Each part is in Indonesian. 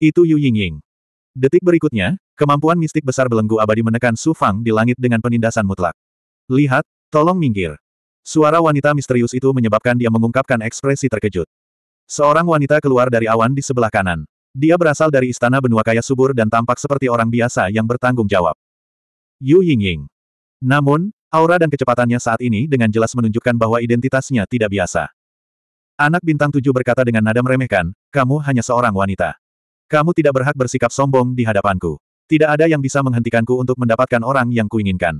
Itu Yu Yingying. Detik berikutnya, kemampuan mistik besar belenggu abadi menekan Su Fang di langit dengan penindasan mutlak. Lihat, tolong minggir. Suara wanita misterius itu menyebabkan dia mengungkapkan ekspresi terkejut. Seorang wanita keluar dari awan di sebelah kanan. Dia berasal dari istana benua kaya subur dan tampak seperti orang biasa yang bertanggung jawab. Yu Yingying. Namun, aura dan kecepatannya saat ini dengan jelas menunjukkan bahwa identitasnya tidak biasa. Anak bintang tujuh berkata dengan nada meremehkan, kamu hanya seorang wanita. Kamu tidak berhak bersikap sombong di hadapanku. Tidak ada yang bisa menghentikanku untuk mendapatkan orang yang kuinginkan.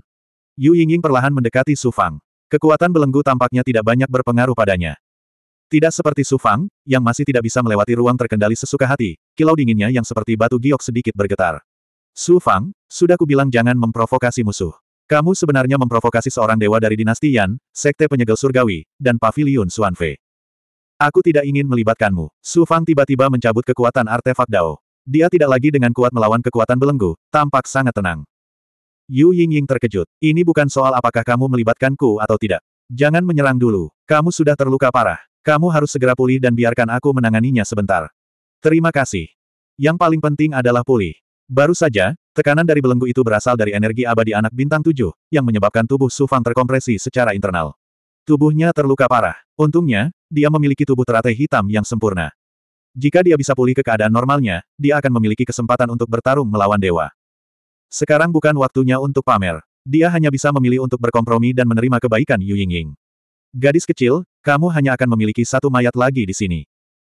Yu Yingying perlahan mendekati Su Fang. Kekuatan belenggu tampaknya tidak banyak berpengaruh padanya. Tidak seperti Su Fang, yang masih tidak bisa melewati ruang terkendali sesuka hati, kilau dinginnya yang seperti batu giok sedikit bergetar. Su Fang, sudah kubilang jangan memprovokasi musuh. Kamu sebenarnya memprovokasi seorang dewa dari dinasti Yan, sekte penyegel surgawi, dan pavilion Suanfe. Aku tidak ingin melibatkanmu. Su Fang tiba-tiba mencabut kekuatan artefak Dao. Dia tidak lagi dengan kuat melawan kekuatan belenggu, tampak sangat tenang. Yu Yingying terkejut. Ini bukan soal apakah kamu melibatkanku atau tidak. Jangan menyerang dulu. Kamu sudah terluka parah. Kamu harus segera pulih dan biarkan aku menanganinya sebentar. Terima kasih. Yang paling penting adalah pulih. Baru saja, tekanan dari belenggu itu berasal dari energi abadi anak bintang tujuh, yang menyebabkan tubuh Su Fang terkompresi secara internal. Tubuhnya terluka parah. Untungnya, dia memiliki tubuh teratai hitam yang sempurna. Jika dia bisa pulih ke keadaan normalnya, dia akan memiliki kesempatan untuk bertarung melawan dewa. Sekarang bukan waktunya untuk pamer. Dia hanya bisa memilih untuk berkompromi dan menerima kebaikan Yu Yingying. Gadis kecil, kamu hanya akan memiliki satu mayat lagi di sini.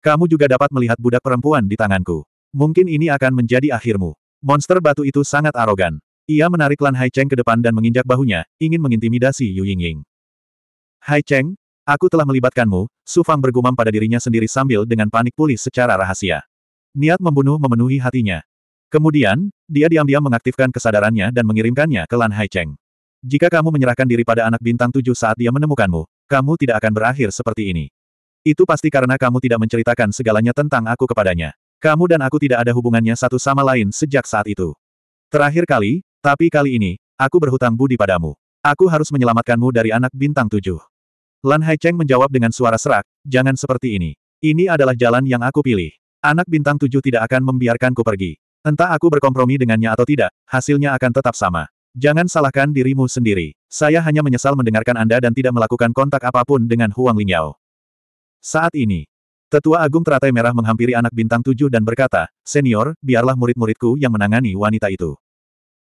Kamu juga dapat melihat budak perempuan di tanganku. Mungkin ini akan menjadi akhirmu. Monster batu itu sangat arogan. Ia menarik Lan Hai Cheng ke depan dan menginjak bahunya, ingin mengintimidasi Yu Yingying. Hai Cheng, aku telah melibatkanmu, Su Fang bergumam pada dirinya sendiri sambil dengan panik pulih secara rahasia. Niat membunuh memenuhi hatinya. Kemudian, dia diam-diam mengaktifkan kesadarannya dan mengirimkannya ke Lan Hai Cheng. Jika kamu menyerahkan diri pada anak bintang tujuh saat dia menemukanmu, kamu tidak akan berakhir seperti ini. Itu pasti karena kamu tidak menceritakan segalanya tentang aku kepadanya. Kamu dan aku tidak ada hubungannya satu sama lain sejak saat itu. Terakhir kali, tapi kali ini, aku berhutang budi padamu. Aku harus menyelamatkanmu dari anak bintang tujuh. Lan Haicheng menjawab dengan suara serak, jangan seperti ini. Ini adalah jalan yang aku pilih. Anak bintang tujuh tidak akan membiarkanku pergi. Entah aku berkompromi dengannya atau tidak, hasilnya akan tetap sama. Jangan salahkan dirimu sendiri. Saya hanya menyesal mendengarkan Anda dan tidak melakukan kontak apapun dengan Huang Lingyao. Saat ini, Tetua Agung Teratai Merah menghampiri anak bintang tujuh dan berkata, Senior, biarlah murid-muridku yang menangani wanita itu.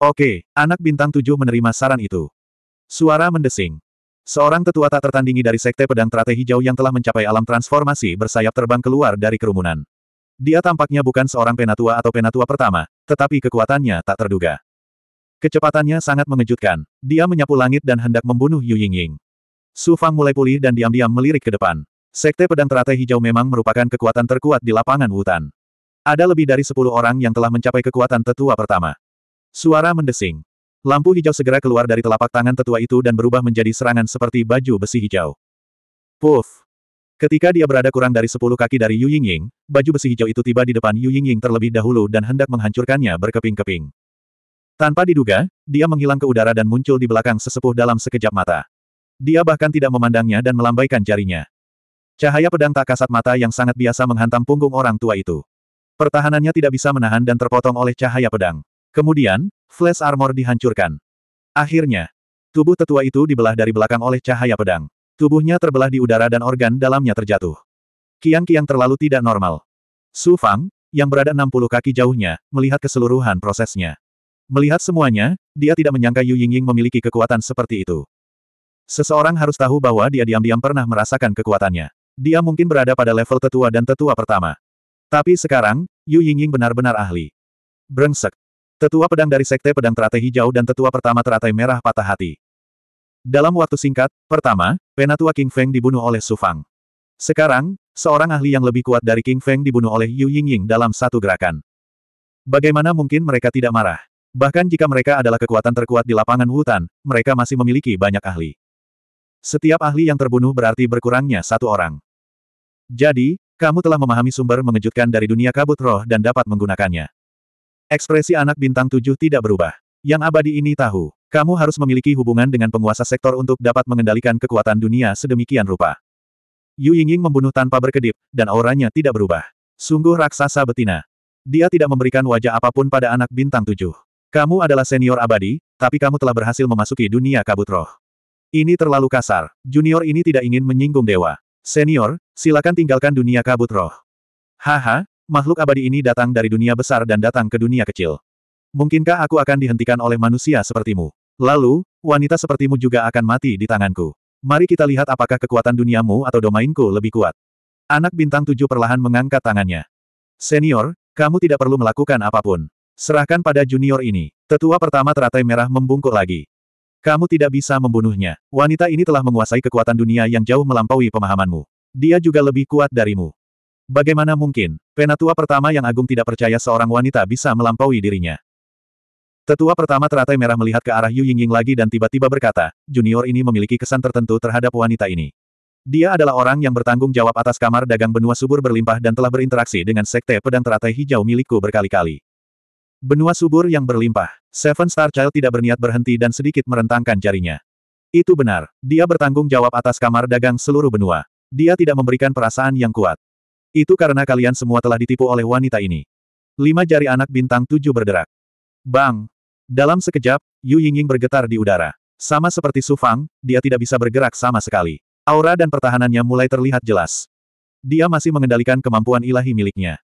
Oke, anak bintang tujuh menerima saran itu. Suara mendesing. Seorang tetua tak tertandingi dari Sekte Pedang Trate Hijau yang telah mencapai alam transformasi bersayap terbang keluar dari kerumunan. Dia tampaknya bukan seorang penatua atau penatua pertama, tetapi kekuatannya tak terduga. Kecepatannya sangat mengejutkan. Dia menyapu langit dan hendak membunuh Yu Yingying. Su Fang mulai pulih dan diam-diam melirik ke depan. Sekte Pedang Teratai Hijau memang merupakan kekuatan terkuat di lapangan hutan. Ada lebih dari sepuluh orang yang telah mencapai kekuatan tetua pertama. Suara mendesing. Lampu hijau segera keluar dari telapak tangan tetua itu dan berubah menjadi serangan seperti baju besi hijau. Puff! Ketika dia berada kurang dari sepuluh kaki dari Yu Yingying, baju besi hijau itu tiba di depan Yu Yingying terlebih dahulu dan hendak menghancurkannya berkeping-keping. Tanpa diduga, dia menghilang ke udara dan muncul di belakang sesepuh dalam sekejap mata. Dia bahkan tidak memandangnya dan melambaikan jarinya. Cahaya pedang tak kasat mata yang sangat biasa menghantam punggung orang tua itu. Pertahanannya tidak bisa menahan dan terpotong oleh cahaya pedang. Kemudian, Flash armor dihancurkan. Akhirnya, tubuh tetua itu dibelah dari belakang oleh cahaya pedang. Tubuhnya terbelah di udara dan organ dalamnya terjatuh. Kiang-kiang terlalu tidak normal. Su Fang, yang berada 60 kaki jauhnya, melihat keseluruhan prosesnya. Melihat semuanya, dia tidak menyangka Yu Yingying memiliki kekuatan seperti itu. Seseorang harus tahu bahwa dia diam-diam pernah merasakan kekuatannya. Dia mungkin berada pada level tetua dan tetua pertama. Tapi sekarang, Yu Yingying benar-benar ahli. Brengsek. Tetua pedang dari Sekte Pedang Teratai Hijau dan Tetua Pertama Teratai Merah patah hati. Dalam waktu singkat, pertama, Penatua King Feng dibunuh oleh Su Fang. Sekarang, seorang ahli yang lebih kuat dari King Feng dibunuh oleh Yu Yingying dalam satu gerakan. Bagaimana mungkin mereka tidak marah? Bahkan jika mereka adalah kekuatan terkuat di lapangan hutan, mereka masih memiliki banyak ahli. Setiap ahli yang terbunuh berarti berkurangnya satu orang. Jadi, kamu telah memahami sumber mengejutkan dari dunia kabut roh dan dapat menggunakannya. Ekspresi anak bintang tujuh tidak berubah. Yang abadi ini tahu, kamu harus memiliki hubungan dengan penguasa sektor untuk dapat mengendalikan kekuatan dunia sedemikian rupa. Yu Yingying membunuh tanpa berkedip, dan auranya tidak berubah. Sungguh raksasa betina. Dia tidak memberikan wajah apapun pada anak bintang tujuh. Kamu adalah senior abadi, tapi kamu telah berhasil memasuki dunia kabut roh. Ini terlalu kasar. Junior ini tidak ingin menyinggung dewa. Senior, silakan tinggalkan dunia kabut roh. Haha, Makhluk abadi ini datang dari dunia besar dan datang ke dunia kecil. Mungkinkah aku akan dihentikan oleh manusia sepertimu? Lalu, wanita sepertimu juga akan mati di tanganku. Mari kita lihat apakah kekuatan duniamu atau domainku lebih kuat. Anak bintang tujuh perlahan mengangkat tangannya. Senior, kamu tidak perlu melakukan apapun. Serahkan pada junior ini. Tetua pertama teratai merah membungkuk lagi. Kamu tidak bisa membunuhnya. Wanita ini telah menguasai kekuatan dunia yang jauh melampaui pemahamanmu. Dia juga lebih kuat darimu. Bagaimana mungkin, penatua pertama yang agung tidak percaya seorang wanita bisa melampaui dirinya. Tetua pertama teratai merah melihat ke arah Yu Yingying lagi dan tiba-tiba berkata, junior ini memiliki kesan tertentu terhadap wanita ini. Dia adalah orang yang bertanggung jawab atas kamar dagang benua subur berlimpah dan telah berinteraksi dengan sekte pedang teratai hijau milikku berkali-kali. Benua subur yang berlimpah, Seven Star Child tidak berniat berhenti dan sedikit merentangkan jarinya. Itu benar, dia bertanggung jawab atas kamar dagang seluruh benua. Dia tidak memberikan perasaan yang kuat. Itu karena kalian semua telah ditipu oleh wanita ini. Lima jari anak bintang tujuh berderak. Bang! Dalam sekejap, Yu Yingying bergetar di udara. Sama seperti Su Fang, dia tidak bisa bergerak sama sekali. Aura dan pertahanannya mulai terlihat jelas. Dia masih mengendalikan kemampuan ilahi miliknya.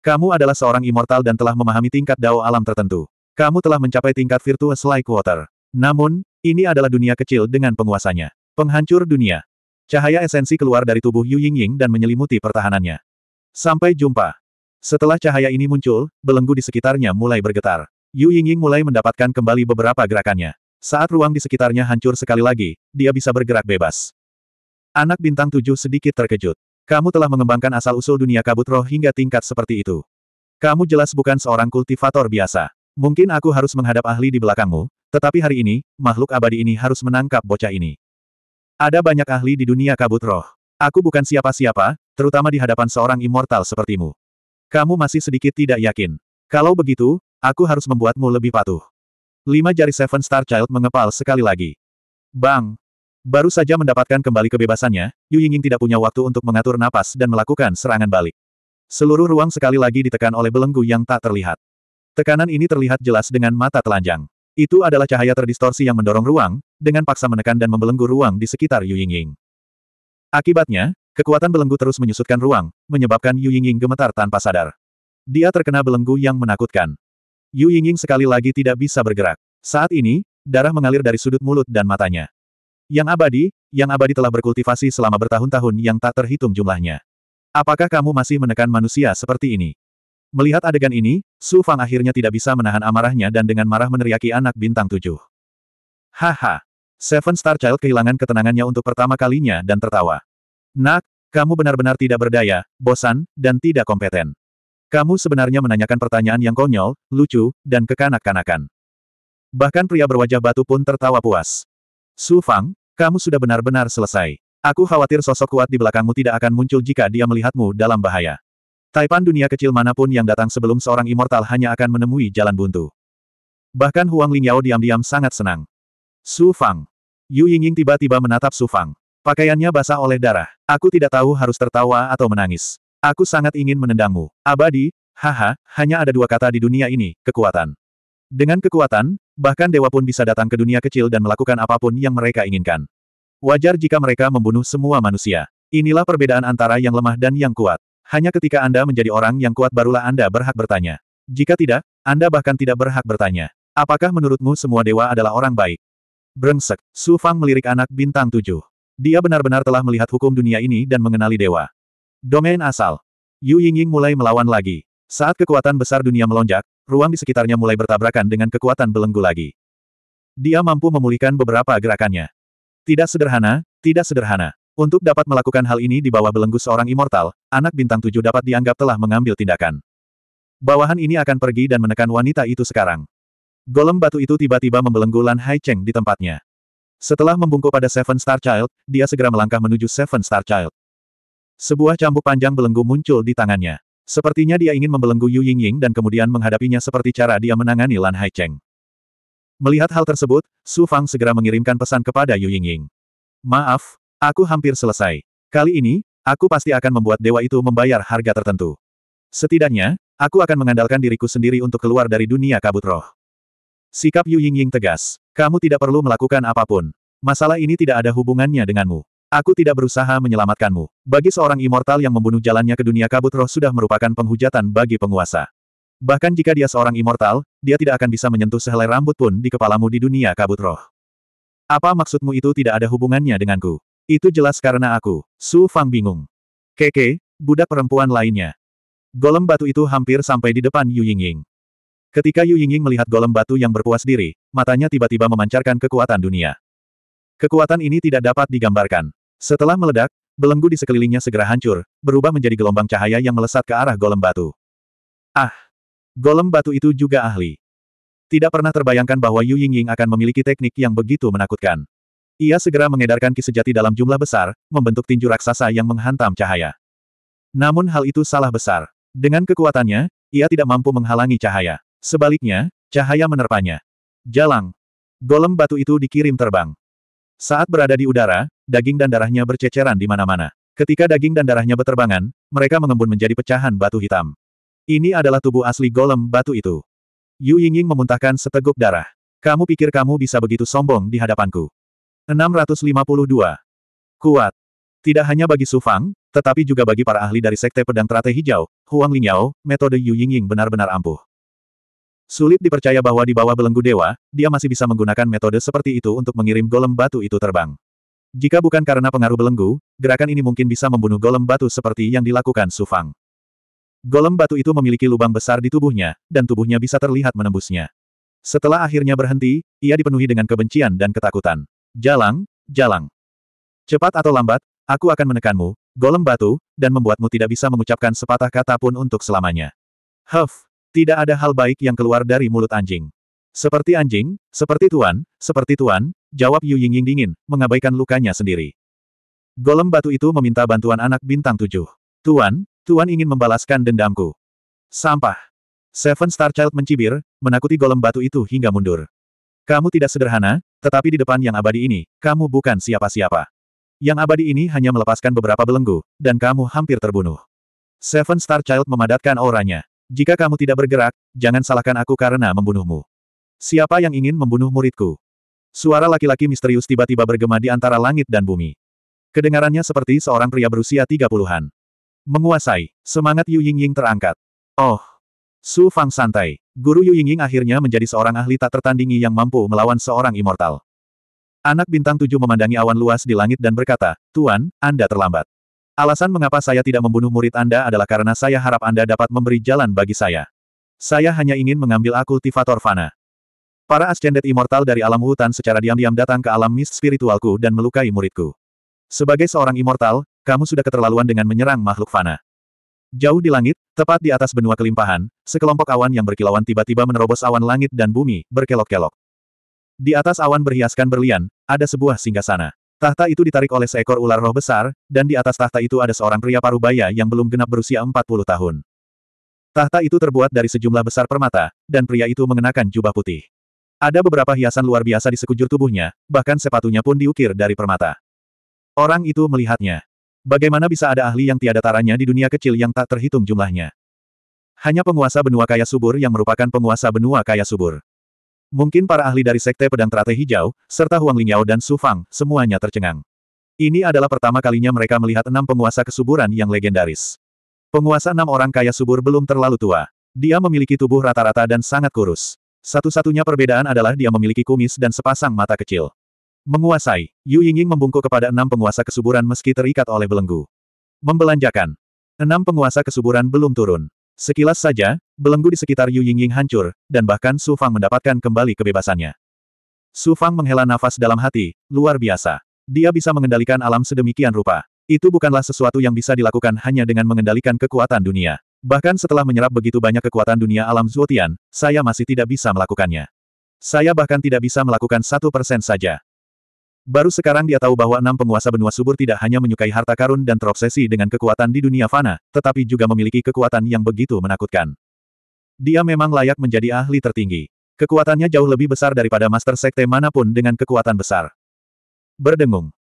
Kamu adalah seorang immortal dan telah memahami tingkat dao alam tertentu. Kamu telah mencapai tingkat virtuous like water. Namun, ini adalah dunia kecil dengan penguasanya. Penghancur dunia. Cahaya esensi keluar dari tubuh Yu Yingying dan menyelimuti pertahanannya. Sampai jumpa. Setelah cahaya ini muncul, belenggu di sekitarnya mulai bergetar. Yu Yingying mulai mendapatkan kembali beberapa gerakannya. Saat ruang di sekitarnya hancur sekali lagi, dia bisa bergerak bebas. Anak bintang tujuh sedikit terkejut. Kamu telah mengembangkan asal-usul dunia kabut roh hingga tingkat seperti itu. Kamu jelas bukan seorang kultivator biasa. Mungkin aku harus menghadap ahli di belakangmu, tetapi hari ini, makhluk abadi ini harus menangkap bocah ini. Ada banyak ahli di dunia kabut roh. Aku bukan siapa-siapa, terutama di hadapan seorang immortal sepertimu. Kamu masih sedikit tidak yakin. Kalau begitu, aku harus membuatmu lebih patuh. Lima jari Seven Star Child mengepal sekali lagi. Bang! Baru saja mendapatkan kembali kebebasannya, Yu Yingying tidak punya waktu untuk mengatur napas dan melakukan serangan balik. Seluruh ruang sekali lagi ditekan oleh belenggu yang tak terlihat. Tekanan ini terlihat jelas dengan mata telanjang. Itu adalah cahaya terdistorsi yang mendorong ruang, dengan paksa menekan dan membelenggu ruang di sekitar Yu Yingying. Akibatnya, kekuatan belenggu terus menyusutkan ruang, menyebabkan Yu Yingying gemetar tanpa sadar. Dia terkena belenggu yang menakutkan. Yu Yingying sekali lagi tidak bisa bergerak. Saat ini, darah mengalir dari sudut mulut dan matanya. Yang abadi, yang abadi telah berkultivasi selama bertahun-tahun yang tak terhitung jumlahnya. Apakah kamu masih menekan manusia seperti ini? Melihat adegan ini, Su Fang akhirnya tidak bisa menahan amarahnya dan dengan marah meneriaki anak bintang tujuh. Haha, Seven Star Child kehilangan ketenangannya untuk pertama kalinya dan tertawa. Nak, kamu benar-benar tidak berdaya, bosan, dan tidak kompeten. Kamu sebenarnya menanyakan pertanyaan yang konyol, lucu, dan kekanak-kanakan. Bahkan pria berwajah batu pun tertawa puas. Su Fang, kamu sudah benar-benar selesai. Aku khawatir sosok kuat di belakangmu tidak akan muncul jika dia melihatmu dalam bahaya. Taipan dunia kecil manapun yang datang sebelum seorang immortal hanya akan menemui jalan buntu. Bahkan Huang Lingyao diam-diam sangat senang. Su Fang, Yu Yingying tiba-tiba menatap Su Fang. Pakaiannya basah oleh darah. Aku tidak tahu harus tertawa atau menangis. Aku sangat ingin menendangmu. Abadi, haha, hanya ada dua kata di dunia ini, kekuatan. Dengan kekuatan, bahkan dewa pun bisa datang ke dunia kecil dan melakukan apapun yang mereka inginkan. Wajar jika mereka membunuh semua manusia. Inilah perbedaan antara yang lemah dan yang kuat. Hanya ketika Anda menjadi orang yang kuat barulah Anda berhak bertanya. Jika tidak, Anda bahkan tidak berhak bertanya. Apakah menurutmu semua dewa adalah orang baik? Brengsek, Su Fang melirik anak bintang tujuh. Dia benar-benar telah melihat hukum dunia ini dan mengenali dewa. Domain asal. Yu Yingying mulai melawan lagi. Saat kekuatan besar dunia melonjak, ruang di sekitarnya mulai bertabrakan dengan kekuatan belenggu lagi. Dia mampu memulihkan beberapa gerakannya. Tidak sederhana, tidak sederhana. Untuk dapat melakukan hal ini di bawah belenggu seorang immortal, anak bintang tujuh dapat dianggap telah mengambil tindakan. Bawahan ini akan pergi dan menekan wanita itu sekarang. Golem batu itu tiba-tiba membelenggu Lan Hai Cheng di tempatnya. Setelah membungkuk pada Seven Star Child, dia segera melangkah menuju Seven Star Child. Sebuah cambuk panjang belenggu muncul di tangannya. Sepertinya dia ingin membelenggu Yu Ying Ying dan kemudian menghadapinya seperti cara dia menangani Lan Hai Cheng. Melihat hal tersebut, Su Fang segera mengirimkan pesan kepada Yu Ying Ying. Maaf, aku hampir selesai. Kali ini, aku pasti akan membuat dewa itu membayar harga tertentu. Setidaknya, aku akan mengandalkan diriku sendiri untuk keluar dari dunia kabut roh. Sikap Yu Yingying tegas. Kamu tidak perlu melakukan apapun. Masalah ini tidak ada hubungannya denganmu. Aku tidak berusaha menyelamatkanmu. Bagi seorang immortal yang membunuh jalannya ke dunia kabut roh sudah merupakan penghujatan bagi penguasa. Bahkan jika dia seorang immortal, dia tidak akan bisa menyentuh sehelai rambut pun di kepalamu di dunia kabut roh. Apa maksudmu itu tidak ada hubungannya denganku? Itu jelas karena aku. Su Fang bingung. Keke, budak perempuan lainnya. Golem batu itu hampir sampai di depan Yu Yingying. Ketika Yu Yingying melihat golem batu yang berpuas diri, matanya tiba-tiba memancarkan kekuatan dunia. Kekuatan ini tidak dapat digambarkan. Setelah meledak, belenggu di sekelilingnya segera hancur, berubah menjadi gelombang cahaya yang melesat ke arah golem batu. Ah! Golem batu itu juga ahli. Tidak pernah terbayangkan bahwa Yu Yingying akan memiliki teknik yang begitu menakutkan. Ia segera mengedarkan ki sejati dalam jumlah besar, membentuk tinju raksasa yang menghantam cahaya. Namun hal itu salah besar. Dengan kekuatannya, ia tidak mampu menghalangi cahaya. Sebaliknya, cahaya menerpanya. Jalang. Golem batu itu dikirim terbang. Saat berada di udara, daging dan darahnya berceceran di mana-mana. Ketika daging dan darahnya berterbangan, mereka mengembun menjadi pecahan batu hitam. Ini adalah tubuh asli golem batu itu. Yu Yingying memuntahkan seteguk darah. Kamu pikir kamu bisa begitu sombong di hadapanku. 652. Kuat. Tidak hanya bagi Su Fang, tetapi juga bagi para ahli dari Sekte Pedang Teratai Hijau, Huang Lingyao, metode Yu Yingying benar-benar ampuh. Sulit dipercaya bahwa di bawah belenggu dewa, dia masih bisa menggunakan metode seperti itu untuk mengirim golem batu itu terbang. Jika bukan karena pengaruh belenggu, gerakan ini mungkin bisa membunuh golem batu seperti yang dilakukan Sufang. Golem batu itu memiliki lubang besar di tubuhnya, dan tubuhnya bisa terlihat menembusnya. Setelah akhirnya berhenti, ia dipenuhi dengan kebencian dan ketakutan. Jalang, jalang. Cepat atau lambat, aku akan menekanmu, golem batu, dan membuatmu tidak bisa mengucapkan sepatah kata pun untuk selamanya. Huff, tidak ada hal baik yang keluar dari mulut anjing. Seperti anjing, seperti tuan, seperti tuan, jawab Yu Yingying dingin, mengabaikan lukanya sendiri. Golem batu itu meminta bantuan anak bintang tujuh. Tuan, tuan ingin membalaskan dendamku. Sampah. Seven Star Child mencibir, menakuti golem batu itu hingga mundur. Kamu tidak sederhana, tetapi di depan yang abadi ini, kamu bukan siapa-siapa. Yang abadi ini hanya melepaskan beberapa belenggu, dan kamu hampir terbunuh. Seven Star Child memadatkan auranya. Jika kamu tidak bergerak, jangan salahkan aku karena membunuhmu. Siapa yang ingin membunuh muridku? Suara laki-laki misterius tiba-tiba bergema di antara langit dan bumi. Kedengarannya seperti seorang pria berusia tiga puluhan. Menguasai, semangat Yu Yingying terangkat. Oh! Su Fang santai. Guru Yu Yingying akhirnya menjadi seorang ahli tak tertandingi yang mampu melawan seorang immortal. Anak bintang tujuh memandangi awan luas di langit dan berkata, Tuan, Anda terlambat. Alasan mengapa saya tidak membunuh murid Anda adalah karena saya harap Anda dapat memberi jalan bagi saya. Saya hanya ingin mengambil akultivator fana. Para Ascended Immortal dari alam hutan secara diam-diam datang ke alam mist spiritualku dan melukai muridku. Sebagai seorang immortal, kamu sudah keterlaluan dengan menyerang makhluk fana. Jauh di langit, tepat di atas benua kelimpahan, sekelompok awan yang berkilauan tiba-tiba menerobos awan langit dan bumi, berkelok-kelok. Di atas awan berhiaskan berlian, ada sebuah singgasana. Tahta itu ditarik oleh seekor ular roh besar, dan di atas tahta itu ada seorang pria parubaya yang belum genap berusia 40 tahun. Tahta itu terbuat dari sejumlah besar permata, dan pria itu mengenakan jubah putih. Ada beberapa hiasan luar biasa di sekujur tubuhnya, bahkan sepatunya pun diukir dari permata. Orang itu melihatnya. Bagaimana bisa ada ahli yang tiada taranya di dunia kecil yang tak terhitung jumlahnya? Hanya penguasa benua kaya subur yang merupakan penguasa benua kaya subur. Mungkin para ahli dari Sekte Pedang Teratai Hijau, serta Huang Lingyao dan Su Fang, semuanya tercengang. Ini adalah pertama kalinya mereka melihat enam penguasa kesuburan yang legendaris. Penguasa enam orang kaya subur belum terlalu tua. Dia memiliki tubuh rata-rata dan sangat kurus. Satu-satunya perbedaan adalah dia memiliki kumis dan sepasang mata kecil. Menguasai, Yu Yingying membungkuk kepada enam penguasa kesuburan meski terikat oleh belenggu. Membelanjakan. Enam penguasa kesuburan belum turun. Sekilas saja, belenggu di sekitar Yu Yingying hancur, dan bahkan Su Fang mendapatkan kembali kebebasannya. Su Fang menghela nafas dalam hati, luar biasa. Dia bisa mengendalikan alam sedemikian rupa. Itu bukanlah sesuatu yang bisa dilakukan hanya dengan mengendalikan kekuatan dunia. Bahkan setelah menyerap begitu banyak kekuatan dunia alam Zuotian, saya masih tidak bisa melakukannya. Saya bahkan tidak bisa melakukan satu persen saja. Baru sekarang dia tahu bahwa enam penguasa benua subur tidak hanya menyukai harta karun dan terobsesi dengan kekuatan di dunia fana, tetapi juga memiliki kekuatan yang begitu menakutkan. Dia memang layak menjadi ahli tertinggi. Kekuatannya jauh lebih besar daripada master sekte manapun dengan kekuatan besar. Berdengung.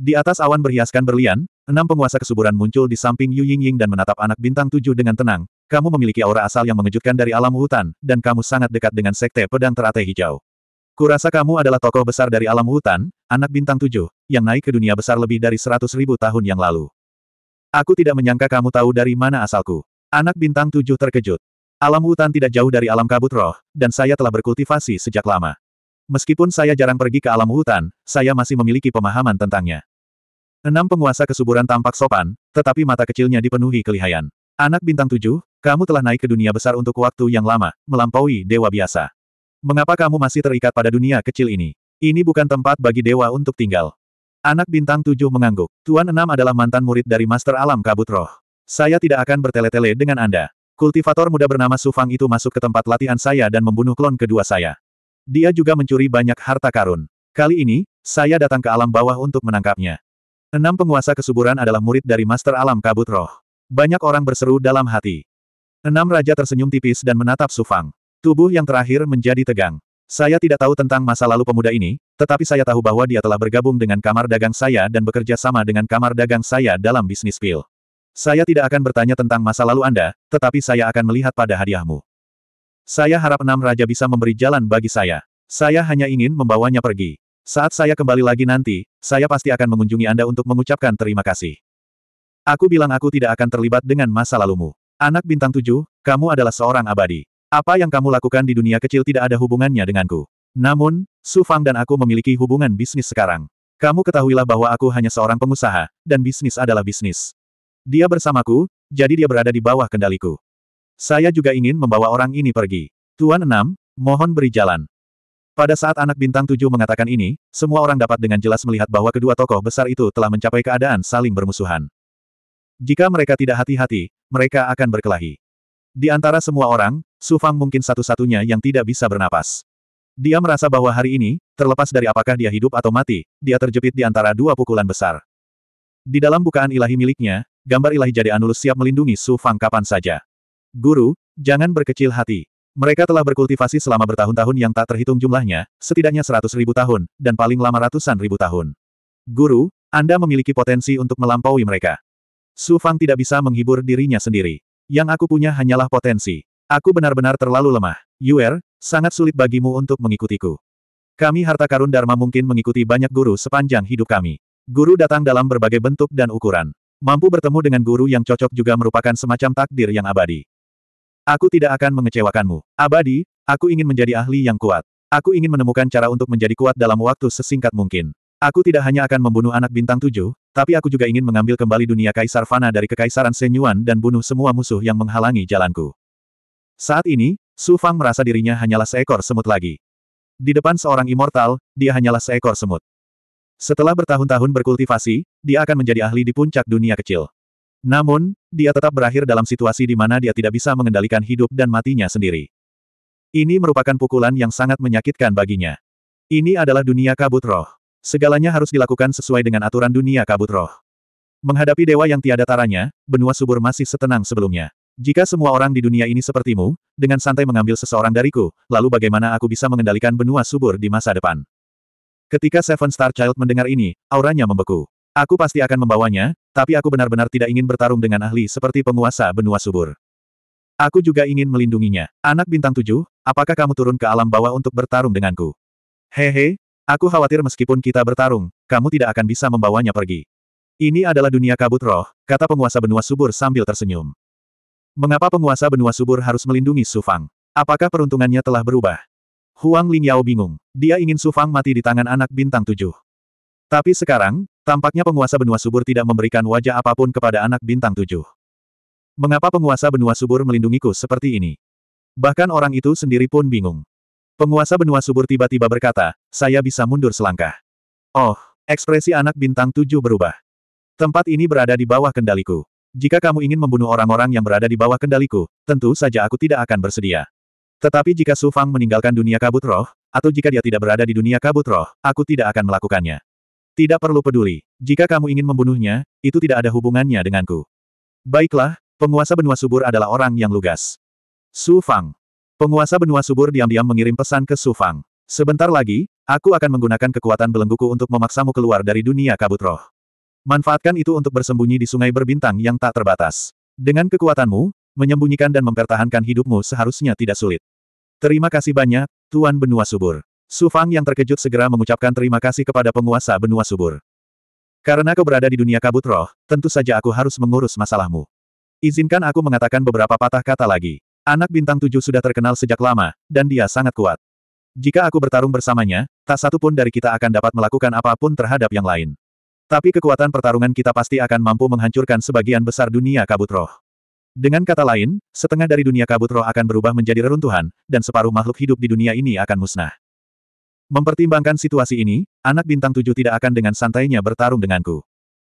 Di atas awan berhiaskan berlian, enam penguasa kesuburan muncul di samping Yu Yingying dan menatap anak bintang tujuh dengan tenang. Kamu memiliki aura asal yang mengejutkan dari alam hutan, dan kamu sangat dekat dengan sekte pedang teratai hijau. Kurasa kamu adalah tokoh besar dari alam hutan, anak bintang tujuh, yang naik ke dunia besar lebih dari seratus ribu tahun yang lalu. Aku tidak menyangka kamu tahu dari mana asalku. Anak bintang tujuh terkejut. Alam hutan tidak jauh dari alam kabut roh, dan saya telah berkultivasi sejak lama. Meskipun saya jarang pergi ke alam hutan, saya masih memiliki pemahaman tentangnya. Enam penguasa kesuburan tampak sopan, tetapi mata kecilnya dipenuhi kelihayan. Anak bintang tujuh, kamu telah naik ke dunia besar untuk waktu yang lama, melampaui dewa biasa. Mengapa kamu masih terikat pada dunia kecil ini? Ini bukan tempat bagi dewa untuk tinggal. Anak bintang tujuh mengangguk. Tuan Enam adalah mantan murid dari Master Alam Kabut Roh. Saya tidak akan bertele-tele dengan Anda. Kultivator muda bernama Su Fang itu masuk ke tempat latihan saya dan membunuh klon kedua saya. Dia juga mencuri banyak harta karun. Kali ini, saya datang ke alam bawah untuk menangkapnya. Enam penguasa kesuburan adalah murid dari Master Alam Kabut Roh. Banyak orang berseru dalam hati. Enam raja tersenyum tipis dan menatap Sufang. Tubuh yang terakhir menjadi tegang. Saya tidak tahu tentang masa lalu pemuda ini, tetapi saya tahu bahwa dia telah bergabung dengan kamar dagang saya dan bekerja sama dengan kamar dagang saya dalam bisnis pil. Saya tidak akan bertanya tentang masa lalu Anda, tetapi saya akan melihat pada hadiahmu. Saya harap enam raja bisa memberi jalan bagi saya. Saya hanya ingin membawanya pergi. Saat saya kembali lagi nanti, saya pasti akan mengunjungi Anda untuk mengucapkan terima kasih. Aku bilang aku tidak akan terlibat dengan masa lalumu. Anak bintang tujuh, kamu adalah seorang abadi. Apa yang kamu lakukan di dunia kecil tidak ada hubungannya denganku. Namun, Su Fang dan aku memiliki hubungan bisnis sekarang. Kamu ketahuilah bahwa aku hanya seorang pengusaha, dan bisnis adalah bisnis. Dia bersamaku, jadi dia berada di bawah kendaliku. Saya juga ingin membawa orang ini pergi. Tuan Enam, mohon beri jalan. Pada saat anak bintang tujuh mengatakan ini, semua orang dapat dengan jelas melihat bahwa kedua tokoh besar itu telah mencapai keadaan saling bermusuhan. Jika mereka tidak hati-hati, mereka akan berkelahi. Di antara semua orang, Su Fang mungkin satu-satunya yang tidak bisa bernapas. Dia merasa bahwa hari ini, terlepas dari apakah dia hidup atau mati, dia terjepit di antara dua pukulan besar. Di dalam bukaan ilahi miliknya, gambar ilahi jadi Anulus siap melindungi Su Fang kapan saja. Guru, jangan berkecil hati. Mereka telah berkultivasi selama bertahun-tahun yang tak terhitung jumlahnya, setidaknya seratus ribu tahun, dan paling lama ratusan ribu tahun. Guru, Anda memiliki potensi untuk melampaui mereka. Su Fang tidak bisa menghibur dirinya sendiri. Yang aku punya hanyalah potensi. Aku benar-benar terlalu lemah. Yuer, sangat sulit bagimu untuk mengikutiku. Kami harta karun Dharma mungkin mengikuti banyak guru sepanjang hidup kami. Guru datang dalam berbagai bentuk dan ukuran. Mampu bertemu dengan guru yang cocok juga merupakan semacam takdir yang abadi. Aku tidak akan mengecewakanmu. Abadi, aku ingin menjadi ahli yang kuat. Aku ingin menemukan cara untuk menjadi kuat dalam waktu sesingkat mungkin. Aku tidak hanya akan membunuh anak bintang tujuh, tapi aku juga ingin mengambil kembali dunia Kaisar Fana dari Kekaisaran Senyuan dan bunuh semua musuh yang menghalangi jalanku. Saat ini, Su Fang merasa dirinya hanyalah seekor semut lagi. Di depan seorang immortal, dia hanyalah seekor semut. Setelah bertahun-tahun berkultivasi, dia akan menjadi ahli di puncak dunia kecil. Namun, dia tetap berakhir dalam situasi di mana dia tidak bisa mengendalikan hidup dan matinya sendiri. Ini merupakan pukulan yang sangat menyakitkan baginya. Ini adalah dunia kabut roh. Segalanya harus dilakukan sesuai dengan aturan dunia kabut roh. Menghadapi dewa yang tiada taranya, benua subur masih setenang sebelumnya. Jika semua orang di dunia ini sepertimu, dengan santai mengambil seseorang dariku, lalu bagaimana aku bisa mengendalikan benua subur di masa depan? Ketika Seven Star Child mendengar ini, auranya membeku. Aku pasti akan membawanya, tapi aku benar-benar tidak ingin bertarung dengan ahli seperti penguasa benua subur. Aku juga ingin melindunginya. Anak bintang tujuh, apakah kamu turun ke alam bawah untuk bertarung denganku? Hehe, aku khawatir meskipun kita bertarung, kamu tidak akan bisa membawanya pergi. Ini adalah dunia kabut roh, kata penguasa benua subur sambil tersenyum. Mengapa penguasa benua subur harus melindungi Sufang? Apakah peruntungannya telah berubah? Huang Lingyao bingung. Dia ingin Su Fang mati di tangan anak bintang tujuh. Tapi sekarang, tampaknya penguasa benua subur tidak memberikan wajah apapun kepada anak bintang tujuh. Mengapa penguasa benua subur melindungiku seperti ini? Bahkan orang itu sendiri pun bingung. Penguasa benua subur tiba-tiba berkata, saya bisa mundur selangkah. Oh, ekspresi anak bintang tujuh berubah. Tempat ini berada di bawah kendaliku. Jika kamu ingin membunuh orang-orang yang berada di bawah kendaliku, tentu saja aku tidak akan bersedia. Tetapi jika Su Fang meninggalkan dunia kabut roh, atau jika dia tidak berada di dunia kabut roh, aku tidak akan melakukannya. Tidak perlu peduli. Jika kamu ingin membunuhnya, itu tidak ada hubungannya denganku. Baiklah, penguasa benua subur adalah orang yang lugas. Su Fang. Penguasa benua subur diam-diam mengirim pesan ke Su Fang. Sebentar lagi, aku akan menggunakan kekuatan belengguku untuk memaksamu keluar dari dunia kabut roh. Manfaatkan itu untuk bersembunyi di sungai berbintang yang tak terbatas. Dengan kekuatanmu, menyembunyikan dan mempertahankan hidupmu seharusnya tidak sulit. Terima kasih banyak, Tuan Benua Subur. Su Fang yang terkejut segera mengucapkan terima kasih kepada penguasa Benua Subur. Karena kau berada di dunia kabut roh, tentu saja aku harus mengurus masalahmu. Izinkan aku mengatakan beberapa patah kata lagi. Anak bintang tujuh sudah terkenal sejak lama, dan dia sangat kuat. Jika aku bertarung bersamanya, tak satu pun dari kita akan dapat melakukan apapun terhadap yang lain. Tapi kekuatan pertarungan kita pasti akan mampu menghancurkan sebagian besar dunia kabut roh. Dengan kata lain, setengah dari dunia kabut roh akan berubah menjadi reruntuhan, dan separuh makhluk hidup di dunia ini akan musnah. Mempertimbangkan situasi ini, anak bintang tujuh tidak akan dengan santainya bertarung denganku.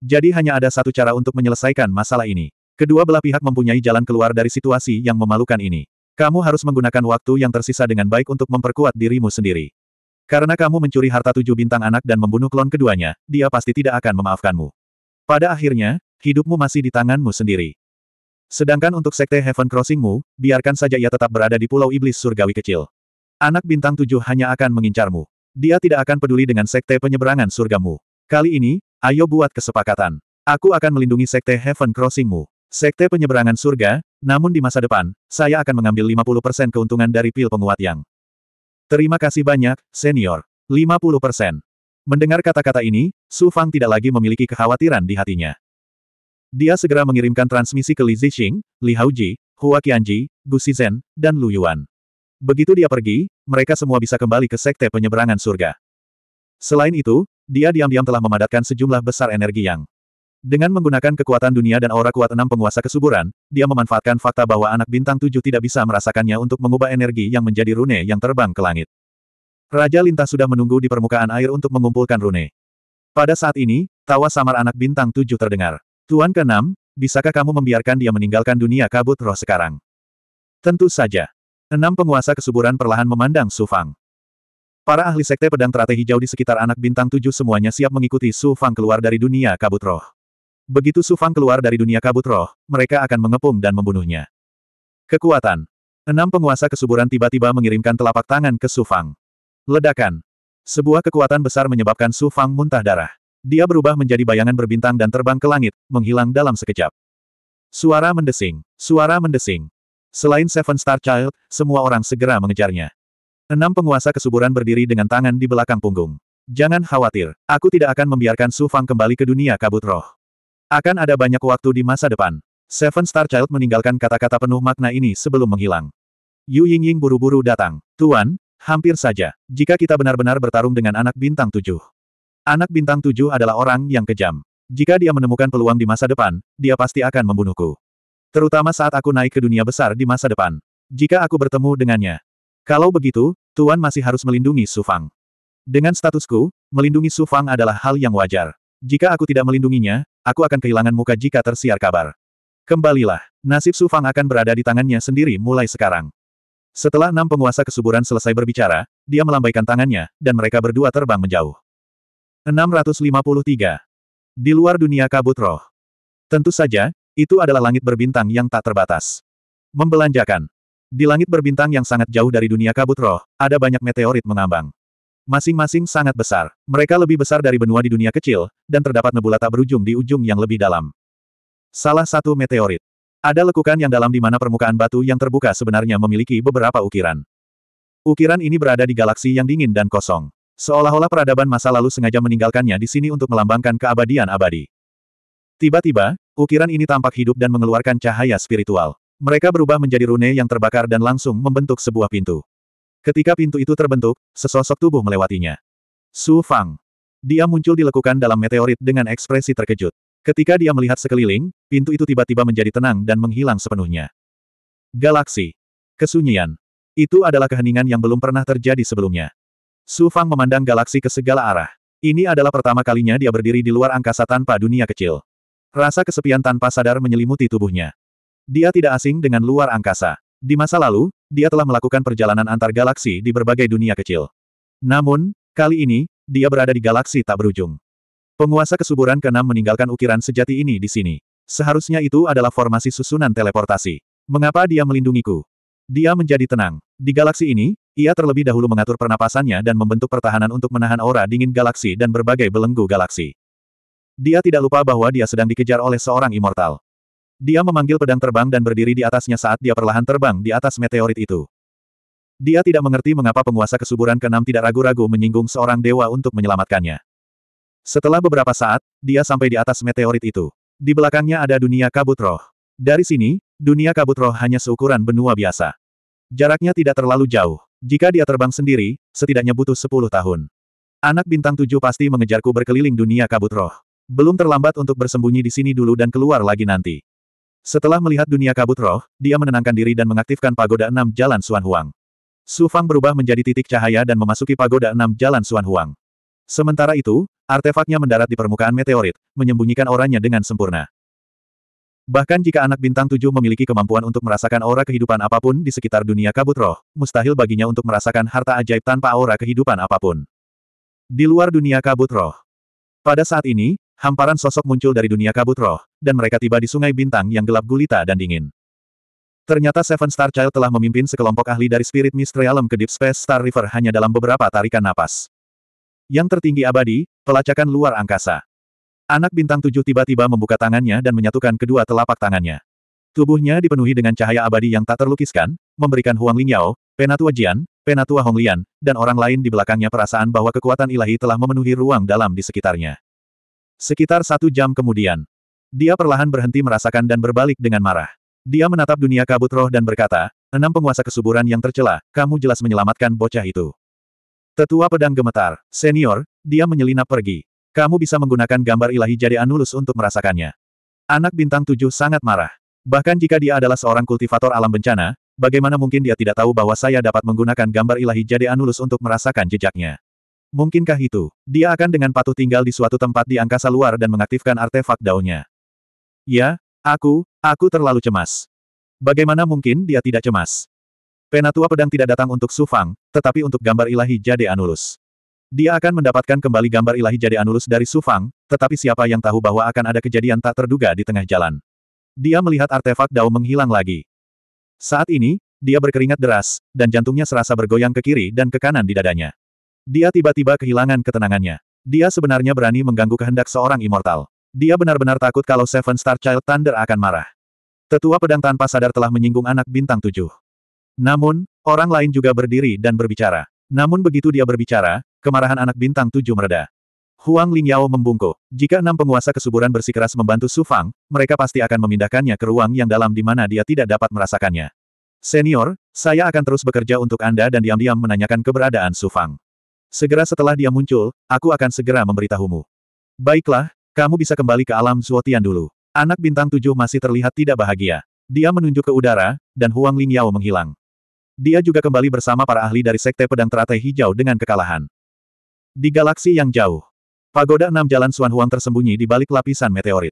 Jadi hanya ada satu cara untuk menyelesaikan masalah ini. Kedua belah pihak mempunyai jalan keluar dari situasi yang memalukan ini. Kamu harus menggunakan waktu yang tersisa dengan baik untuk memperkuat dirimu sendiri. Karena kamu mencuri harta tujuh bintang anak dan membunuh klon keduanya, dia pasti tidak akan memaafkanmu. Pada akhirnya, hidupmu masih di tanganmu sendiri. Sedangkan untuk sekte Heaven Crossingmu, biarkan saja ia tetap berada di pulau iblis surgawi kecil. Anak bintang tujuh hanya akan mengincarmu. Dia tidak akan peduli dengan sekte penyeberangan surgamu. Kali ini, ayo buat kesepakatan. Aku akan melindungi sekte Heaven Crossingmu. Sekte penyeberangan surga, namun di masa depan, saya akan mengambil 50% keuntungan dari pil penguat yang. Terima kasih banyak, senior. 50%. Mendengar kata-kata ini, Su Fang tidak lagi memiliki kekhawatiran di hatinya. Dia segera mengirimkan transmisi ke Li Zixing, Li Haoji, Hua Qianji, Gu Zhen, dan Lu Yuan. Begitu dia pergi, mereka semua bisa kembali ke sekte penyeberangan surga. Selain itu, dia diam-diam telah memadatkan sejumlah besar energi yang dengan menggunakan kekuatan dunia dan aura kuat enam penguasa kesuburan, dia memanfaatkan fakta bahwa anak bintang tujuh tidak bisa merasakannya untuk mengubah energi yang menjadi rune yang terbang ke langit. Raja Lintah sudah menunggu di permukaan air untuk mengumpulkan rune. Pada saat ini, tawa samar anak bintang tujuh terdengar. Tuan keenam, bisakah kamu membiarkan dia meninggalkan dunia kabut roh sekarang? Tentu saja. Enam penguasa kesuburan perlahan memandang Su Fang. Para ahli sekte pedang teratai hijau di sekitar anak bintang tujuh semuanya siap mengikuti Su Fang keluar dari dunia kabut roh. Begitu Su Fang keluar dari dunia kabut roh, mereka akan mengepung dan membunuhnya. Kekuatan. Enam penguasa kesuburan tiba-tiba mengirimkan telapak tangan ke Su Fang. Ledakan. Sebuah kekuatan besar menyebabkan Su Fang muntah darah. Dia berubah menjadi bayangan berbintang dan terbang ke langit, menghilang dalam sekejap. Suara mendesing, suara mendesing. Selain Seven Star Child, semua orang segera mengejarnya. Enam penguasa kesuburan berdiri dengan tangan di belakang punggung. Jangan khawatir, aku tidak akan membiarkan Su Fang kembali ke dunia kabut roh. Akan ada banyak waktu di masa depan. Seven Star Child meninggalkan kata-kata penuh makna ini sebelum menghilang. Yu Yingying buru-buru datang. Tuan, hampir saja. Jika kita benar-benar bertarung dengan anak bintang tujuh. Anak bintang tujuh adalah orang yang kejam. Jika dia menemukan peluang di masa depan, dia pasti akan membunuhku. Terutama saat aku naik ke dunia besar di masa depan. Jika aku bertemu dengannya. Kalau begitu, Tuan masih harus melindungi Sufang. Dengan statusku, melindungi Sufang adalah hal yang wajar. Jika aku tidak melindunginya, aku akan kehilangan muka jika tersiar kabar. Kembalilah, nasib Sufang akan berada di tangannya sendiri mulai sekarang. Setelah enam penguasa kesuburan selesai berbicara, dia melambaikan tangannya, dan mereka berdua terbang menjauh. 653. Di luar dunia kabut roh. Tentu saja, itu adalah langit berbintang yang tak terbatas. Membelanjakan. Di langit berbintang yang sangat jauh dari dunia kabut roh, ada banyak meteorit mengambang. Masing-masing sangat besar. Mereka lebih besar dari benua di dunia kecil, dan terdapat nebula tak berujung di ujung yang lebih dalam. Salah satu meteorit. Ada lekukan yang dalam di mana permukaan batu yang terbuka sebenarnya memiliki beberapa ukiran. Ukiran ini berada di galaksi yang dingin dan kosong. Seolah-olah peradaban masa lalu sengaja meninggalkannya di sini untuk melambangkan keabadian abadi. Tiba-tiba, ukiran ini tampak hidup dan mengeluarkan cahaya spiritual. Mereka berubah menjadi rune yang terbakar dan langsung membentuk sebuah pintu. Ketika pintu itu terbentuk, sesosok tubuh melewatinya. Su Fang. Dia muncul dilekukan dalam meteorit dengan ekspresi terkejut. Ketika dia melihat sekeliling, pintu itu tiba-tiba menjadi tenang dan menghilang sepenuhnya. Galaksi. Kesunyian. Itu adalah keheningan yang belum pernah terjadi sebelumnya. Su Fang memandang galaksi ke segala arah. Ini adalah pertama kalinya dia berdiri di luar angkasa tanpa dunia kecil. Rasa kesepian tanpa sadar menyelimuti tubuhnya. Dia tidak asing dengan luar angkasa. Di masa lalu, dia telah melakukan perjalanan antar galaksi di berbagai dunia kecil. Namun, kali ini, dia berada di galaksi tak berujung. Penguasa kesuburan keenam meninggalkan ukiran sejati ini di sini. Seharusnya itu adalah formasi susunan teleportasi. Mengapa dia melindungiku? Dia menjadi tenang. Di galaksi ini, ia terlebih dahulu mengatur pernapasannya dan membentuk pertahanan untuk menahan aura dingin galaksi dan berbagai belenggu galaksi. Dia tidak lupa bahwa dia sedang dikejar oleh seorang immortal. Dia memanggil pedang terbang dan berdiri di atasnya saat dia perlahan terbang di atas meteorit itu. Dia tidak mengerti mengapa penguasa kesuburan keenam tidak ragu-ragu menyinggung seorang dewa untuk menyelamatkannya. Setelah beberapa saat, dia sampai di atas meteorit itu. Di belakangnya ada dunia kabut roh. Dari sini, dunia kabut roh hanya seukuran benua biasa. Jaraknya tidak terlalu jauh. Jika dia terbang sendiri, setidaknya butuh sepuluh tahun. Anak bintang tujuh pasti mengejarku berkeliling dunia kabut roh. Belum terlambat untuk bersembunyi di sini dulu dan keluar lagi nanti. Setelah melihat dunia kabut roh, dia menenangkan diri dan mengaktifkan pagoda enam jalan Suan Huang. Su Fang berubah menjadi titik cahaya dan memasuki pagoda enam jalan Suan Huang. Sementara itu, artefaknya mendarat di permukaan meteorit, menyembunyikan orangnya dengan sempurna. Bahkan jika anak bintang tujuh memiliki kemampuan untuk merasakan aura kehidupan apapun di sekitar dunia kabut roh, mustahil baginya untuk merasakan harta ajaib tanpa aura kehidupan apapun. Di luar dunia kabut roh. Pada saat ini, hamparan sosok muncul dari dunia kabut roh, dan mereka tiba di sungai bintang yang gelap gulita dan dingin. Ternyata Seven Star Child telah memimpin sekelompok ahli dari Spirit Mist Realm ke Deep Space Star River hanya dalam beberapa tarikan napas. Yang tertinggi abadi, pelacakan luar angkasa. Anak bintang tujuh tiba-tiba membuka tangannya dan menyatukan kedua telapak tangannya. Tubuhnya dipenuhi dengan cahaya abadi yang tak terlukiskan, memberikan Huang Lingyao, Penatua Jian, Penatua Honglian, dan orang lain di belakangnya perasaan bahwa kekuatan ilahi telah memenuhi ruang dalam di sekitarnya. Sekitar satu jam kemudian, dia perlahan berhenti merasakan dan berbalik dengan marah. Dia menatap dunia kabut roh dan berkata, enam penguasa kesuburan yang tercela, kamu jelas menyelamatkan bocah itu. Tetua pedang gemetar, senior, dia menyelinap pergi. Kamu bisa menggunakan gambar ilahi jadi Anulus untuk merasakannya. Anak bintang tujuh sangat marah. Bahkan jika dia adalah seorang kultivator alam bencana, bagaimana mungkin dia tidak tahu bahwa saya dapat menggunakan gambar ilahi jadi Anulus untuk merasakan jejaknya. Mungkinkah itu? Dia akan dengan patuh tinggal di suatu tempat di angkasa luar dan mengaktifkan artefak daunnya. Ya, aku, aku terlalu cemas. Bagaimana mungkin dia tidak cemas? Penatua pedang tidak datang untuk Sufang, tetapi untuk gambar ilahi jadi Anulus. Dia akan mendapatkan kembali gambar ilahi jadi Anulus dari Sufang, tetapi siapa yang tahu bahwa akan ada kejadian tak terduga di tengah jalan. Dia melihat artefak Dao menghilang lagi. Saat ini, dia berkeringat deras, dan jantungnya serasa bergoyang ke kiri dan ke kanan di dadanya. Dia tiba-tiba kehilangan ketenangannya. Dia sebenarnya berani mengganggu kehendak seorang immortal. Dia benar-benar takut kalau Seven Star Child Thunder akan marah. Tetua pedang tanpa sadar telah menyinggung anak bintang tujuh. Namun, orang lain juga berdiri dan berbicara. Namun begitu dia berbicara, Kemarahan anak bintang tujuh mereda. Huang Lingyao membungkuk. Jika enam penguasa kesuburan bersikeras membantu Su Fang, mereka pasti akan memindahkannya ke ruang yang dalam di mana dia tidak dapat merasakannya. Senior, saya akan terus bekerja untuk Anda dan diam-diam menanyakan keberadaan Su Fang. Segera setelah dia muncul, aku akan segera memberitahumu. Baiklah, kamu bisa kembali ke alam Zuotian dulu. Anak bintang tujuh masih terlihat tidak bahagia. Dia menunjuk ke udara, dan Huang Lingyao menghilang. Dia juga kembali bersama para ahli dari Sekte Pedang Teratai Hijau dengan kekalahan. Di galaksi yang jauh, pagoda enam jalan Suan Huang tersembunyi di balik lapisan meteorit.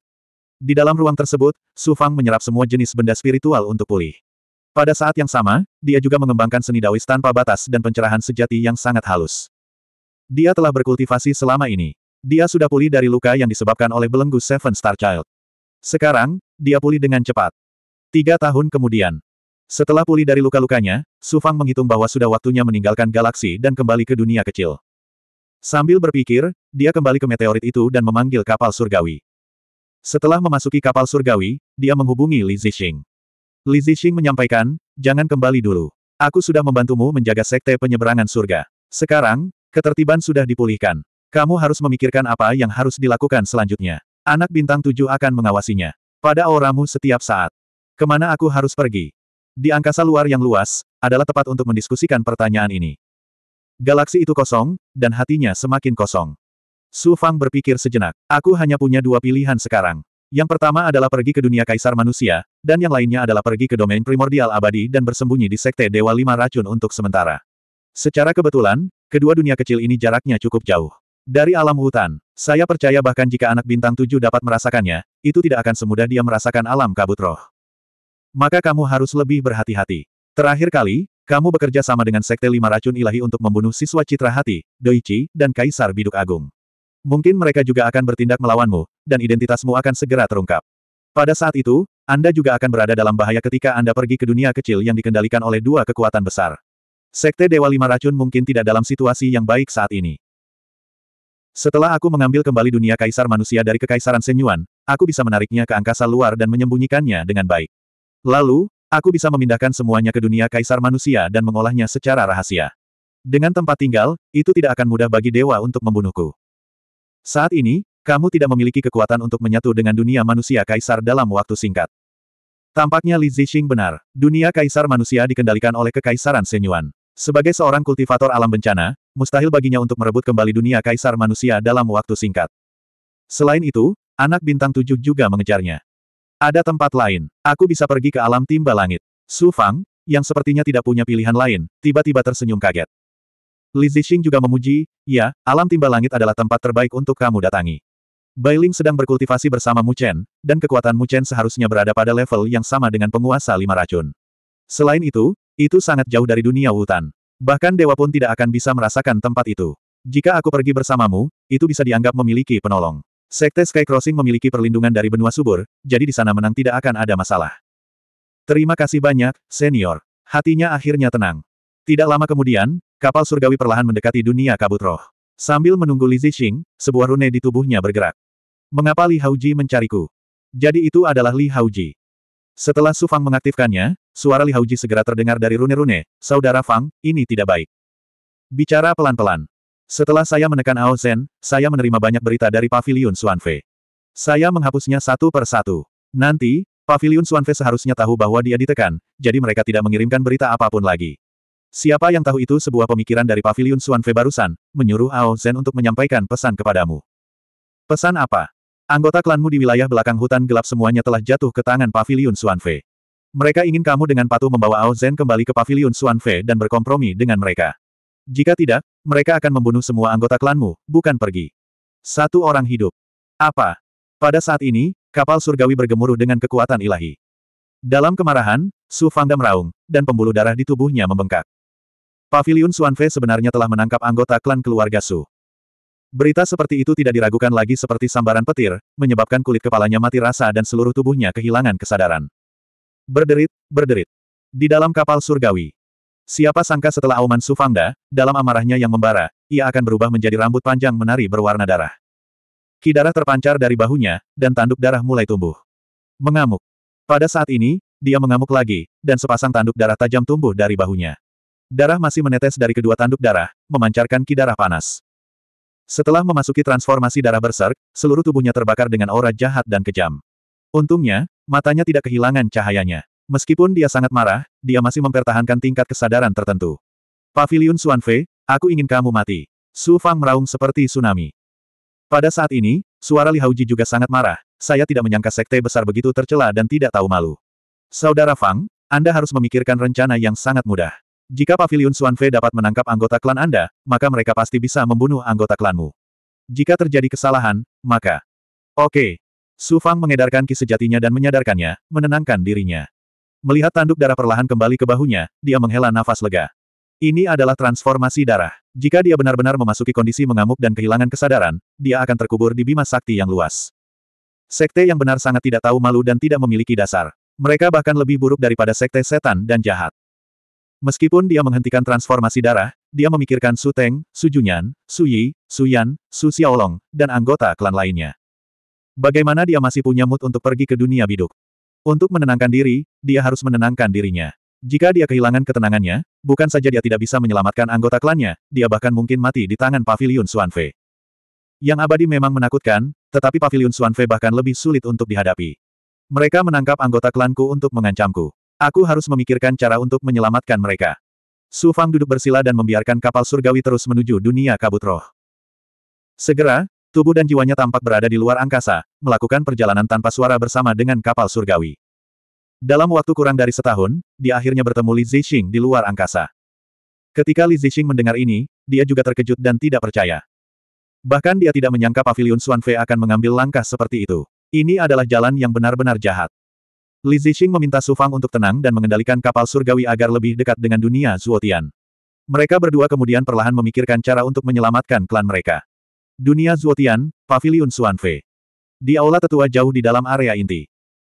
Di dalam ruang tersebut, Su Fang menyerap semua jenis benda spiritual untuk pulih. Pada saat yang sama, dia juga mengembangkan seni Daois tanpa batas dan pencerahan sejati yang sangat halus. Dia telah berkultivasi selama ini. Dia sudah pulih dari luka yang disebabkan oleh belenggu Seven Star Child. Sekarang, dia pulih dengan cepat. Tiga tahun kemudian, setelah pulih dari luka-lukanya, Su Fang menghitung bahwa sudah waktunya meninggalkan galaksi dan kembali ke dunia kecil. Sambil berpikir, dia kembali ke meteorit itu dan memanggil kapal surgawi. Setelah memasuki kapal surgawi, dia menghubungi Li Zixing. Li Zixing menyampaikan, jangan kembali dulu. Aku sudah membantumu menjaga sekte penyeberangan surga. Sekarang, ketertiban sudah dipulihkan. Kamu harus memikirkan apa yang harus dilakukan selanjutnya. Anak bintang tujuh akan mengawasinya. Pada auramu setiap saat. Kemana aku harus pergi? Di angkasa luar yang luas, adalah tepat untuk mendiskusikan pertanyaan ini. Galaksi itu kosong, dan hatinya semakin kosong. Su Fang berpikir sejenak. Aku hanya punya dua pilihan sekarang. Yang pertama adalah pergi ke dunia kaisar manusia, dan yang lainnya adalah pergi ke domain primordial abadi dan bersembunyi di sekte Dewa Lima Racun untuk sementara. Secara kebetulan, kedua dunia kecil ini jaraknya cukup jauh. Dari alam hutan, saya percaya bahkan jika anak bintang tujuh dapat merasakannya, itu tidak akan semudah dia merasakan alam kabut roh. Maka kamu harus lebih berhati-hati. Terakhir kali, kamu bekerja sama dengan Sekte Lima Racun Ilahi untuk membunuh siswa Citra Hati, Doichi, dan Kaisar Biduk Agung. Mungkin mereka juga akan bertindak melawanmu, dan identitasmu akan segera terungkap. Pada saat itu, Anda juga akan berada dalam bahaya ketika Anda pergi ke dunia kecil yang dikendalikan oleh dua kekuatan besar. Sekte Dewa Lima Racun mungkin tidak dalam situasi yang baik saat ini. Setelah aku mengambil kembali dunia kaisar manusia dari kekaisaran Senyuan, aku bisa menariknya ke angkasa luar dan menyembunyikannya dengan baik. Lalu, Aku bisa memindahkan semuanya ke dunia kaisar manusia dan mengolahnya secara rahasia. Dengan tempat tinggal, itu tidak akan mudah bagi dewa untuk membunuhku. Saat ini, kamu tidak memiliki kekuatan untuk menyatu dengan dunia manusia kaisar dalam waktu singkat. Tampaknya Li Zixing benar. Dunia kaisar manusia dikendalikan oleh kekaisaran Senyuan. Sebagai seorang kultivator alam bencana, mustahil baginya untuk merebut kembali dunia kaisar manusia dalam waktu singkat. Selain itu, anak bintang tujuh juga mengejarnya. Ada tempat lain. Aku bisa pergi ke alam timba langit. Su Fang, yang sepertinya tidak punya pilihan lain, tiba-tiba tersenyum kaget. Li Zixing juga memuji, ya, alam timba langit adalah tempat terbaik untuk kamu datangi. Bai Ling sedang berkultivasi bersama Mu Chen, dan kekuatan Mu Chen seharusnya berada pada level yang sama dengan penguasa lima racun. Selain itu, itu sangat jauh dari dunia hutan. Bahkan dewa pun tidak akan bisa merasakan tempat itu. Jika aku pergi bersamamu, itu bisa dianggap memiliki penolong. Sekte Sky Crossing memiliki perlindungan dari benua subur, jadi di sana menang tidak akan ada masalah. Terima kasih banyak, senior. Hatinya akhirnya tenang. Tidak lama kemudian, kapal surgawi perlahan mendekati dunia kabut roh. Sambil menunggu Li Zixing, sebuah rune di tubuhnya bergerak. Mengapa Li Haoji mencariku? Jadi itu adalah Li Haoji. Setelah Su Fang mengaktifkannya, suara Li Haoji segera terdengar dari rune-rune, Saudara Fang, ini tidak baik. Bicara pelan-pelan. Setelah saya menekan Ao Zen, saya menerima banyak berita dari Paviliun Suanfe. Saya menghapusnya satu per satu. Nanti, Paviliun Suanfe seharusnya tahu bahwa dia ditekan, jadi mereka tidak mengirimkan berita apapun lagi. Siapa yang tahu itu sebuah pemikiran dari Paviliun Suanfe barusan, menyuruh Ao Zen untuk menyampaikan pesan kepadamu. Pesan apa? Anggota klanmu di wilayah belakang hutan gelap semuanya telah jatuh ke tangan Paviliun Suanfe. Mereka ingin kamu dengan patuh membawa Ao Zen kembali ke Paviliun Suanfe dan berkompromi dengan mereka. Jika tidak, mereka akan membunuh semua anggota klanmu, bukan pergi. Satu orang hidup. Apa? Pada saat ini, kapal surgawi bergemuruh dengan kekuatan ilahi. Dalam kemarahan, Su Fangda meraung, dan pembuluh darah di tubuhnya membengkak. Paviliun Suanfe sebenarnya telah menangkap anggota klan keluarga Su. Berita seperti itu tidak diragukan lagi seperti sambaran petir, menyebabkan kulit kepalanya mati rasa dan seluruh tubuhnya kehilangan kesadaran. Berderit, berderit. Di dalam kapal surgawi, Siapa sangka setelah Auman Sufangda, dalam amarahnya yang membara, ia akan berubah menjadi rambut panjang menari berwarna darah. Kidarah terpancar dari bahunya, dan tanduk darah mulai tumbuh. Mengamuk. Pada saat ini, dia mengamuk lagi, dan sepasang tanduk darah tajam tumbuh dari bahunya. Darah masih menetes dari kedua tanduk darah, memancarkan kidarah panas. Setelah memasuki transformasi darah berserk, seluruh tubuhnya terbakar dengan aura jahat dan kejam. Untungnya, matanya tidak kehilangan cahayanya. Meskipun dia sangat marah, dia masih mempertahankan tingkat kesadaran tertentu. Pavilion Paviliun Fei, aku ingin kamu mati. Su Fang meraung seperti tsunami. Pada saat ini, suara Li Hauji juga sangat marah, saya tidak menyangka sekte besar begitu tercela dan tidak tahu malu. Saudara Fang, Anda harus memikirkan rencana yang sangat mudah. Jika Pavilion Paviliun Fei dapat menangkap anggota klan Anda, maka mereka pasti bisa membunuh anggota klanmu. Jika terjadi kesalahan, maka... Oke, Su Fang mengedarkan ki sejatinya dan menyadarkannya, menenangkan dirinya. Melihat tanduk darah perlahan kembali ke bahunya, dia menghela nafas lega. Ini adalah transformasi darah. Jika dia benar-benar memasuki kondisi mengamuk dan kehilangan kesadaran, dia akan terkubur di bima sakti yang luas. Sekte yang benar sangat tidak tahu malu dan tidak memiliki dasar. Mereka bahkan lebih buruk daripada sekte setan dan jahat. Meskipun dia menghentikan transformasi darah, dia memikirkan Su Teng, Su Junyan, Su Yi, Su Yan, Su Xiaolong, dan anggota klan lainnya. Bagaimana dia masih punya mood untuk pergi ke dunia biduk? Untuk menenangkan diri, dia harus menenangkan dirinya. Jika dia kehilangan ketenangannya, bukan saja dia tidak bisa menyelamatkan anggota klannya, dia bahkan mungkin mati di tangan pavilion Suanfe. Yang abadi memang menakutkan, tetapi pavilion Suanfe bahkan lebih sulit untuk dihadapi. Mereka menangkap anggota klanku untuk mengancamku. Aku harus memikirkan cara untuk menyelamatkan mereka. Su Fang duduk bersila dan membiarkan kapal surgawi terus menuju dunia kabut roh. Segera, Tubuh dan jiwanya tampak berada di luar angkasa, melakukan perjalanan tanpa suara bersama dengan kapal surgawi. Dalam waktu kurang dari setahun, dia akhirnya bertemu Li Zixing di luar angkasa. Ketika Li Zixing mendengar ini, dia juga terkejut dan tidak percaya. Bahkan dia tidak menyangka pavilion Xuan Fei akan mengambil langkah seperti itu. Ini adalah jalan yang benar-benar jahat. Li Zixing meminta Su Fang untuk tenang dan mengendalikan kapal surgawi agar lebih dekat dengan dunia Zuotian. Mereka berdua kemudian perlahan memikirkan cara untuk menyelamatkan klan mereka. Dunia Zuotian, Pavilion Suanfe. Di aula tetua jauh di dalam area inti.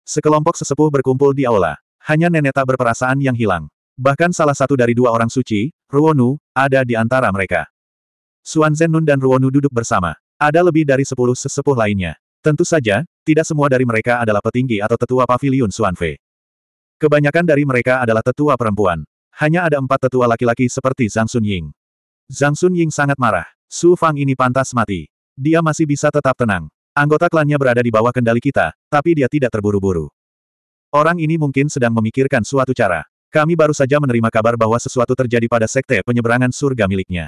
Sekelompok sesepuh berkumpul di aula. Hanya nenek tak berperasaan yang hilang. Bahkan salah satu dari dua orang suci, Ruonu, ada di antara mereka. Suan Zennun dan Ruonu duduk bersama. Ada lebih dari sepuluh sesepuh lainnya. Tentu saja, tidak semua dari mereka adalah petinggi atau tetua Pavilion Suanfe. Kebanyakan dari mereka adalah tetua perempuan. Hanya ada empat tetua laki-laki seperti Zhang Sunying. Zhang Sunying sangat marah. Su Fang ini pantas mati. Dia masih bisa tetap tenang. Anggota klannya berada di bawah kendali kita, tapi dia tidak terburu-buru. Orang ini mungkin sedang memikirkan suatu cara. Kami baru saja menerima kabar bahwa sesuatu terjadi pada sekte penyeberangan surga miliknya.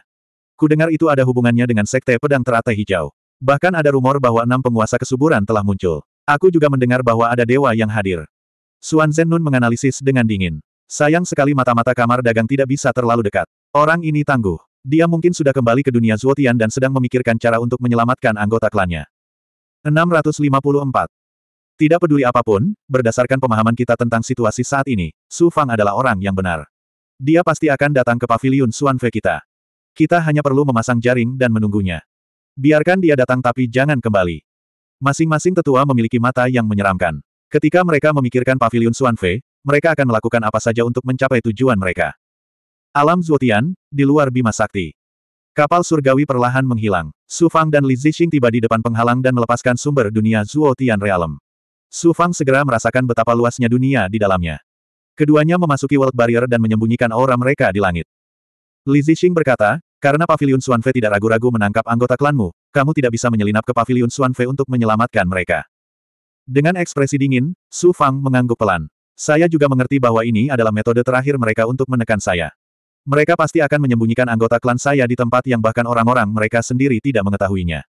Kudengar itu ada hubungannya dengan sekte pedang teratai hijau. Bahkan ada rumor bahwa enam penguasa kesuburan telah muncul. Aku juga mendengar bahwa ada dewa yang hadir. Suan Zen Nun menganalisis dengan dingin. Sayang sekali mata-mata kamar dagang tidak bisa terlalu dekat. Orang ini tangguh. Dia mungkin sudah kembali ke dunia Zuotian dan sedang memikirkan cara untuk menyelamatkan anggota klannya. 654. Tidak peduli apapun, berdasarkan pemahaman kita tentang situasi saat ini, Su Fang adalah orang yang benar. Dia pasti akan datang ke pavilion Fe kita. Kita hanya perlu memasang jaring dan menunggunya. Biarkan dia datang tapi jangan kembali. Masing-masing tetua memiliki mata yang menyeramkan. Ketika mereka memikirkan pavilion Fe, mereka akan melakukan apa saja untuk mencapai tujuan mereka. Alam Zuotian, di luar Bima Sakti. Kapal surgawi perlahan menghilang. Su Fang dan Li Zixing tiba di depan penghalang dan melepaskan sumber dunia Zuotian Realm. Su Fang segera merasakan betapa luasnya dunia di dalamnya. Keduanya memasuki World Barrier dan menyembunyikan aura mereka di langit. Li Zixing berkata, karena Paviliun Swanfe tidak ragu-ragu menangkap anggota klanmu, kamu tidak bisa menyelinap ke Paviliun Swanfe untuk menyelamatkan mereka. Dengan ekspresi dingin, Su Fang mengangguk pelan. Saya juga mengerti bahwa ini adalah metode terakhir mereka untuk menekan saya. Mereka pasti akan menyembunyikan anggota klan saya di tempat yang bahkan orang-orang mereka sendiri tidak mengetahuinya.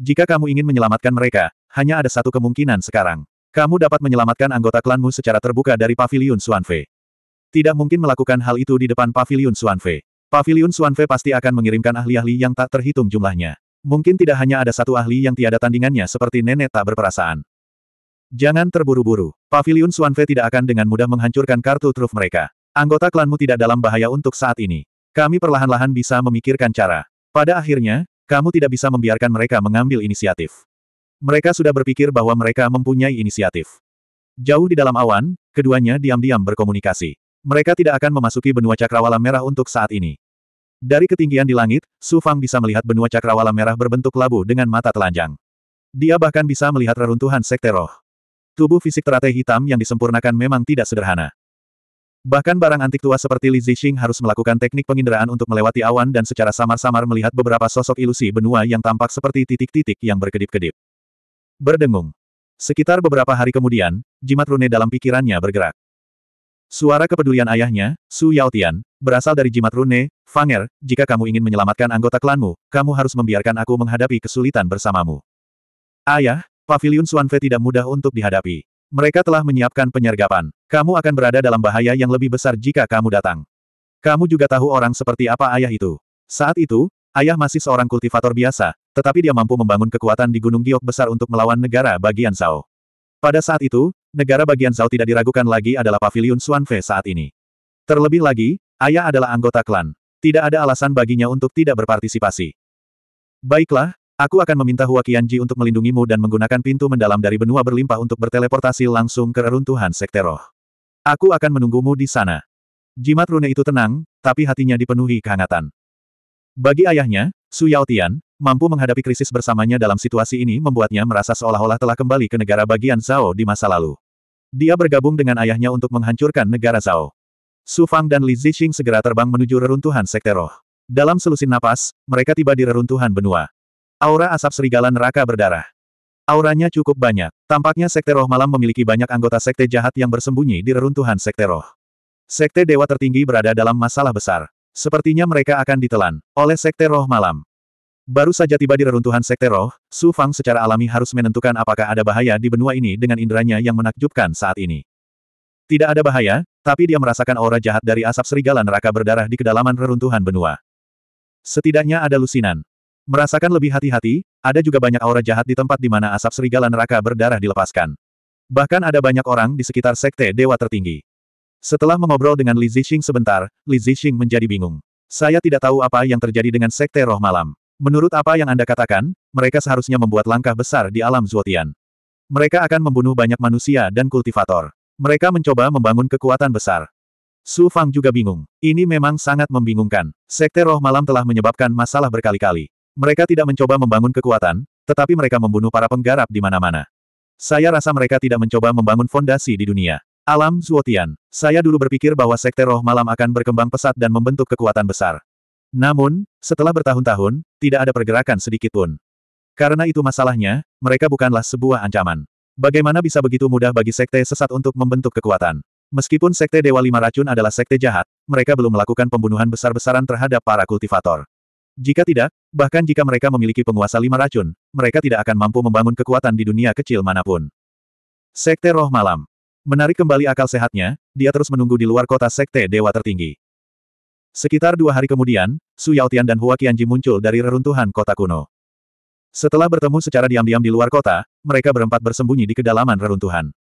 Jika kamu ingin menyelamatkan mereka, hanya ada satu kemungkinan sekarang. Kamu dapat menyelamatkan anggota klanmu secara terbuka dari Paviliun Suanfe. Tidak mungkin melakukan hal itu di depan Paviliun Suanfe. Paviliun Suanfe pasti akan mengirimkan ahli-ahli yang tak terhitung jumlahnya. Mungkin tidak hanya ada satu ahli yang tiada tandingannya seperti nenek tak berperasaan. Jangan terburu-buru. Paviliun Suanfe tidak akan dengan mudah menghancurkan kartu truf mereka. Anggota klanmu tidak dalam bahaya untuk saat ini. Kami perlahan-lahan bisa memikirkan cara. Pada akhirnya, kamu tidak bisa membiarkan mereka mengambil inisiatif. Mereka sudah berpikir bahwa mereka mempunyai inisiatif. Jauh di dalam awan, keduanya diam-diam berkomunikasi. Mereka tidak akan memasuki benua cakrawala merah untuk saat ini. Dari ketinggian di langit, Su Fang bisa melihat benua cakrawala merah berbentuk labu dengan mata telanjang. Dia bahkan bisa melihat reruntuhan sekte roh. Tubuh fisik teratai hitam yang disempurnakan memang tidak sederhana. Bahkan barang antik tua seperti Li Zixing harus melakukan teknik penginderaan untuk melewati awan dan secara samar-samar melihat beberapa sosok ilusi benua yang tampak seperti titik-titik yang berkedip-kedip. Berdengung. Sekitar beberapa hari kemudian, jimat rune dalam pikirannya bergerak. Suara kepedulian ayahnya, Su Yaotian, berasal dari jimat rune, Fanger, jika kamu ingin menyelamatkan anggota klanmu, kamu harus membiarkan aku menghadapi kesulitan bersamamu. Ayah, Paviliun Suanfe tidak mudah untuk dihadapi. Mereka telah menyiapkan penyergapan. Kamu akan berada dalam bahaya yang lebih besar jika kamu datang. Kamu juga tahu orang seperti apa ayah itu. Saat itu, ayah masih seorang kultivator biasa, tetapi dia mampu membangun kekuatan di Gunung Giok besar untuk melawan negara bagian Zhao. Pada saat itu, negara bagian Zhao tidak diragukan lagi adalah pavilion Xuanfe saat ini. Terlebih lagi, ayah adalah anggota klan. Tidak ada alasan baginya untuk tidak berpartisipasi. Baiklah, Aku akan meminta Hua Qianji untuk melindungimu dan menggunakan pintu mendalam dari benua berlimpah untuk berteleportasi langsung ke reruntuhan sekte roh. Aku akan menunggumu di sana. Jimat rune itu tenang, tapi hatinya dipenuhi kehangatan. Bagi ayahnya, Su Yao Tian, mampu menghadapi krisis bersamanya dalam situasi ini membuatnya merasa seolah-olah telah kembali ke negara bagian Zhao di masa lalu. Dia bergabung dengan ayahnya untuk menghancurkan negara Zhao. Su Fang dan Li Zixing segera terbang menuju reruntuhan sekte roh. Dalam selusin napas, mereka tiba di reruntuhan benua. Aura asap serigala neraka berdarah. Auranya cukup banyak. Tampaknya Sekte Roh Malam memiliki banyak anggota Sekte Jahat yang bersembunyi di reruntuhan Sekte Roh. Sekte Dewa tertinggi berada dalam masalah besar. Sepertinya mereka akan ditelan oleh Sekte Roh Malam. Baru saja tiba di reruntuhan Sekte Roh, Su Fang secara alami harus menentukan apakah ada bahaya di benua ini dengan inderanya yang menakjubkan saat ini. Tidak ada bahaya, tapi dia merasakan aura jahat dari asap serigala neraka berdarah di kedalaman reruntuhan benua. Setidaknya ada lusinan. Merasakan lebih hati-hati, ada juga banyak aura jahat di tempat di mana asap serigala neraka berdarah dilepaskan. Bahkan ada banyak orang di sekitar sekte dewa tertinggi. Setelah mengobrol dengan Li Zixing sebentar, Li Zixing menjadi bingung. Saya tidak tahu apa yang terjadi dengan sekte roh malam. Menurut apa yang Anda katakan, mereka seharusnya membuat langkah besar di alam Zuotian. Mereka akan membunuh banyak manusia dan kultivator. Mereka mencoba membangun kekuatan besar. Su Fang juga bingung. Ini memang sangat membingungkan. Sekte roh malam telah menyebabkan masalah berkali-kali. Mereka tidak mencoba membangun kekuatan, tetapi mereka membunuh para penggarap di mana-mana. Saya rasa mereka tidak mencoba membangun fondasi di dunia. Alam Zuotian, saya dulu berpikir bahwa sekte roh malam akan berkembang pesat dan membentuk kekuatan besar. Namun, setelah bertahun-tahun, tidak ada pergerakan sedikit pun. Karena itu masalahnya, mereka bukanlah sebuah ancaman. Bagaimana bisa begitu mudah bagi sekte sesat untuk membentuk kekuatan? Meskipun sekte Dewa Lima Racun adalah sekte jahat, mereka belum melakukan pembunuhan besar-besaran terhadap para kultivator. Jika tidak, bahkan jika mereka memiliki penguasa lima racun, mereka tidak akan mampu membangun kekuatan di dunia kecil manapun. Sekte Roh Malam Menarik kembali akal sehatnya, dia terus menunggu di luar kota Sekte Dewa Tertinggi. Sekitar dua hari kemudian, Su Yao Tian dan Hua Qianji muncul dari reruntuhan kota kuno. Setelah bertemu secara diam-diam di luar kota, mereka berempat bersembunyi di kedalaman reruntuhan.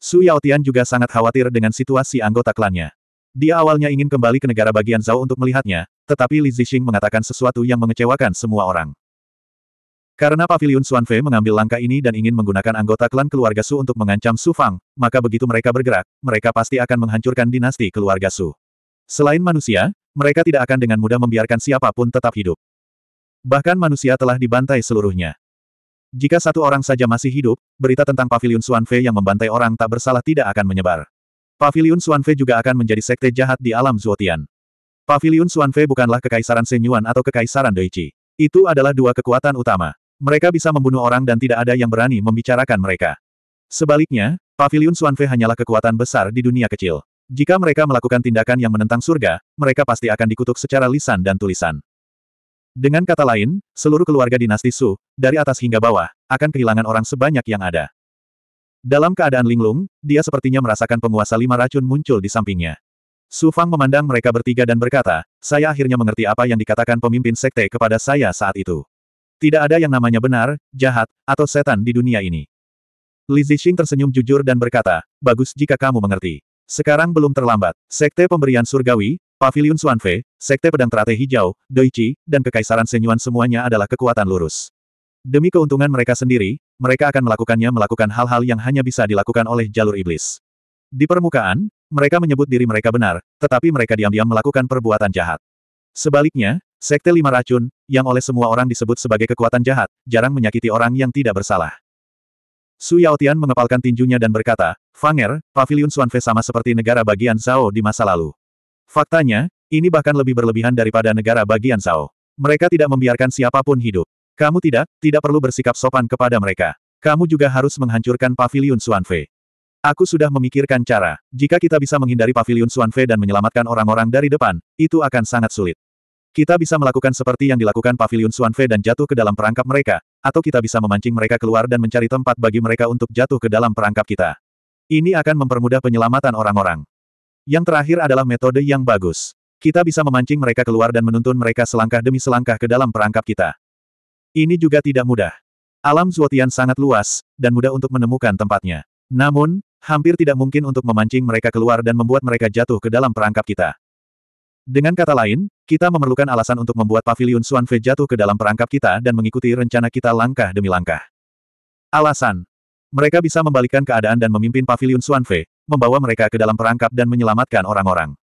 Su Yao Tian juga sangat khawatir dengan situasi anggota klannya. Dia awalnya ingin kembali ke negara bagian Zhao untuk melihatnya, tetapi Li Zixing mengatakan sesuatu yang mengecewakan semua orang. Karena Paviliun Fei mengambil langkah ini dan ingin menggunakan anggota klan keluarga Su untuk mengancam Su Fang, maka begitu mereka bergerak, mereka pasti akan menghancurkan dinasti keluarga Su. Selain manusia, mereka tidak akan dengan mudah membiarkan siapapun tetap hidup. Bahkan manusia telah dibantai seluruhnya. Jika satu orang saja masih hidup, berita tentang Paviliun Fei yang membantai orang tak bersalah tidak akan menyebar. Paviliun Fei juga akan menjadi sekte jahat di alam Zuotian. Pavilion Suanfe bukanlah Kekaisaran Senyuan atau Kekaisaran Daichi. Itu adalah dua kekuatan utama. Mereka bisa membunuh orang dan tidak ada yang berani membicarakan mereka. Sebaliknya, Pavilion Suanfe hanyalah kekuatan besar di dunia kecil. Jika mereka melakukan tindakan yang menentang surga, mereka pasti akan dikutuk secara lisan dan tulisan. Dengan kata lain, seluruh keluarga dinasti Su, dari atas hingga bawah, akan kehilangan orang sebanyak yang ada. Dalam keadaan linglung, dia sepertinya merasakan penguasa lima racun muncul di sampingnya. Su Fang memandang mereka bertiga dan berkata, saya akhirnya mengerti apa yang dikatakan pemimpin sekte kepada saya saat itu. Tidak ada yang namanya benar, jahat, atau setan di dunia ini. Li Zixing tersenyum jujur dan berkata, bagus jika kamu mengerti. Sekarang belum terlambat. Sekte pemberian surgawi, Pavilion Suanfe, Sekte Pedang Teratai Hijau, Doichi, dan Kekaisaran Senyuan semuanya adalah kekuatan lurus. Demi keuntungan mereka sendiri, mereka akan melakukannya melakukan hal-hal yang hanya bisa dilakukan oleh jalur iblis. Di permukaan, mereka menyebut diri mereka benar, tetapi mereka diam-diam melakukan perbuatan jahat. Sebaliknya, Sekte Lima Racun, yang oleh semua orang disebut sebagai kekuatan jahat, jarang menyakiti orang yang tidak bersalah. Su Yaotian mengepalkan tinjunya dan berkata, Fanger, Pavilion Suanfe sama seperti negara bagian Zhao di masa lalu. Faktanya, ini bahkan lebih berlebihan daripada negara bagian Zhao. Mereka tidak membiarkan siapapun hidup. Kamu tidak, tidak perlu bersikap sopan kepada mereka. Kamu juga harus menghancurkan Pavilion Suanfe. Aku sudah memikirkan cara, jika kita bisa menghindari pavilion Suanfe dan menyelamatkan orang-orang dari depan, itu akan sangat sulit. Kita bisa melakukan seperti yang dilakukan pavilion Suanfe dan jatuh ke dalam perangkap mereka, atau kita bisa memancing mereka keluar dan mencari tempat bagi mereka untuk jatuh ke dalam perangkap kita. Ini akan mempermudah penyelamatan orang-orang. Yang terakhir adalah metode yang bagus. Kita bisa memancing mereka keluar dan menuntun mereka selangkah demi selangkah ke dalam perangkap kita. Ini juga tidak mudah. Alam Zuotian sangat luas, dan mudah untuk menemukan tempatnya. Namun, Hampir tidak mungkin untuk memancing mereka keluar dan membuat mereka jatuh ke dalam perangkap kita. Dengan kata lain, kita memerlukan alasan untuk membuat pavilion Suanfe jatuh ke dalam perangkap kita dan mengikuti rencana kita langkah demi langkah. Alasan. Mereka bisa membalikkan keadaan dan memimpin pavilion Suanfe, membawa mereka ke dalam perangkap dan menyelamatkan orang-orang.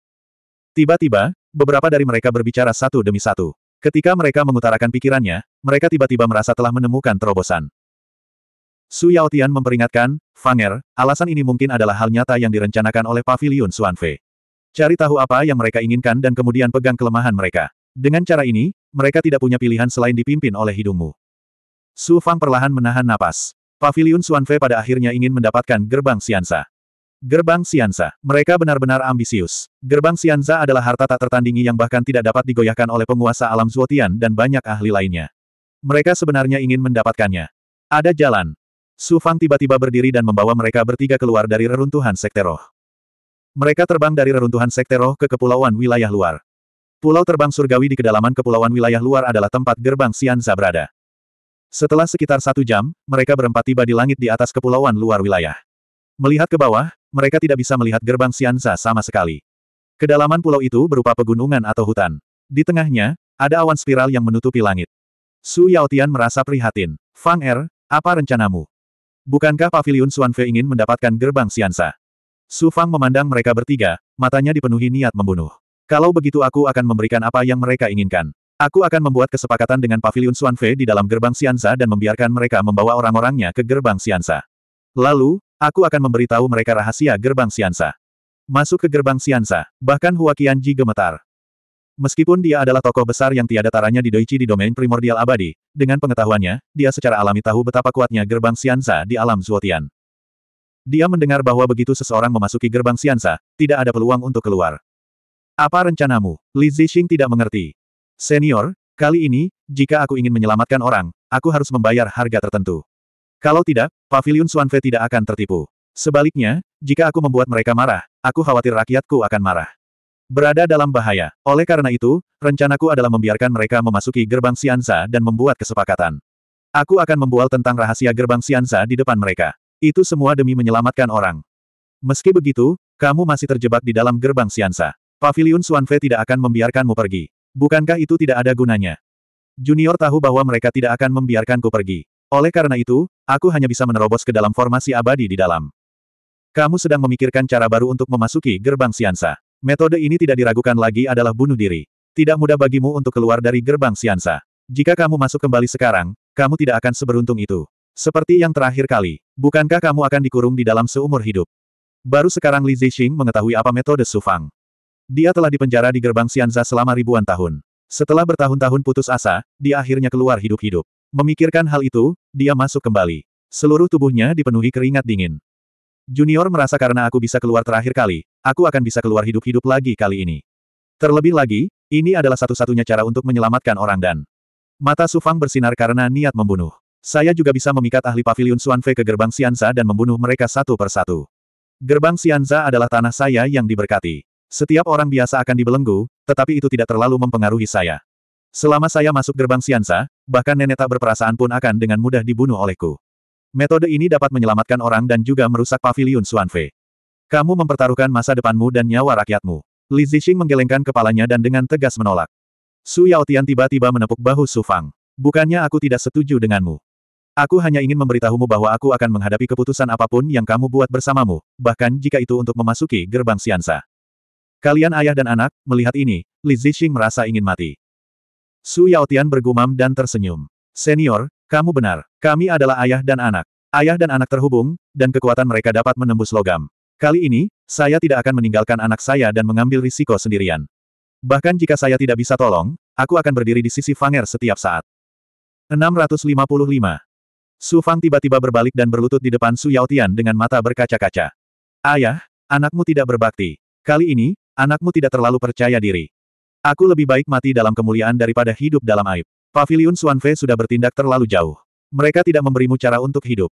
Tiba-tiba, beberapa dari mereka berbicara satu demi satu. Ketika mereka mengutarakan pikirannya, mereka tiba-tiba merasa telah menemukan terobosan. Su Yaotian memperingatkan, Fanger, alasan ini mungkin adalah hal nyata yang direncanakan oleh Pavilion Suanfe. Cari tahu apa yang mereka inginkan dan kemudian pegang kelemahan mereka. Dengan cara ini, mereka tidak punya pilihan selain dipimpin oleh hidungmu. Su Fang perlahan menahan napas. Pavilion Suanfe pada akhirnya ingin mendapatkan gerbang Siansa. Gerbang Siansa. Mereka benar-benar ambisius. Gerbang Siansa adalah harta tak tertandingi yang bahkan tidak dapat digoyahkan oleh penguasa alam Zuotian dan banyak ahli lainnya. Mereka sebenarnya ingin mendapatkannya. Ada jalan. Su Fang tiba-tiba berdiri dan membawa mereka bertiga keluar dari reruntuhan Sekte Roh. Mereka terbang dari reruntuhan Sekte Roh ke kepulauan wilayah luar. Pulau terbang surgawi di kedalaman kepulauan wilayah luar adalah tempat gerbang Sianza berada. Setelah sekitar satu jam, mereka berempat tiba di langit di atas kepulauan luar wilayah. Melihat ke bawah, mereka tidak bisa melihat gerbang Sianza sama sekali. Kedalaman pulau itu berupa pegunungan atau hutan. Di tengahnya, ada awan spiral yang menutupi langit. Su Yaotian merasa prihatin. Fang Er, apa rencanamu? Bukankah Paviliun Suanfe ingin mendapatkan gerbang Siansa? Su Fang memandang mereka bertiga, matanya dipenuhi niat membunuh. Kalau begitu aku akan memberikan apa yang mereka inginkan. Aku akan membuat kesepakatan dengan Paviliun Suanfe di dalam gerbang Siansa dan membiarkan mereka membawa orang-orangnya ke gerbang Siansa. Lalu, aku akan memberitahu mereka rahasia gerbang Siansa. Masuk ke gerbang Siansa, bahkan Huakianji gemetar. Meskipun dia adalah tokoh besar yang tiada taranya di Doichi di domain primordial abadi, dengan pengetahuannya, dia secara alami tahu betapa kuatnya gerbang Siansa di alam Zuotian. Dia mendengar bahwa begitu seseorang memasuki gerbang Siansa, tidak ada peluang untuk keluar. Apa rencanamu? Li Zixing tidak mengerti. Senior, kali ini, jika aku ingin menyelamatkan orang, aku harus membayar harga tertentu. Kalau tidak, Pavilion Suanfe tidak akan tertipu. Sebaliknya, jika aku membuat mereka marah, aku khawatir rakyatku akan marah. Berada dalam bahaya. Oleh karena itu, rencanaku adalah membiarkan mereka memasuki gerbang Sianza dan membuat kesepakatan. Aku akan membual tentang rahasia gerbang Sianza di depan mereka. Itu semua demi menyelamatkan orang. Meski begitu, kamu masih terjebak di dalam gerbang Sianza. Pavilion Suanfe tidak akan membiarkanmu pergi. Bukankah itu tidak ada gunanya? Junior tahu bahwa mereka tidak akan membiarkanku pergi. Oleh karena itu, aku hanya bisa menerobos ke dalam formasi abadi di dalam. Kamu sedang memikirkan cara baru untuk memasuki gerbang Siansa. Metode ini tidak diragukan lagi adalah bunuh diri. Tidak mudah bagimu untuk keluar dari gerbang Siansa. Jika kamu masuk kembali sekarang, kamu tidak akan seberuntung itu. Seperti yang terakhir kali, bukankah kamu akan dikurung di dalam seumur hidup? Baru sekarang Li Zixing mengetahui apa metode Sufang. Dia telah dipenjara di gerbang Sianza selama ribuan tahun. Setelah bertahun-tahun putus asa, dia akhirnya keluar hidup-hidup. Memikirkan hal itu, dia masuk kembali. Seluruh tubuhnya dipenuhi keringat dingin. Junior merasa karena aku bisa keluar terakhir kali, aku akan bisa keluar hidup-hidup lagi kali ini. Terlebih lagi, ini adalah satu-satunya cara untuk menyelamatkan orang dan mata Sufang bersinar karena niat membunuh. Saya juga bisa memikat ahli pavilion Suanfe ke gerbang Sianza dan membunuh mereka satu persatu. Gerbang Sianza adalah tanah saya yang diberkati. Setiap orang biasa akan dibelenggu, tetapi itu tidak terlalu mempengaruhi saya. Selama saya masuk gerbang Sianza, bahkan nenek tak berperasaan pun akan dengan mudah dibunuh olehku. Metode ini dapat menyelamatkan orang dan juga merusak pavilion Xuanfei. Kamu mempertaruhkan masa depanmu dan nyawa rakyatmu. Li Zixing menggelengkan kepalanya dan dengan tegas menolak. Su Yaotian tiba-tiba menepuk bahu Su Fang. Bukannya aku tidak setuju denganmu. Aku hanya ingin memberitahumu bahwa aku akan menghadapi keputusan apapun yang kamu buat bersamamu, bahkan jika itu untuk memasuki gerbang Siansa. Kalian ayah dan anak, melihat ini, Li Zixing merasa ingin mati. Su Yaotian bergumam dan tersenyum. Senior, kamu benar. Kami adalah ayah dan anak. Ayah dan anak terhubung, dan kekuatan mereka dapat menembus logam. Kali ini, saya tidak akan meninggalkan anak saya dan mengambil risiko sendirian. Bahkan jika saya tidak bisa tolong, aku akan berdiri di sisi Fanger setiap saat. 655. Su Fang tiba-tiba berbalik dan berlutut di depan Su Yaotian dengan mata berkaca-kaca. Ayah, anakmu tidak berbakti. Kali ini, anakmu tidak terlalu percaya diri. Aku lebih baik mati dalam kemuliaan daripada hidup dalam aib. Pavilion Xuanfei sudah bertindak terlalu jauh. Mereka tidak memberimu cara untuk hidup.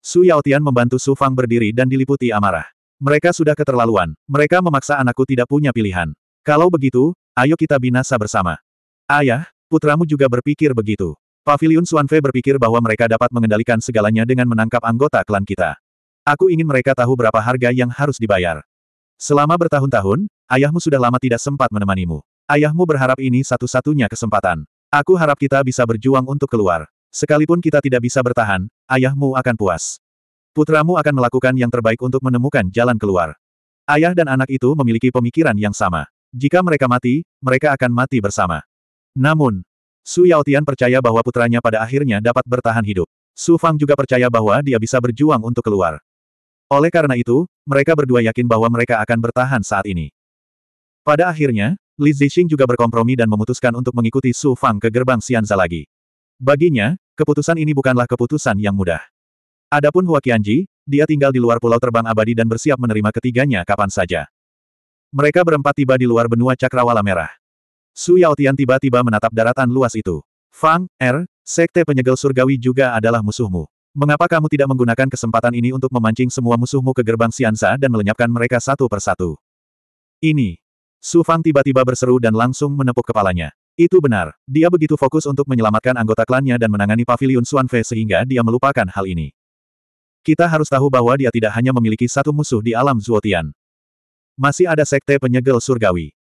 Su Yaotian membantu Su Fang berdiri dan diliputi amarah. Mereka sudah keterlaluan. Mereka memaksa anakku tidak punya pilihan. Kalau begitu, ayo kita binasa bersama. Ayah, putramu juga berpikir begitu. Pavilion Xuanfei berpikir bahwa mereka dapat mengendalikan segalanya dengan menangkap anggota klan kita. Aku ingin mereka tahu berapa harga yang harus dibayar. Selama bertahun-tahun, ayahmu sudah lama tidak sempat menemanimu. Ayahmu berharap ini satu-satunya kesempatan. Aku harap kita bisa berjuang untuk keluar. Sekalipun kita tidak bisa bertahan, ayahmu akan puas. Putramu akan melakukan yang terbaik untuk menemukan jalan keluar. Ayah dan anak itu memiliki pemikiran yang sama. Jika mereka mati, mereka akan mati bersama. Namun, Su Yaotian percaya bahwa putranya pada akhirnya dapat bertahan hidup. Su Fang juga percaya bahwa dia bisa berjuang untuk keluar. Oleh karena itu, mereka berdua yakin bahwa mereka akan bertahan saat ini. Pada akhirnya, Li Zixing juga berkompromi dan memutuskan untuk mengikuti Su Fang ke gerbang Xianza lagi. Baginya, keputusan ini bukanlah keputusan yang mudah. Adapun Hua Qianji, dia tinggal di luar pulau terbang abadi dan bersiap menerima ketiganya kapan saja. Mereka berempat tiba di luar benua cakrawala merah. Su Tian tiba-tiba menatap daratan luas itu. Fang, Er, Sekte Penyegel Surgawi juga adalah musuhmu. Mengapa kamu tidak menggunakan kesempatan ini untuk memancing semua musuhmu ke gerbang Sianza dan melenyapkan mereka satu persatu? Ini, Su Fang tiba-tiba berseru dan langsung menepuk kepalanya. Itu benar, dia begitu fokus untuk menyelamatkan anggota klannya dan menangani pavilion Fe sehingga dia melupakan hal ini. Kita harus tahu bahwa dia tidak hanya memiliki satu musuh di alam Zuotian. Masih ada sekte penyegel surgawi.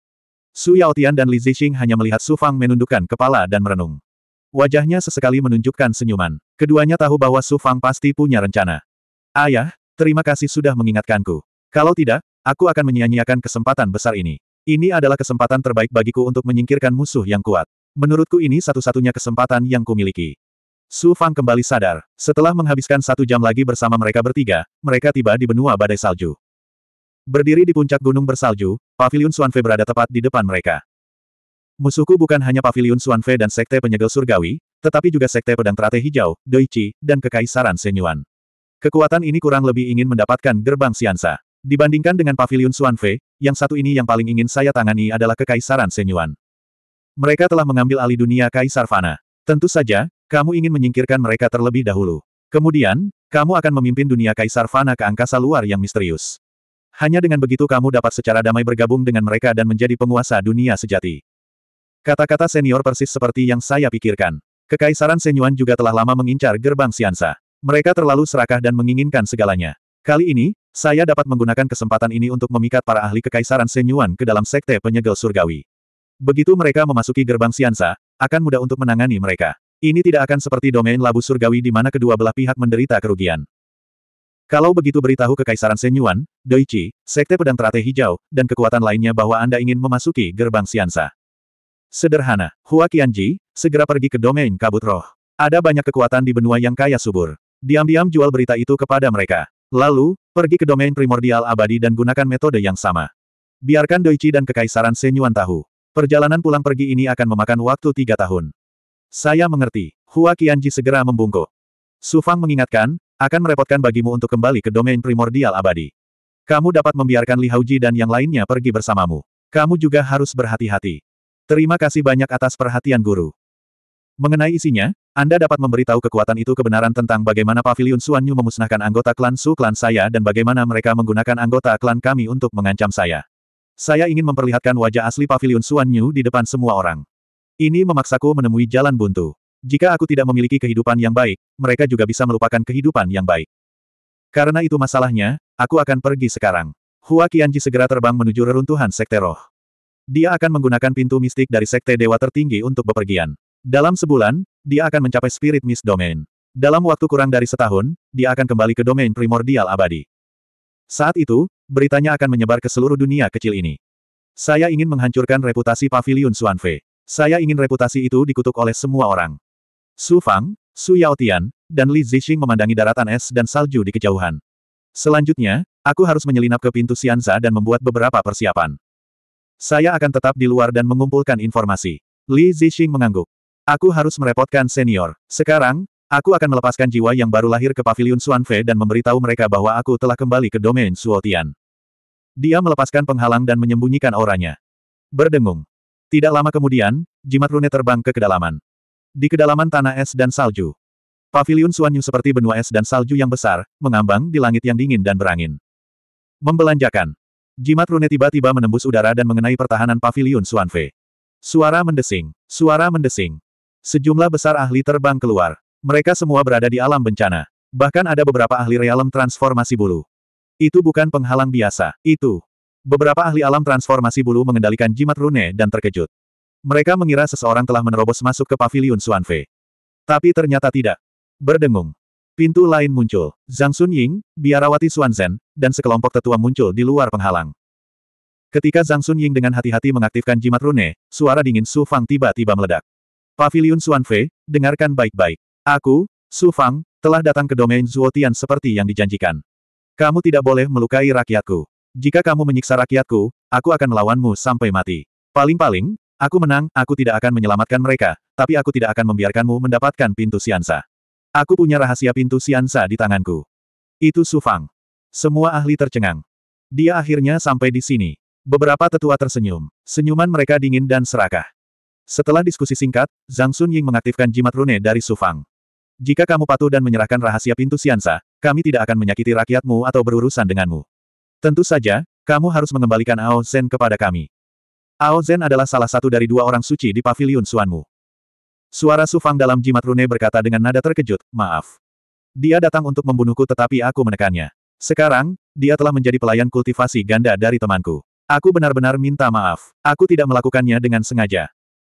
Su Yaotian dan Li Zixing hanya melihat Su Fang menundukkan kepala dan merenung. Wajahnya sesekali menunjukkan senyuman. Keduanya tahu bahwa Su Fang pasti punya rencana. Ayah, terima kasih sudah mengingatkanku. Kalau tidak, aku akan menyia-nyiakan kesempatan besar ini. Ini adalah kesempatan terbaik bagiku untuk menyingkirkan musuh yang kuat. Menurutku ini satu-satunya kesempatan yang kumiliki. Su Fang kembali sadar. Setelah menghabiskan satu jam lagi bersama mereka bertiga, mereka tiba di benua badai salju. Berdiri di puncak gunung bersalju, Paviliun Suanfe berada tepat di depan mereka. Musuhku bukan hanya Paviliun Suanfe dan Sekte Penyegel Surgawi, tetapi juga Sekte Pedang Trate Hijau, Doichi, dan Kekaisaran Senyuan. Kekuatan ini kurang lebih ingin mendapatkan gerbang Siansa. Dibandingkan dengan pavilion Xuanfei, yang satu ini yang paling ingin saya tangani adalah kekaisaran Senyuan. Mereka telah mengambil alih dunia Kaisar Fana. Tentu saja, kamu ingin menyingkirkan mereka terlebih dahulu. Kemudian, kamu akan memimpin dunia Kaisar Fana ke angkasa luar yang misterius. Hanya dengan begitu kamu dapat secara damai bergabung dengan mereka dan menjadi penguasa dunia sejati. Kata-kata senior persis seperti yang saya pikirkan. Kekaisaran Senyuan juga telah lama mengincar gerbang Siansa. Mereka terlalu serakah dan menginginkan segalanya. Kali ini, saya dapat menggunakan kesempatan ini untuk memikat para ahli kekaisaran Senyuan ke dalam sekte penyegel surgawi. Begitu mereka memasuki gerbang Siansa, akan mudah untuk menangani mereka. Ini tidak akan seperti domain labu surgawi di mana kedua belah pihak menderita kerugian. Kalau begitu beritahu Kekaisaran Senyuan, Doichi, Sekte Pedang Teratai Hijau, dan kekuatan lainnya bahwa Anda ingin memasuki gerbang Siansa. Sederhana, Hua Qianji, segera pergi ke domain kabut roh. Ada banyak kekuatan di benua yang kaya subur. Diam-diam jual berita itu kepada mereka. Lalu, pergi ke domain primordial abadi dan gunakan metode yang sama. Biarkan Doichi dan Kekaisaran Senyuan tahu. Perjalanan pulang pergi ini akan memakan waktu tiga tahun. Saya mengerti. Hua Qianji segera membungkuk. Su Fang mengingatkan, akan merepotkan bagimu untuk kembali ke domain primordial abadi. Kamu dapat membiarkan Li Hauji dan yang lainnya pergi bersamamu. Kamu juga harus berhati-hati. Terima kasih banyak atas perhatian guru. Mengenai isinya, Anda dapat memberitahu kekuatan itu kebenaran tentang bagaimana Paviliun Suanyu memusnahkan anggota klan Su klan saya dan bagaimana mereka menggunakan anggota klan kami untuk mengancam saya. Saya ingin memperlihatkan wajah asli Paviliun Suanyu di depan semua orang. Ini memaksaku menemui jalan buntu. Jika aku tidak memiliki kehidupan yang baik, mereka juga bisa melupakan kehidupan yang baik. Karena itu masalahnya, aku akan pergi sekarang. Hua Qianji segera terbang menuju reruntuhan Sekte Roh. Dia akan menggunakan pintu mistik dari Sekte Dewa Tertinggi untuk bepergian. Dalam sebulan, dia akan mencapai Spirit Mist Domain. Dalam waktu kurang dari setahun, dia akan kembali ke domain primordial abadi. Saat itu, beritanya akan menyebar ke seluruh dunia kecil ini. Saya ingin menghancurkan reputasi Pavilion Suanfe. Saya ingin reputasi itu dikutuk oleh semua orang. Su Fang, Su Yao Tian, dan Li Zixing memandangi daratan es dan salju di kejauhan. Selanjutnya, aku harus menyelinap ke pintu Sianza dan membuat beberapa persiapan. Saya akan tetap di luar dan mengumpulkan informasi. Li Zixing mengangguk. Aku harus merepotkan senior. Sekarang, aku akan melepaskan jiwa yang baru lahir ke pavilion Suanfe dan memberitahu mereka bahwa aku telah kembali ke domain Suotian. Dia melepaskan penghalang dan menyembunyikan auranya. Berdengung. Tidak lama kemudian, jimat rune terbang ke kedalaman. Di kedalaman tanah es dan salju. Pavilion Suanyu seperti benua es dan salju yang besar, mengambang di langit yang dingin dan berangin. Membelanjakan. Jimat rune tiba-tiba menembus udara dan mengenai pertahanan pavilion Suanfe. Suara mendesing. Suara mendesing. Sejumlah besar ahli terbang keluar. Mereka semua berada di alam bencana. Bahkan ada beberapa ahli realem transformasi bulu. Itu bukan penghalang biasa, itu. Beberapa ahli alam transformasi bulu mengendalikan jimat rune dan terkejut. Mereka mengira seseorang telah menerobos masuk ke pavilion Suanfe. Tapi ternyata tidak. Berdengung. Pintu lain muncul. Zhang Sunying, biarawati Suanzen, dan sekelompok tetua muncul di luar penghalang. Ketika Zhang Sunying dengan hati-hati mengaktifkan jimat rune, suara dingin Su Fang tiba-tiba meledak. Pavilion Xuanfei, dengarkan baik-baik. Aku, Su Fang, telah datang ke domain Zuotian seperti yang dijanjikan. Kamu tidak boleh melukai rakyatku. Jika kamu menyiksa rakyatku, aku akan melawanmu sampai mati. Paling-paling, aku menang, aku tidak akan menyelamatkan mereka, tapi aku tidak akan membiarkanmu mendapatkan pintu siansa. Aku punya rahasia pintu siansa di tanganku. Itu Su Fang. Semua ahli tercengang. Dia akhirnya sampai di sini. Beberapa tetua tersenyum. Senyuman mereka dingin dan serakah. Setelah diskusi singkat, Zhang Sun Ying mengaktifkan jimat rune dari Sufang. Jika kamu patuh dan menyerahkan rahasia pintu siansa, kami tidak akan menyakiti rakyatmu atau berurusan denganmu. Tentu saja, kamu harus mengembalikan Ao Zen kepada kami. Ao Zen adalah salah satu dari dua orang suci di paviliun Suanmu. Suara Sufang dalam jimat rune berkata dengan nada terkejut, maaf. Dia datang untuk membunuhku tetapi aku menekannya. Sekarang, dia telah menjadi pelayan kultivasi ganda dari temanku. Aku benar-benar minta maaf. Aku tidak melakukannya dengan sengaja.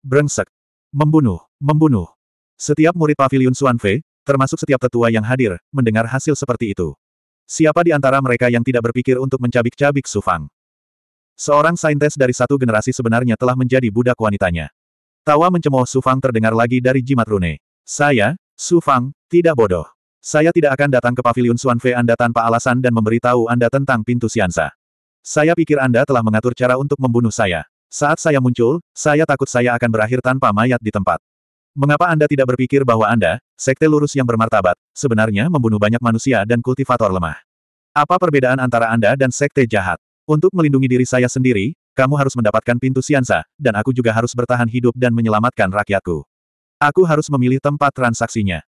Brengsek. Membunuh, membunuh. Setiap murid pavilion Fei, termasuk setiap tetua yang hadir, mendengar hasil seperti itu. Siapa di antara mereka yang tidak berpikir untuk mencabik-cabik Sufang? Seorang saintes dari satu generasi sebenarnya telah menjadi budak wanitanya. Tawa mencemooh Sufang terdengar lagi dari jimat rune. Saya, Sufang, tidak bodoh. Saya tidak akan datang ke pavilion Fei Anda tanpa alasan dan memberitahu Anda tentang pintu siansa. Saya pikir Anda telah mengatur cara untuk membunuh saya. Saat saya muncul, saya takut saya akan berakhir tanpa mayat di tempat. Mengapa Anda tidak berpikir bahwa Anda, sekte lurus yang bermartabat, sebenarnya membunuh banyak manusia dan kultivator lemah? Apa perbedaan antara Anda dan sekte jahat? Untuk melindungi diri saya sendiri, kamu harus mendapatkan pintu siansa, dan aku juga harus bertahan hidup dan menyelamatkan rakyatku. Aku harus memilih tempat transaksinya.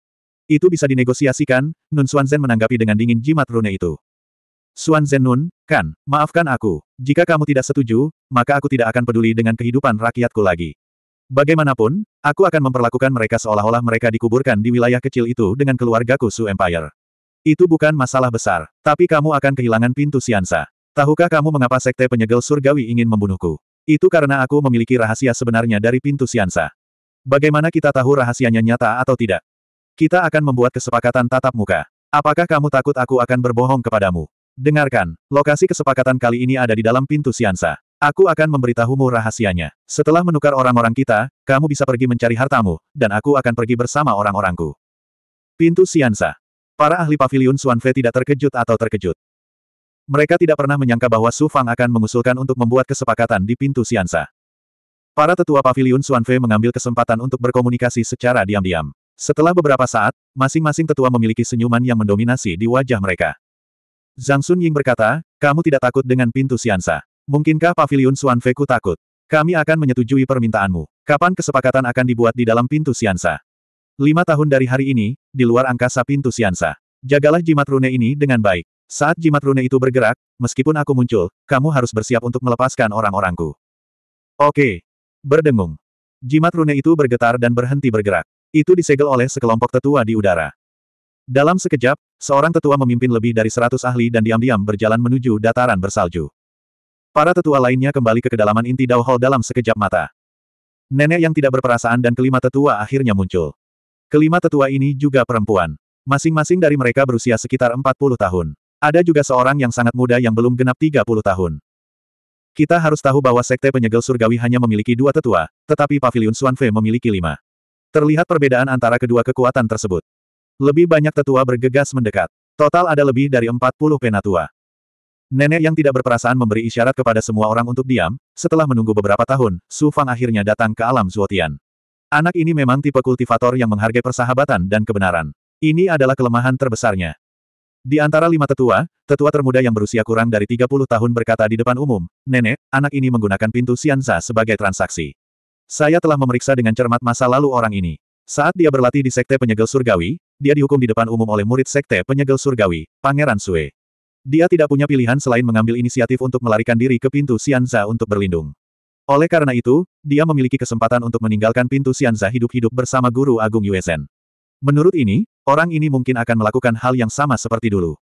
Itu bisa dinegosiasikan, Nun Xuanzhen menanggapi dengan dingin jimat rune itu. Suan Zenun, kan, maafkan aku. Jika kamu tidak setuju, maka aku tidak akan peduli dengan kehidupan rakyatku lagi. Bagaimanapun, aku akan memperlakukan mereka seolah-olah mereka dikuburkan di wilayah kecil itu dengan keluargaku Su Empire. Itu bukan masalah besar, tapi kamu akan kehilangan pintu siansa. Tahukah kamu mengapa sekte penyegel surgawi ingin membunuhku? Itu karena aku memiliki rahasia sebenarnya dari pintu siansa. Bagaimana kita tahu rahasianya nyata atau tidak? Kita akan membuat kesepakatan tatap muka. Apakah kamu takut aku akan berbohong kepadamu? Dengarkan, lokasi kesepakatan kali ini ada di dalam pintu Siansa. Aku akan memberitahumu rahasianya. Setelah menukar orang-orang kita, kamu bisa pergi mencari hartamu, dan aku akan pergi bersama orang-orangku. Pintu Siansa. Para ahli pavilion Suanfe tidak terkejut atau terkejut. Mereka tidak pernah menyangka bahwa Su Fang akan mengusulkan untuk membuat kesepakatan di pintu Siansa. Para tetua pavilion Suanfe mengambil kesempatan untuk berkomunikasi secara diam-diam. Setelah beberapa saat, masing-masing tetua memiliki senyuman yang mendominasi di wajah mereka. Zhang Sun Ying berkata, kamu tidak takut dengan pintu siansa. Mungkinkah pavilion Suan Feku takut? Kami akan menyetujui permintaanmu. Kapan kesepakatan akan dibuat di dalam pintu siansa? Lima tahun dari hari ini, di luar angkasa pintu siansa. Jagalah jimat rune ini dengan baik. Saat jimat rune itu bergerak, meskipun aku muncul, kamu harus bersiap untuk melepaskan orang-orangku. Oke. Berdengung. Jimat rune itu bergetar dan berhenti bergerak. Itu disegel oleh sekelompok tetua di udara. Dalam sekejap, seorang tetua memimpin lebih dari seratus ahli dan diam-diam berjalan menuju dataran bersalju. Para tetua lainnya kembali ke kedalaman inti Dao Hall dalam sekejap mata. Nenek yang tidak berperasaan dan kelima tetua akhirnya muncul. Kelima tetua ini juga perempuan. Masing-masing dari mereka berusia sekitar 40 tahun. Ada juga seorang yang sangat muda yang belum genap 30 tahun. Kita harus tahu bahwa Sekte Penyegel Surgawi hanya memiliki dua tetua, tetapi Paviliun Suanfe memiliki lima. Terlihat perbedaan antara kedua kekuatan tersebut. Lebih banyak tetua bergegas mendekat. Total ada lebih dari 40 penatua. Nenek yang tidak berperasaan memberi isyarat kepada semua orang untuk diam, setelah menunggu beberapa tahun, Su Fang akhirnya datang ke alam Zuotian. Anak ini memang tipe kultivator yang menghargai persahabatan dan kebenaran. Ini adalah kelemahan terbesarnya. Di antara lima tetua, tetua termuda yang berusia kurang dari 30 tahun berkata di depan umum, Nenek, anak ini menggunakan pintu Sianza sebagai transaksi. Saya telah memeriksa dengan cermat masa lalu orang ini. Saat dia berlatih di Sekte Penyegel Surgawi, dia dihukum di depan umum oleh murid Sekte Penyegel Surgawi, Pangeran Sue. Dia tidak punya pilihan selain mengambil inisiatif untuk melarikan diri ke pintu Sianza untuk berlindung. Oleh karena itu, dia memiliki kesempatan untuk meninggalkan pintu Sianza hidup-hidup bersama Guru Agung USN. Menurut ini, orang ini mungkin akan melakukan hal yang sama seperti dulu.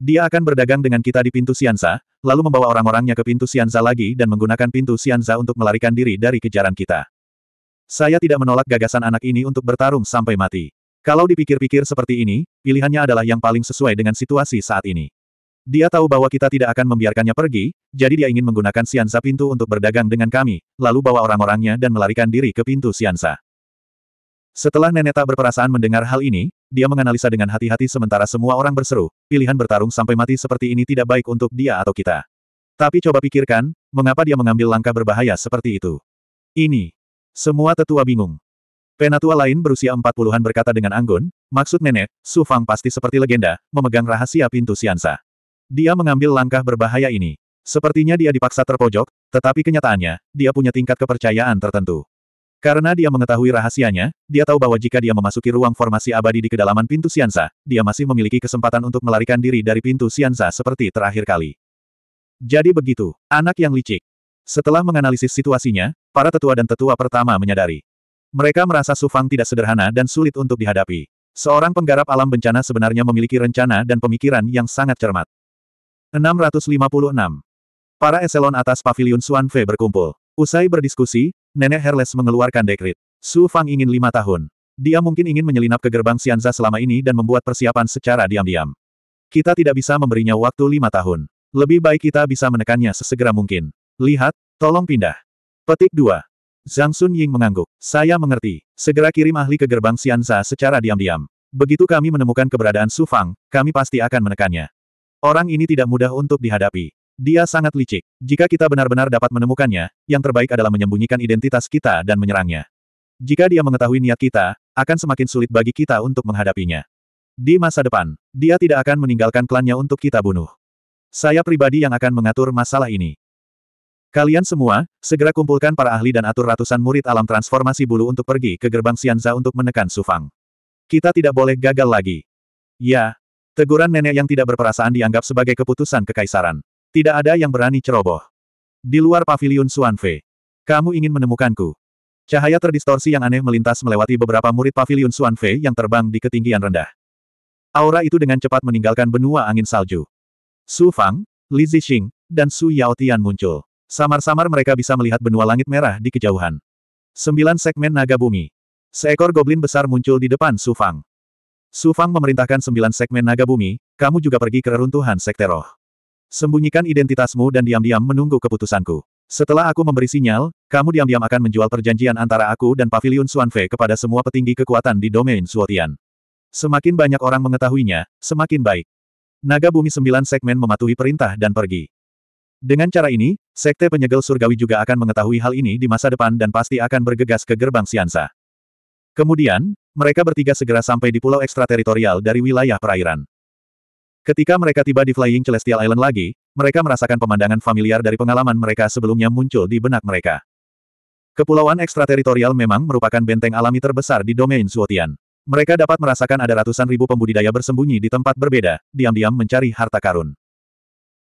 Dia akan berdagang dengan kita di pintu Sianza, lalu membawa orang-orangnya ke pintu Sianza lagi dan menggunakan pintu Sianza untuk melarikan diri dari kejaran kita. Saya tidak menolak gagasan anak ini untuk bertarung sampai mati. Kalau dipikir-pikir seperti ini, pilihannya adalah yang paling sesuai dengan situasi saat ini. Dia tahu bahwa kita tidak akan membiarkannya pergi, jadi dia ingin menggunakan Sianza pintu untuk berdagang dengan kami, lalu bawa orang-orangnya dan melarikan diri ke pintu Sianza. Setelah Neneta berperasaan mendengar hal ini, dia menganalisa dengan hati-hati sementara semua orang berseru, pilihan bertarung sampai mati seperti ini tidak baik untuk dia atau kita. Tapi coba pikirkan, mengapa dia mengambil langkah berbahaya seperti itu? Ini. Semua tetua bingung. Penatua lain berusia empat puluhan berkata dengan anggun, maksud nenek, Su Fang pasti seperti legenda, memegang rahasia pintu siansa. Dia mengambil langkah berbahaya ini. Sepertinya dia dipaksa terpojok, tetapi kenyataannya, dia punya tingkat kepercayaan tertentu. Karena dia mengetahui rahasianya, dia tahu bahwa jika dia memasuki ruang formasi abadi di kedalaman pintu siansa, dia masih memiliki kesempatan untuk melarikan diri dari pintu siansa seperti terakhir kali. Jadi begitu, anak yang licik. Setelah menganalisis situasinya, para tetua dan tetua pertama menyadari. Mereka merasa Sufang tidak sederhana dan sulit untuk dihadapi. Seorang penggarap alam bencana sebenarnya memiliki rencana dan pemikiran yang sangat cermat. 656. Para eselon atas pavilion Fe berkumpul. Usai berdiskusi, Nenek Herles mengeluarkan dekrit. Su Fang ingin lima tahun. Dia mungkin ingin menyelinap ke gerbang Sianza selama ini dan membuat persiapan secara diam-diam. Kita tidak bisa memberinya waktu lima tahun. Lebih baik kita bisa menekannya sesegera mungkin. Lihat, tolong pindah. Petik 2. Zhang Sun Ying mengangguk. Saya mengerti. Segera kirim ahli ke gerbang Xianza secara diam-diam. Begitu kami menemukan keberadaan Su Fang, kami pasti akan menekannya. Orang ini tidak mudah untuk dihadapi. Dia sangat licik. Jika kita benar-benar dapat menemukannya, yang terbaik adalah menyembunyikan identitas kita dan menyerangnya. Jika dia mengetahui niat kita, akan semakin sulit bagi kita untuk menghadapinya. Di masa depan, dia tidak akan meninggalkan klannya untuk kita bunuh. Saya pribadi yang akan mengatur masalah ini. Kalian semua, segera kumpulkan para ahli dan atur ratusan murid alam transformasi bulu untuk pergi ke gerbang Xianza untuk menekan Sufang. Kita tidak boleh gagal lagi. Ya. Teguran nenek yang tidak berperasaan dianggap sebagai keputusan kekaisaran. Tidak ada yang berani ceroboh. Di luar paviliun Suanfe. Kamu ingin menemukanku. Cahaya terdistorsi yang aneh melintas melewati beberapa murid paviliun Suanfe yang terbang di ketinggian rendah. Aura itu dengan cepat meninggalkan benua angin salju. Su Fang, Li Zixing, dan Su Yao Tian muncul. Samar-samar mereka bisa melihat benua langit merah di kejauhan. Sembilan segmen naga bumi. Seekor goblin besar muncul di depan Su Fang. Su Fang memerintahkan sembilan segmen naga bumi, kamu juga pergi ke reruntuhan sekte roh. Sembunyikan identitasmu dan diam-diam menunggu keputusanku. Setelah aku memberi sinyal, kamu diam-diam akan menjual perjanjian antara aku dan Pavilion Suanfe kepada semua petinggi kekuatan di domain Suotian. Semakin banyak orang mengetahuinya, semakin baik. Naga bumi sembilan segmen mematuhi perintah dan pergi. Dengan cara ini, Sekte Penyegel Surgawi juga akan mengetahui hal ini di masa depan dan pasti akan bergegas ke gerbang Siansa. Kemudian, mereka bertiga segera sampai di pulau ekstrateritorial dari wilayah perairan. Ketika mereka tiba di Flying Celestial Island lagi, mereka merasakan pemandangan familiar dari pengalaman mereka sebelumnya muncul di benak mereka. Kepulauan ekstrateritorial memang merupakan benteng alami terbesar di domain Suotian. Mereka dapat merasakan ada ratusan ribu pembudidaya bersembunyi di tempat berbeda, diam-diam mencari harta karun.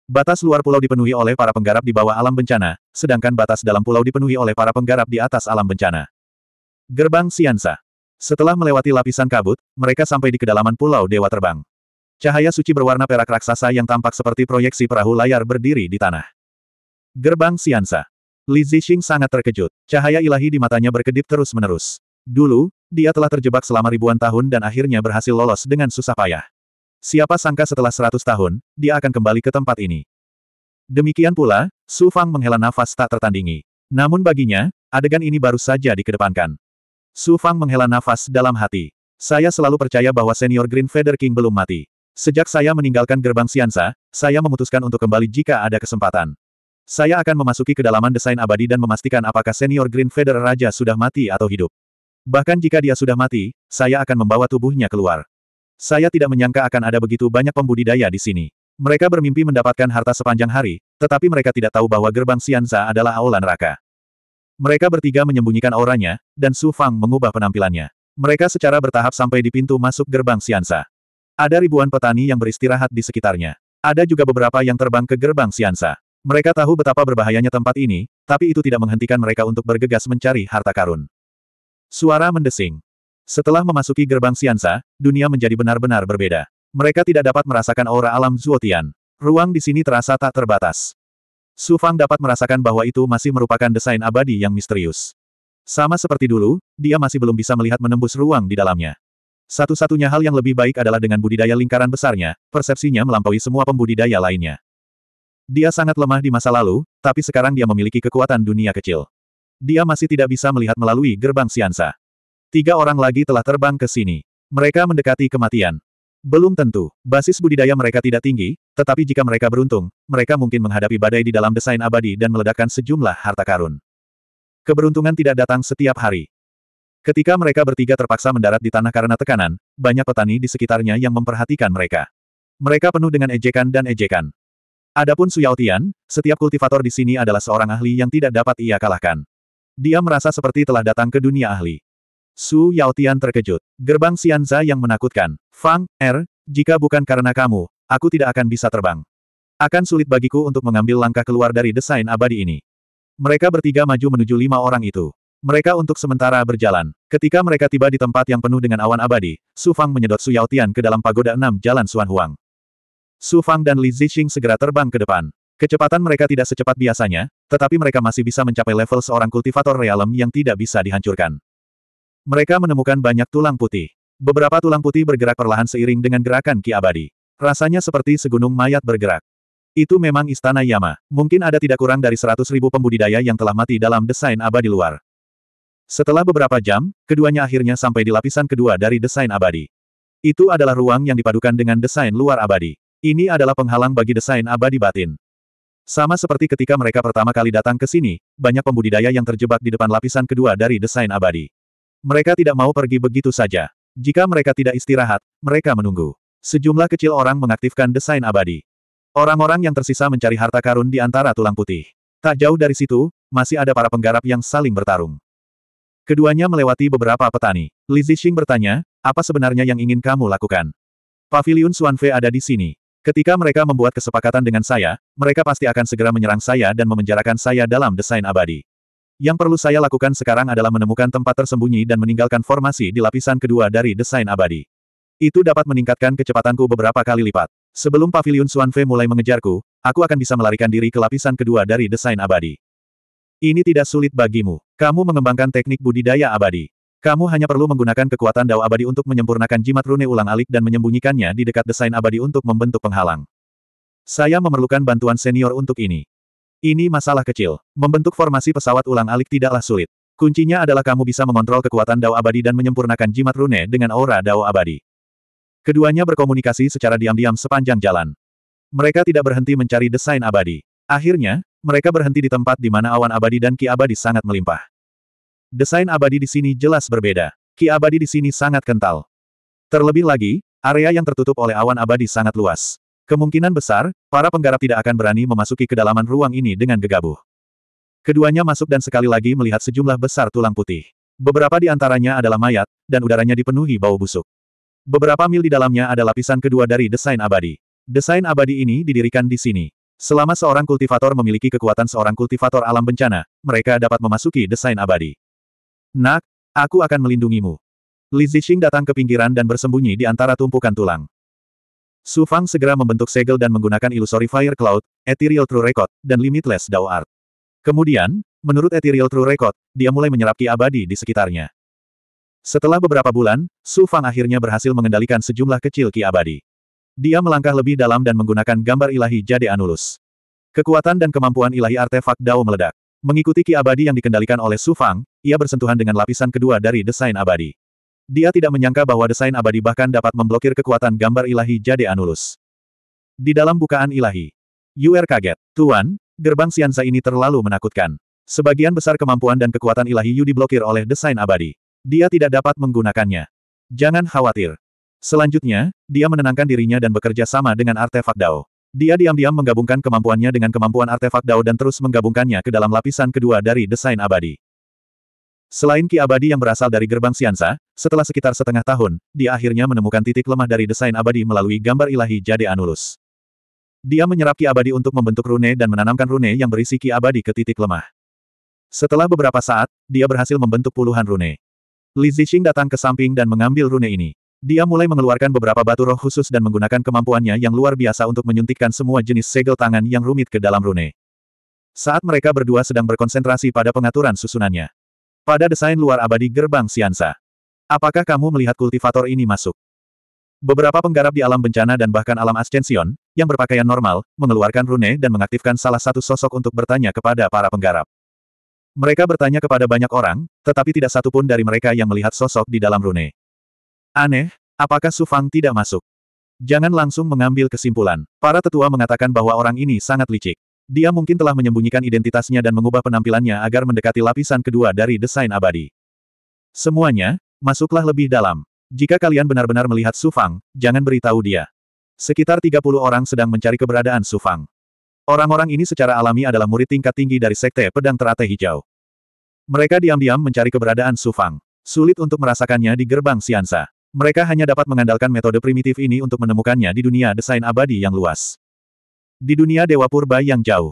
Batas luar pulau dipenuhi oleh para penggarap di bawah alam bencana, sedangkan batas dalam pulau dipenuhi oleh para penggarap di atas alam bencana. Gerbang Siansa. Setelah melewati lapisan kabut, mereka sampai di kedalaman pulau Dewa Terbang. Cahaya suci berwarna perak raksasa yang tampak seperti proyeksi perahu layar berdiri di tanah. Gerbang Siansa. Li Zixing sangat terkejut. Cahaya ilahi di matanya berkedip terus-menerus. Dulu, dia telah terjebak selama ribuan tahun dan akhirnya berhasil lolos dengan susah payah. Siapa sangka setelah seratus tahun, dia akan kembali ke tempat ini. Demikian pula, Su Fang menghela nafas tak tertandingi. Namun baginya, adegan ini baru saja dikedepankan. Su Fang menghela nafas dalam hati. Saya selalu percaya bahwa senior Green Feather King belum mati. Sejak saya meninggalkan gerbang Siansa, saya memutuskan untuk kembali jika ada kesempatan. Saya akan memasuki kedalaman desain abadi dan memastikan apakah senior Green Feather Raja sudah mati atau hidup. Bahkan jika dia sudah mati, saya akan membawa tubuhnya keluar. Saya tidak menyangka akan ada begitu banyak pembudidaya di sini. Mereka bermimpi mendapatkan harta sepanjang hari, tetapi mereka tidak tahu bahwa gerbang Xianza adalah aula neraka. Mereka bertiga menyembunyikan auranya, dan Su Fang mengubah penampilannya. Mereka secara bertahap sampai di pintu masuk gerbang Xianza. Ada ribuan petani yang beristirahat di sekitarnya. Ada juga beberapa yang terbang ke gerbang Xianza. Mereka tahu betapa berbahayanya tempat ini, tapi itu tidak menghentikan mereka untuk bergegas mencari harta karun. Suara mendesing. Setelah memasuki gerbang Siansa, dunia menjadi benar-benar berbeda. Mereka tidak dapat merasakan aura alam Zuotian. Ruang di sini terasa tak terbatas. Su Fang dapat merasakan bahwa itu masih merupakan desain abadi yang misterius. Sama seperti dulu, dia masih belum bisa melihat menembus ruang di dalamnya. Satu-satunya hal yang lebih baik adalah dengan budidaya lingkaran besarnya, persepsinya melampaui semua pembudidaya lainnya. Dia sangat lemah di masa lalu, tapi sekarang dia memiliki kekuatan dunia kecil. Dia masih tidak bisa melihat melalui gerbang Siansa. Tiga orang lagi telah terbang ke sini. Mereka mendekati kematian. Belum tentu, basis budidaya mereka tidak tinggi, tetapi jika mereka beruntung, mereka mungkin menghadapi badai di dalam desain abadi dan meledakkan sejumlah harta karun. Keberuntungan tidak datang setiap hari. Ketika mereka bertiga terpaksa mendarat di tanah karena tekanan, banyak petani di sekitarnya yang memperhatikan mereka. Mereka penuh dengan ejekan dan ejekan. Adapun Suyao Tian, setiap kultivator di sini adalah seorang ahli yang tidak dapat ia kalahkan. Dia merasa seperti telah datang ke dunia ahli. Su Yaotian terkejut. Gerbang Xianza yang menakutkan. Fang, Er, jika bukan karena kamu, aku tidak akan bisa terbang. Akan sulit bagiku untuk mengambil langkah keluar dari desain abadi ini. Mereka bertiga maju menuju lima orang itu. Mereka untuk sementara berjalan. Ketika mereka tiba di tempat yang penuh dengan awan abadi, Su Fang menyedot Su Yaotian ke dalam pagoda enam Jalan Suan Huang. Su Fang dan Li Zixing segera terbang ke depan. Kecepatan mereka tidak secepat biasanya, tetapi mereka masih bisa mencapai level seorang kultivator realem yang tidak bisa dihancurkan. Mereka menemukan banyak tulang putih. Beberapa tulang putih bergerak perlahan seiring dengan gerakan Ki Abadi. Rasanya seperti segunung mayat bergerak. Itu memang istana Yama. Mungkin ada tidak kurang dari seratus ribu pembudidaya yang telah mati dalam desain abadi luar. Setelah beberapa jam, keduanya akhirnya sampai di lapisan kedua dari desain abadi. Itu adalah ruang yang dipadukan dengan desain luar abadi. Ini adalah penghalang bagi desain abadi batin. Sama seperti ketika mereka pertama kali datang ke sini, banyak pembudidaya yang terjebak di depan lapisan kedua dari desain abadi. Mereka tidak mau pergi begitu saja. Jika mereka tidak istirahat, mereka menunggu. Sejumlah kecil orang mengaktifkan desain abadi. Orang-orang yang tersisa mencari harta karun di antara tulang putih. Tak jauh dari situ, masih ada para penggarap yang saling bertarung. Keduanya melewati beberapa petani. Li Zixing bertanya, apa sebenarnya yang ingin kamu lakukan? Paviliun Suanfe ada di sini. Ketika mereka membuat kesepakatan dengan saya, mereka pasti akan segera menyerang saya dan memenjarakan saya dalam desain abadi. Yang perlu saya lakukan sekarang adalah menemukan tempat tersembunyi dan meninggalkan formasi di lapisan kedua dari desain abadi. Itu dapat meningkatkan kecepatanku beberapa kali lipat. Sebelum pavilion Suanfe mulai mengejarku, aku akan bisa melarikan diri ke lapisan kedua dari desain abadi. Ini tidak sulit bagimu. Kamu mengembangkan teknik budidaya abadi. Kamu hanya perlu menggunakan kekuatan dao abadi untuk menyempurnakan jimat rune ulang alik dan menyembunyikannya di dekat desain abadi untuk membentuk penghalang. Saya memerlukan bantuan senior untuk ini. Ini masalah kecil. Membentuk formasi pesawat ulang-alik tidaklah sulit. Kuncinya adalah kamu bisa mengontrol kekuatan Dao Abadi dan menyempurnakan jimat rune dengan aura Dao Abadi. Keduanya berkomunikasi secara diam-diam sepanjang jalan. Mereka tidak berhenti mencari desain abadi. Akhirnya, mereka berhenti di tempat di mana awan abadi dan ki abadi sangat melimpah. Desain abadi di sini jelas berbeda. Ki abadi di sini sangat kental. Terlebih lagi, area yang tertutup oleh awan abadi sangat luas. Kemungkinan besar, para penggarap tidak akan berani memasuki kedalaman ruang ini dengan gegabah. Keduanya masuk dan sekali lagi melihat sejumlah besar tulang putih. Beberapa di antaranya adalah mayat, dan udaranya dipenuhi bau busuk. Beberapa mil di dalamnya ada lapisan kedua dari desain abadi. Desain abadi ini didirikan di sini. Selama seorang kultivator memiliki kekuatan seorang kultivator alam bencana, mereka dapat memasuki desain abadi. Nak, aku akan melindungimu. Li Zixing datang ke pinggiran dan bersembunyi di antara tumpukan tulang. Su Fang segera membentuk segel dan menggunakan Illusory Fire Cloud, Ethereal True Record, dan Limitless Dao Art. Kemudian, menurut Ethereal True Record, dia mulai menyerap ki abadi di sekitarnya. Setelah beberapa bulan, Su Fang akhirnya berhasil mengendalikan sejumlah kecil ki abadi. Dia melangkah lebih dalam dan menggunakan gambar ilahi Jade Anulus. Kekuatan dan kemampuan ilahi artefak Dao meledak. Mengikuti ki abadi yang dikendalikan oleh Su Fang, ia bersentuhan dengan lapisan kedua dari desain abadi. Dia tidak menyangka bahwa desain abadi bahkan dapat memblokir kekuatan gambar ilahi Jade Anulus. Di dalam bukaan ilahi, Yuer kaget. Tuan, gerbang siansa ini terlalu menakutkan. Sebagian besar kemampuan dan kekuatan ilahi Yu diblokir oleh desain abadi. Dia tidak dapat menggunakannya. Jangan khawatir. Selanjutnya, dia menenangkan dirinya dan bekerja sama dengan artefak Dao. Dia diam-diam menggabungkan kemampuannya dengan kemampuan artefak Dao dan terus menggabungkannya ke dalam lapisan kedua dari desain abadi. Selain Ki Abadi yang berasal dari gerbang Siansa, setelah sekitar setengah tahun, dia akhirnya menemukan titik lemah dari desain abadi melalui gambar ilahi Jade Anulus. Dia menyerap Ki Abadi untuk membentuk rune dan menanamkan rune yang berisi Ki Abadi ke titik lemah. Setelah beberapa saat, dia berhasil membentuk puluhan rune. Li Zixing datang ke samping dan mengambil rune ini. Dia mulai mengeluarkan beberapa batu roh khusus dan menggunakan kemampuannya yang luar biasa untuk menyuntikkan semua jenis segel tangan yang rumit ke dalam rune. Saat mereka berdua sedang berkonsentrasi pada pengaturan susunannya. Pada desain luar abadi gerbang Siansa. Apakah kamu melihat kultivator ini masuk? Beberapa penggarap di alam bencana dan bahkan alam ascension, yang berpakaian normal, mengeluarkan rune dan mengaktifkan salah satu sosok untuk bertanya kepada para penggarap. Mereka bertanya kepada banyak orang, tetapi tidak satu pun dari mereka yang melihat sosok di dalam rune. Aneh, apakah Sufang tidak masuk? Jangan langsung mengambil kesimpulan. Para tetua mengatakan bahwa orang ini sangat licik. Dia mungkin telah menyembunyikan identitasnya dan mengubah penampilannya agar mendekati lapisan kedua dari desain abadi. Semuanya, masuklah lebih dalam. Jika kalian benar-benar melihat Sufang, jangan beritahu dia. Sekitar 30 orang sedang mencari keberadaan Sufang. Orang-orang ini secara alami adalah murid tingkat tinggi dari Sekte Pedang Teratai Hijau. Mereka diam-diam mencari keberadaan Sufang. Sulit untuk merasakannya di gerbang Siansa. Mereka hanya dapat mengandalkan metode primitif ini untuk menemukannya di dunia desain abadi yang luas. Di dunia Dewa Purba yang jauh.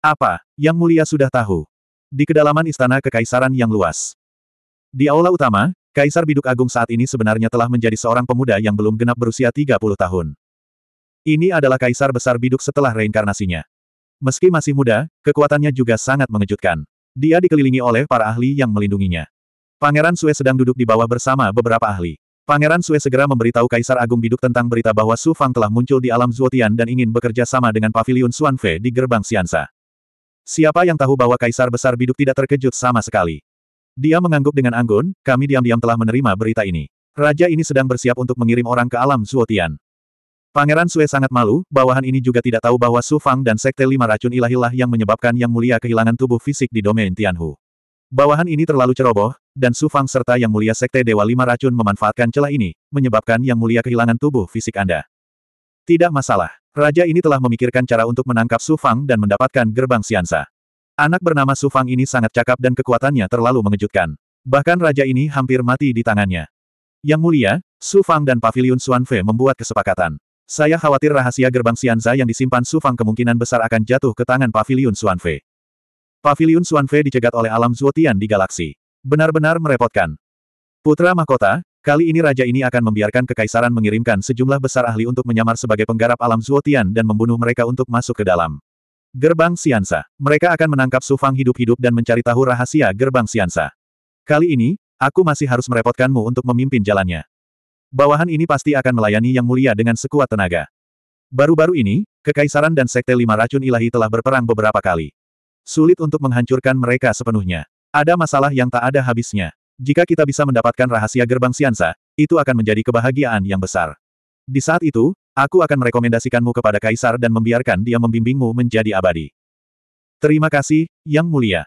Apa, Yang Mulia sudah tahu. Di kedalaman istana kekaisaran yang luas. Di aula utama, Kaisar Biduk Agung saat ini sebenarnya telah menjadi seorang pemuda yang belum genap berusia 30 tahun. Ini adalah Kaisar Besar Biduk setelah reinkarnasinya. Meski masih muda, kekuatannya juga sangat mengejutkan. Dia dikelilingi oleh para ahli yang melindunginya. Pangeran Sue sedang duduk di bawah bersama beberapa ahli. Pangeran Sue segera memberitahu Kaisar Agung Biduk tentang berita bahwa Su Fang telah muncul di alam Zuotian dan ingin bekerja sama dengan Paviliun pavilion Fe di gerbang Siansa. Siapa yang tahu bahwa Kaisar Besar Biduk tidak terkejut sama sekali. Dia mengangguk dengan anggun, kami diam-diam telah menerima berita ini. Raja ini sedang bersiap untuk mengirim orang ke alam Zuotian. Pangeran Sue sangat malu, bawahan ini juga tidak tahu bahwa Su Fang dan Sekte Lima Racun Ilahilah yang menyebabkan Yang Mulia kehilangan tubuh fisik di domain Tianhu. Bawahan ini terlalu ceroboh, dan Su Fang serta Yang Mulia Sekte Dewa Lima Racun memanfaatkan celah ini, menyebabkan Yang Mulia kehilangan tubuh fisik Anda. Tidak masalah. Raja ini telah memikirkan cara untuk menangkap Su Fang dan mendapatkan gerbang Siansa. Anak bernama Su Fang ini sangat cakap dan kekuatannya terlalu mengejutkan. Bahkan raja ini hampir mati di tangannya. Yang mulia, Su Fang dan Paviliun Fe membuat kesepakatan. Saya khawatir rahasia gerbang Sianza yang disimpan Su Fang kemungkinan besar akan jatuh ke tangan Paviliun Suanfe. Paviliun Fei dicegat oleh alam Zuotian di galaksi. Benar-benar merepotkan. Putra Mahkota, kali ini raja ini akan membiarkan kekaisaran mengirimkan sejumlah besar ahli untuk menyamar sebagai penggarap alam Zuotian dan membunuh mereka untuk masuk ke dalam. Gerbang Siansa. Mereka akan menangkap Sufang hidup-hidup dan mencari tahu rahasia Gerbang Siansa. Kali ini, aku masih harus merepotkanmu untuk memimpin jalannya. Bawahan ini pasti akan melayani yang mulia dengan sekuat tenaga. Baru-baru ini, Kekaisaran dan Sekte Lima Racun Ilahi telah berperang beberapa kali. Sulit untuk menghancurkan mereka sepenuhnya. Ada masalah yang tak ada habisnya. Jika kita bisa mendapatkan rahasia gerbang Siansa, itu akan menjadi kebahagiaan yang besar. Di saat itu, aku akan merekomendasikanmu kepada Kaisar dan membiarkan dia membimbingmu menjadi abadi. Terima kasih, Yang Mulia.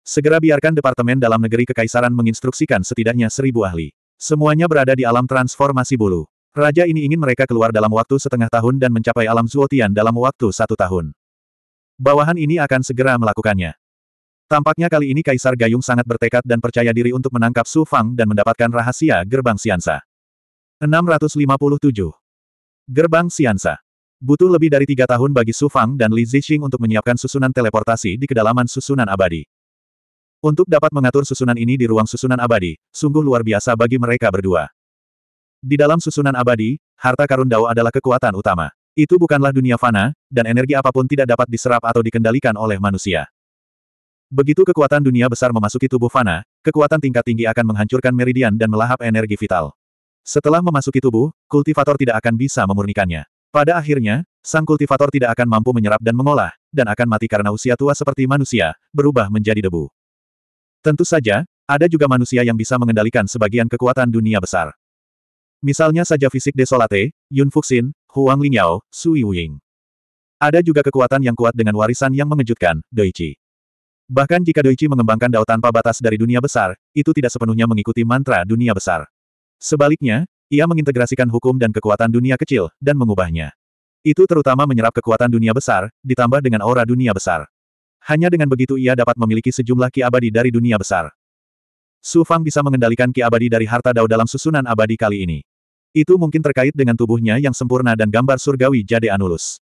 Segera biarkan Departemen Dalam Negeri Kekaisaran menginstruksikan setidaknya seribu ahli. Semuanya berada di alam transformasi bulu. Raja ini ingin mereka keluar dalam waktu setengah tahun dan mencapai alam Zuotian dalam waktu satu tahun. Bawahan ini akan segera melakukannya. Tampaknya kali ini Kaisar Gayung sangat bertekad dan percaya diri untuk menangkap Su Fang dan mendapatkan rahasia Gerbang Siansa. 657. Gerbang Siansa. Butuh lebih dari tiga tahun bagi Su Fang dan Li Zixing untuk menyiapkan susunan teleportasi di kedalaman susunan abadi. Untuk dapat mengatur susunan ini di ruang susunan abadi, sungguh luar biasa bagi mereka berdua. Di dalam susunan abadi, harta karun Dao adalah kekuatan utama. Itu bukanlah dunia fana, dan energi apapun tidak dapat diserap atau dikendalikan oleh manusia. Begitu kekuatan dunia besar memasuki tubuh fana, kekuatan tingkat tinggi akan menghancurkan meridian dan melahap energi vital. Setelah memasuki tubuh, kultivator tidak akan bisa memurnikannya. Pada akhirnya, sang kultivator tidak akan mampu menyerap dan mengolah, dan akan mati karena usia tua seperti manusia, berubah menjadi debu. Tentu saja, ada juga manusia yang bisa mengendalikan sebagian kekuatan dunia besar. Misalnya saja fisik Desolate, Yun Fuxin, Huang Lingyao, Sui Wuying. Ada juga kekuatan yang kuat dengan warisan yang mengejutkan, Doichi. Bahkan jika Doichi mengembangkan dao tanpa batas dari dunia besar, itu tidak sepenuhnya mengikuti mantra dunia besar. Sebaliknya, ia mengintegrasikan hukum dan kekuatan dunia kecil, dan mengubahnya. Itu terutama menyerap kekuatan dunia besar, ditambah dengan aura dunia besar. Hanya dengan begitu ia dapat memiliki sejumlah ki abadi dari dunia besar. Su Fang bisa mengendalikan ki abadi dari harta dao dalam susunan abadi kali ini. Itu mungkin terkait dengan tubuhnya yang sempurna dan gambar surgawi Jade Anulus.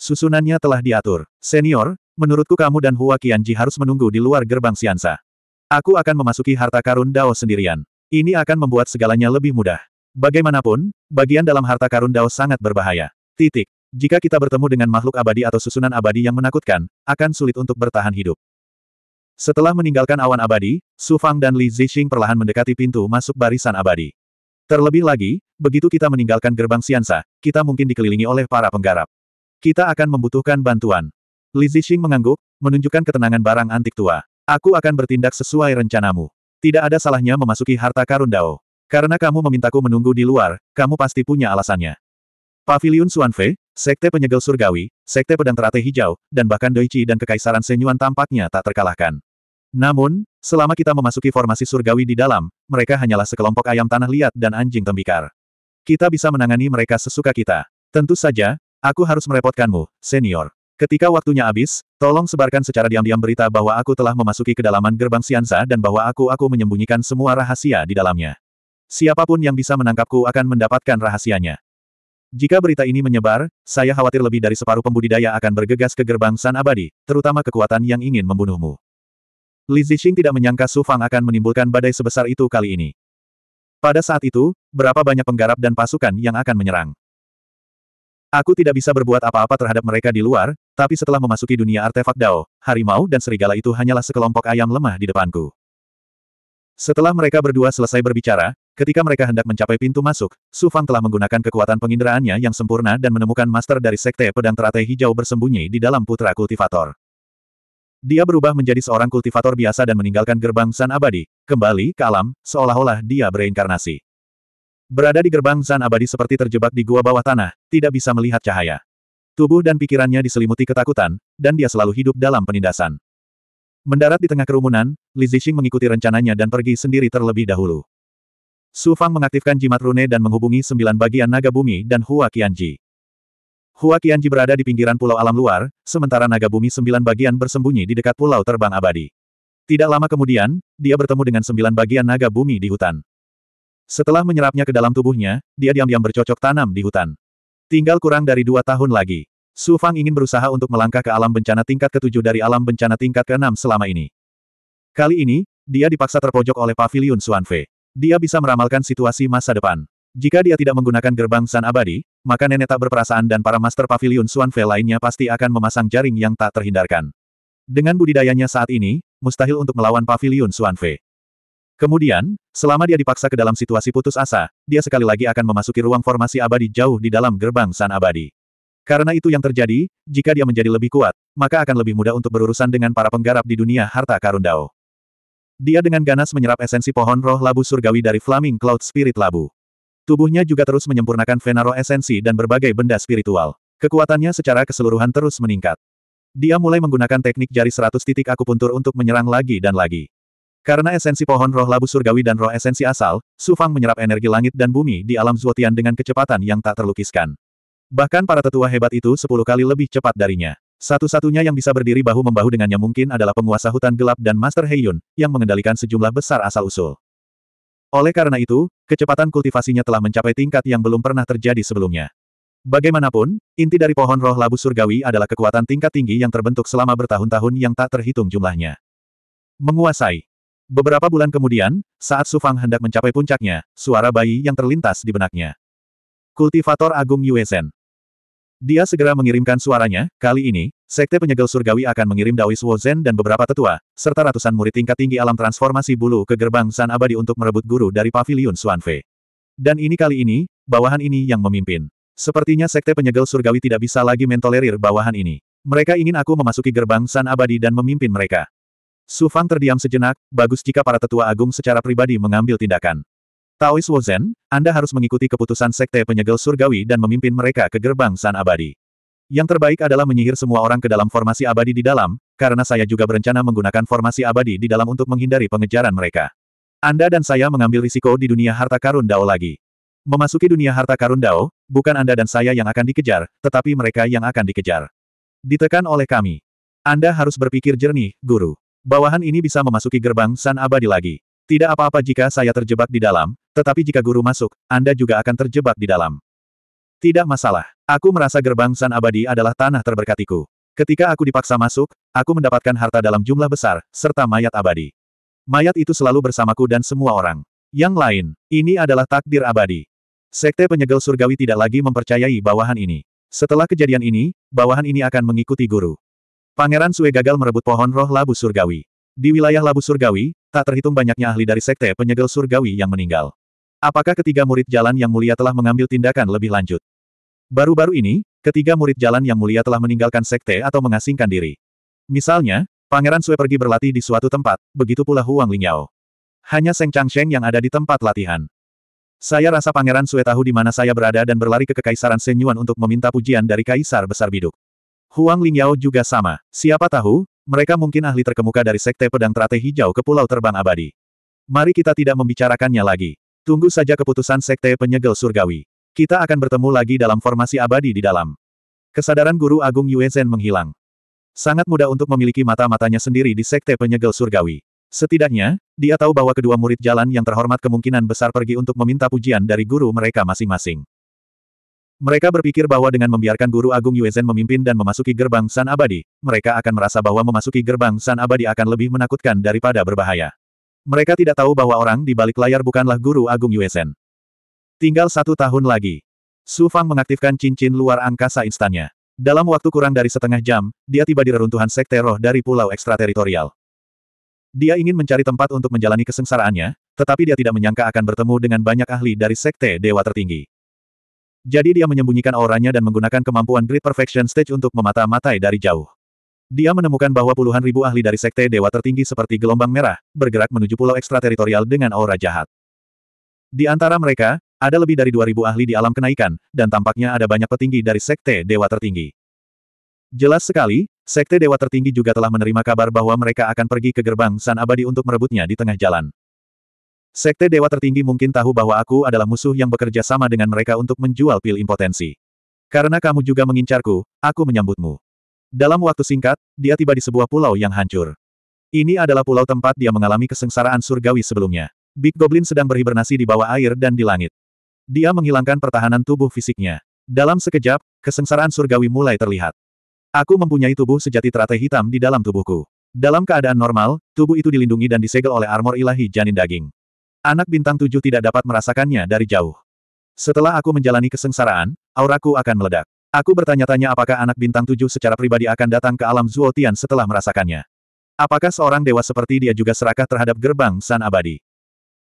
Susunannya telah diatur. Senior, menurutku kamu dan Hua Qianji harus menunggu di luar gerbang Siansa. Aku akan memasuki harta karun Dao sendirian. Ini akan membuat segalanya lebih mudah. Bagaimanapun, bagian dalam harta karun Dao sangat berbahaya. Titik. Jika kita bertemu dengan makhluk abadi atau susunan abadi yang menakutkan, akan sulit untuk bertahan hidup. Setelah meninggalkan awan abadi, Su Fang dan Li Zixing perlahan mendekati pintu masuk barisan abadi. Terlebih lagi, begitu kita meninggalkan gerbang Siansa, kita mungkin dikelilingi oleh para penggarap. Kita akan membutuhkan bantuan. Li Zixing mengangguk, menunjukkan ketenangan barang antik tua. Aku akan bertindak sesuai rencanamu. Tidak ada salahnya memasuki harta karun Dao. Karena kamu memintaku menunggu di luar, kamu pasti punya alasannya. Pavilion Suanfei, Sekte Penyegel Surgawi, Sekte Pedang Teratai Hijau, dan bahkan Doichi dan Kekaisaran Senyuan tampaknya tak terkalahkan. Namun, Selama kita memasuki formasi surgawi di dalam, mereka hanyalah sekelompok ayam tanah liat dan anjing tembikar. Kita bisa menangani mereka sesuka kita. Tentu saja, aku harus merepotkanmu, senior. Ketika waktunya habis, tolong sebarkan secara diam-diam berita bahwa aku telah memasuki kedalaman gerbang Sianza dan bahwa aku-aku menyembunyikan semua rahasia di dalamnya. Siapapun yang bisa menangkapku akan mendapatkan rahasianya. Jika berita ini menyebar, saya khawatir lebih dari separuh pembudidaya akan bergegas ke gerbang San Abadi, terutama kekuatan yang ingin membunuhmu. Li Zixing tidak menyangka Su Fang akan menimbulkan badai sebesar itu kali ini. Pada saat itu, berapa banyak penggarap dan pasukan yang akan menyerang. Aku tidak bisa berbuat apa-apa terhadap mereka di luar, tapi setelah memasuki dunia artefak Dao, harimau dan serigala itu hanyalah sekelompok ayam lemah di depanku. Setelah mereka berdua selesai berbicara, ketika mereka hendak mencapai pintu masuk, Su Fang telah menggunakan kekuatan penginderaannya yang sempurna dan menemukan master dari Sekte Pedang Teratai Hijau bersembunyi di dalam putra kultivator. Dia berubah menjadi seorang kultivator biasa dan meninggalkan gerbang San Abadi, kembali ke alam, seolah-olah dia bereinkarnasi. Berada di gerbang San Abadi seperti terjebak di gua bawah tanah, tidak bisa melihat cahaya. Tubuh dan pikirannya diselimuti ketakutan, dan dia selalu hidup dalam penindasan. Mendarat di tengah kerumunan, Li Zixing mengikuti rencananya dan pergi sendiri terlebih dahulu. Su Fang mengaktifkan jimat rune dan menghubungi sembilan bagian naga bumi dan Hua Qianji. Hua Qianji berada di pinggiran pulau alam luar, sementara naga bumi sembilan bagian bersembunyi di dekat pulau terbang abadi. Tidak lama kemudian, dia bertemu dengan sembilan bagian naga bumi di hutan. Setelah menyerapnya ke dalam tubuhnya, dia diam-diam bercocok tanam di hutan. Tinggal kurang dari dua tahun lagi. Su Fang ingin berusaha untuk melangkah ke alam bencana tingkat ketujuh dari alam bencana tingkat keenam selama ini. Kali ini, dia dipaksa terpojok oleh pavilion Suan Fei. Dia bisa meramalkan situasi masa depan. Jika dia tidak menggunakan gerbang San Abadi, maka nenek tak berperasaan dan para master pavilion Fe lainnya pasti akan memasang jaring yang tak terhindarkan. Dengan budidayanya saat ini, mustahil untuk melawan pavilion Fe. Kemudian, selama dia dipaksa ke dalam situasi putus asa, dia sekali lagi akan memasuki ruang formasi abadi jauh di dalam gerbang San Abadi. Karena itu yang terjadi, jika dia menjadi lebih kuat, maka akan lebih mudah untuk berurusan dengan para penggarap di dunia harta karun Dao. Dia dengan ganas menyerap esensi pohon roh labu surgawi dari Flaming Cloud Spirit Labu. Tubuhnya juga terus menyempurnakan Venaro esensi dan berbagai benda spiritual. Kekuatannya secara keseluruhan terus meningkat. Dia mulai menggunakan teknik jari seratus titik akupuntur untuk menyerang lagi dan lagi. Karena esensi pohon roh labu surgawi dan roh esensi asal, Sufang menyerap energi langit dan bumi di alam Zuotian dengan kecepatan yang tak terlukiskan. Bahkan para tetua hebat itu sepuluh kali lebih cepat darinya. Satu-satunya yang bisa berdiri bahu-membahu dengannya mungkin adalah penguasa hutan gelap dan Master Heiyun, yang mengendalikan sejumlah besar asal-usul. Oleh karena itu, kecepatan kultivasinya telah mencapai tingkat yang belum pernah terjadi sebelumnya. Bagaimanapun, inti dari pohon roh labu surgawi adalah kekuatan tingkat tinggi yang terbentuk selama bertahun-tahun yang tak terhitung jumlahnya. Menguasai. Beberapa bulan kemudian, saat Sufang hendak mencapai puncaknya, suara bayi yang terlintas di benaknya. Kultivator Agung Yuesen. Dia segera mengirimkan suaranya, kali ini, Sekte Penyegel Surgawi akan mengirim Daois Wozen dan beberapa tetua, serta ratusan murid tingkat tinggi alam transformasi bulu ke gerbang San Abadi untuk merebut guru dari Paviliun Suanfe. Dan ini kali ini, bawahan ini yang memimpin. Sepertinya Sekte Penyegel Surgawi tidak bisa lagi mentolerir bawahan ini. Mereka ingin aku memasuki gerbang San Abadi dan memimpin mereka. Su Fang terdiam sejenak, bagus jika para tetua agung secara pribadi mengambil tindakan. Taois Wozen, Anda harus mengikuti keputusan Sekte Penyegel Surgawi dan memimpin mereka ke gerbang San Abadi. Yang terbaik adalah menyihir semua orang ke dalam formasi abadi di dalam, karena saya juga berencana menggunakan formasi abadi di dalam untuk menghindari pengejaran mereka. Anda dan saya mengambil risiko di dunia harta karun Dao lagi. Memasuki dunia harta karun Dao, bukan Anda dan saya yang akan dikejar, tetapi mereka yang akan dikejar. Ditekan oleh kami. Anda harus berpikir jernih, guru. Bawahan ini bisa memasuki gerbang San Abadi lagi. Tidak apa-apa jika saya terjebak di dalam, tetapi jika guru masuk, Anda juga akan terjebak di dalam. Tidak masalah. Aku merasa gerbang San Abadi adalah tanah terberkatiku. Ketika aku dipaksa masuk, aku mendapatkan harta dalam jumlah besar, serta mayat abadi. Mayat itu selalu bersamaku dan semua orang. Yang lain, ini adalah takdir abadi. Sekte penyegel surgawi tidak lagi mempercayai bawahan ini. Setelah kejadian ini, bawahan ini akan mengikuti guru. Pangeran Sue gagal merebut pohon roh labu surgawi. Di wilayah labu surgawi, tak terhitung banyaknya ahli dari sekte penyegel surgawi yang meninggal. Apakah ketiga murid jalan yang mulia telah mengambil tindakan lebih lanjut? Baru-baru ini, ketiga murid jalan yang mulia telah meninggalkan sekte atau mengasingkan diri. Misalnya, Pangeran Sue pergi berlatih di suatu tempat, begitu pula Huang Lingyao. Hanya Seng Changsheng yang ada di tempat latihan. Saya rasa Pangeran Sue tahu di mana saya berada dan berlari ke Kekaisaran Senyuan untuk meminta pujian dari Kaisar Besar Biduk. Huang Lingyao juga sama. Siapa tahu, mereka mungkin ahli terkemuka dari Sekte Pedang Trate Hijau ke Pulau Terbang Abadi. Mari kita tidak membicarakannya lagi. Tunggu saja keputusan Sekte Penyegel Surgawi. Kita akan bertemu lagi dalam formasi abadi di dalam. Kesadaran Guru Agung Yuezhen menghilang. Sangat mudah untuk memiliki mata-matanya sendiri di Sekte Penyegel Surgawi. Setidaknya, dia tahu bahwa kedua murid jalan yang terhormat kemungkinan besar pergi untuk meminta pujian dari guru mereka masing-masing. Mereka berpikir bahwa dengan membiarkan Guru Agung Yuezhen memimpin dan memasuki gerbang San Abadi, mereka akan merasa bahwa memasuki gerbang San Abadi akan lebih menakutkan daripada berbahaya. Mereka tidak tahu bahwa orang di balik layar bukanlah Guru Agung Yuezhen. Tinggal satu tahun lagi. Su Fang mengaktifkan cincin luar angkasa instannya. Dalam waktu kurang dari setengah jam, dia tiba di reruntuhan sekte roh dari pulau ekstrateritorial. Dia ingin mencari tempat untuk menjalani kesengsaraannya, tetapi dia tidak menyangka akan bertemu dengan banyak ahli dari sekte dewa tertinggi. Jadi dia menyembunyikan auranya dan menggunakan kemampuan Great Perfection Stage untuk memata-matai dari jauh. Dia menemukan bahwa puluhan ribu ahli dari sekte dewa tertinggi seperti gelombang merah, bergerak menuju pulau ekstrateritorial dengan aura jahat. Di antara mereka, ada lebih dari 2.000 ahli di alam kenaikan, dan tampaknya ada banyak petinggi dari Sekte Dewa Tertinggi. Jelas sekali, Sekte Dewa Tertinggi juga telah menerima kabar bahwa mereka akan pergi ke gerbang San Abadi untuk merebutnya di tengah jalan. Sekte Dewa Tertinggi mungkin tahu bahwa aku adalah musuh yang bekerja sama dengan mereka untuk menjual pil impotensi. Karena kamu juga mengincarku, aku menyambutmu. Dalam waktu singkat, dia tiba di sebuah pulau yang hancur. Ini adalah pulau tempat dia mengalami kesengsaraan surgawi sebelumnya. Big Goblin sedang berhibernasi di bawah air dan di langit. Dia menghilangkan pertahanan tubuh fisiknya. Dalam sekejap, kesengsaraan surgawi mulai terlihat. Aku mempunyai tubuh sejati teratai hitam di dalam tubuhku. Dalam keadaan normal, tubuh itu dilindungi dan disegel oleh armor ilahi janin daging. Anak bintang tujuh tidak dapat merasakannya dari jauh. Setelah aku menjalani kesengsaraan, auraku akan meledak. Aku bertanya-tanya apakah anak bintang tujuh secara pribadi akan datang ke alam Zuotian setelah merasakannya. Apakah seorang dewa seperti dia juga serakah terhadap gerbang San Abadi?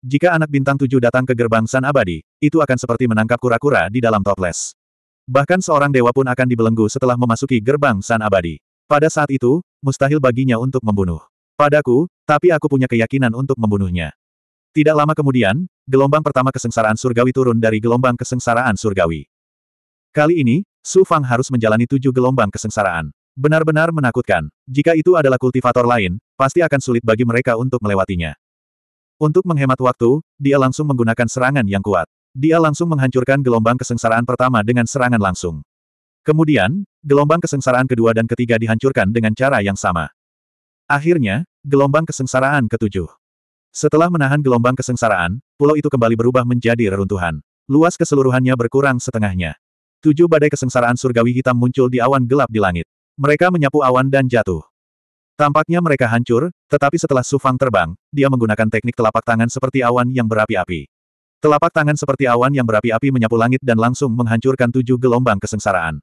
Jika anak bintang tujuh datang ke gerbang San Abadi, itu akan seperti menangkap kura-kura di dalam toples. Bahkan seorang dewa pun akan dibelenggu setelah memasuki gerbang San Abadi. Pada saat itu, mustahil baginya untuk membunuh. Padaku, tapi aku punya keyakinan untuk membunuhnya. Tidak lama kemudian, gelombang pertama kesengsaraan surgawi turun dari gelombang kesengsaraan surgawi. Kali ini, Su Fang harus menjalani tujuh gelombang kesengsaraan. Benar-benar menakutkan. Jika itu adalah kultivator lain, pasti akan sulit bagi mereka untuk melewatinya. Untuk menghemat waktu, dia langsung menggunakan serangan yang kuat. Dia langsung menghancurkan gelombang kesengsaraan pertama dengan serangan langsung. Kemudian, gelombang kesengsaraan kedua dan ketiga dihancurkan dengan cara yang sama. Akhirnya, gelombang kesengsaraan ketujuh. Setelah menahan gelombang kesengsaraan, pulau itu kembali berubah menjadi reruntuhan. Luas keseluruhannya berkurang setengahnya. Tujuh badai kesengsaraan surgawi hitam muncul di awan gelap di langit. Mereka menyapu awan dan jatuh. Tampaknya mereka hancur, tetapi setelah Su Fang terbang, dia menggunakan teknik telapak tangan seperti awan yang berapi-api. Telapak tangan seperti awan yang berapi-api menyapu langit dan langsung menghancurkan tujuh gelombang kesengsaraan.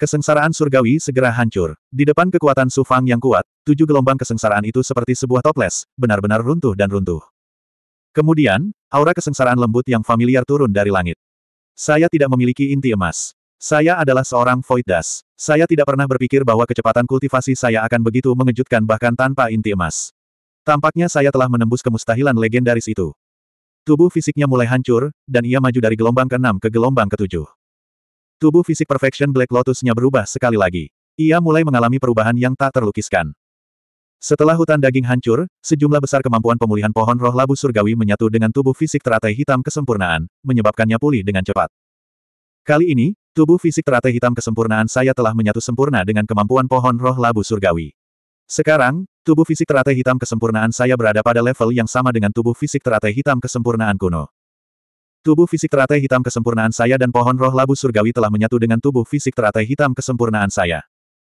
Kesengsaraan surgawi segera hancur. Di depan kekuatan Su Fang yang kuat, tujuh gelombang kesengsaraan itu seperti sebuah toples, benar-benar runtuh dan runtuh. Kemudian, aura kesengsaraan lembut yang familiar turun dari langit. Saya tidak memiliki inti emas. Saya adalah seorang Void Das. Saya tidak pernah berpikir bahwa kecepatan kultivasi saya akan begitu mengejutkan bahkan tanpa inti emas. Tampaknya saya telah menembus kemustahilan legendaris itu. Tubuh fisiknya mulai hancur, dan ia maju dari gelombang ke-6 ke gelombang ke-7. Tubuh fisik Perfection Black Lotus-nya berubah sekali lagi. Ia mulai mengalami perubahan yang tak terlukiskan. Setelah hutan daging hancur, sejumlah besar kemampuan pemulihan pohon roh labu surgawi menyatu dengan tubuh fisik teratai hitam kesempurnaan, menyebabkannya pulih dengan cepat. Kali ini, Tubuh fisik teratai hitam kesempurnaan saya telah menyatu sempurna dengan kemampuan pohon roh labu surgawi. Sekarang, tubuh fisik teratai hitam kesempurnaan saya berada pada level yang sama dengan tubuh fisik teratai hitam kesempurnaan kuno. Tubuh fisik teratai hitam kesempurnaan saya dan pohon roh labu surgawi telah menyatu dengan tubuh fisik teratai hitam kesempurnaan saya.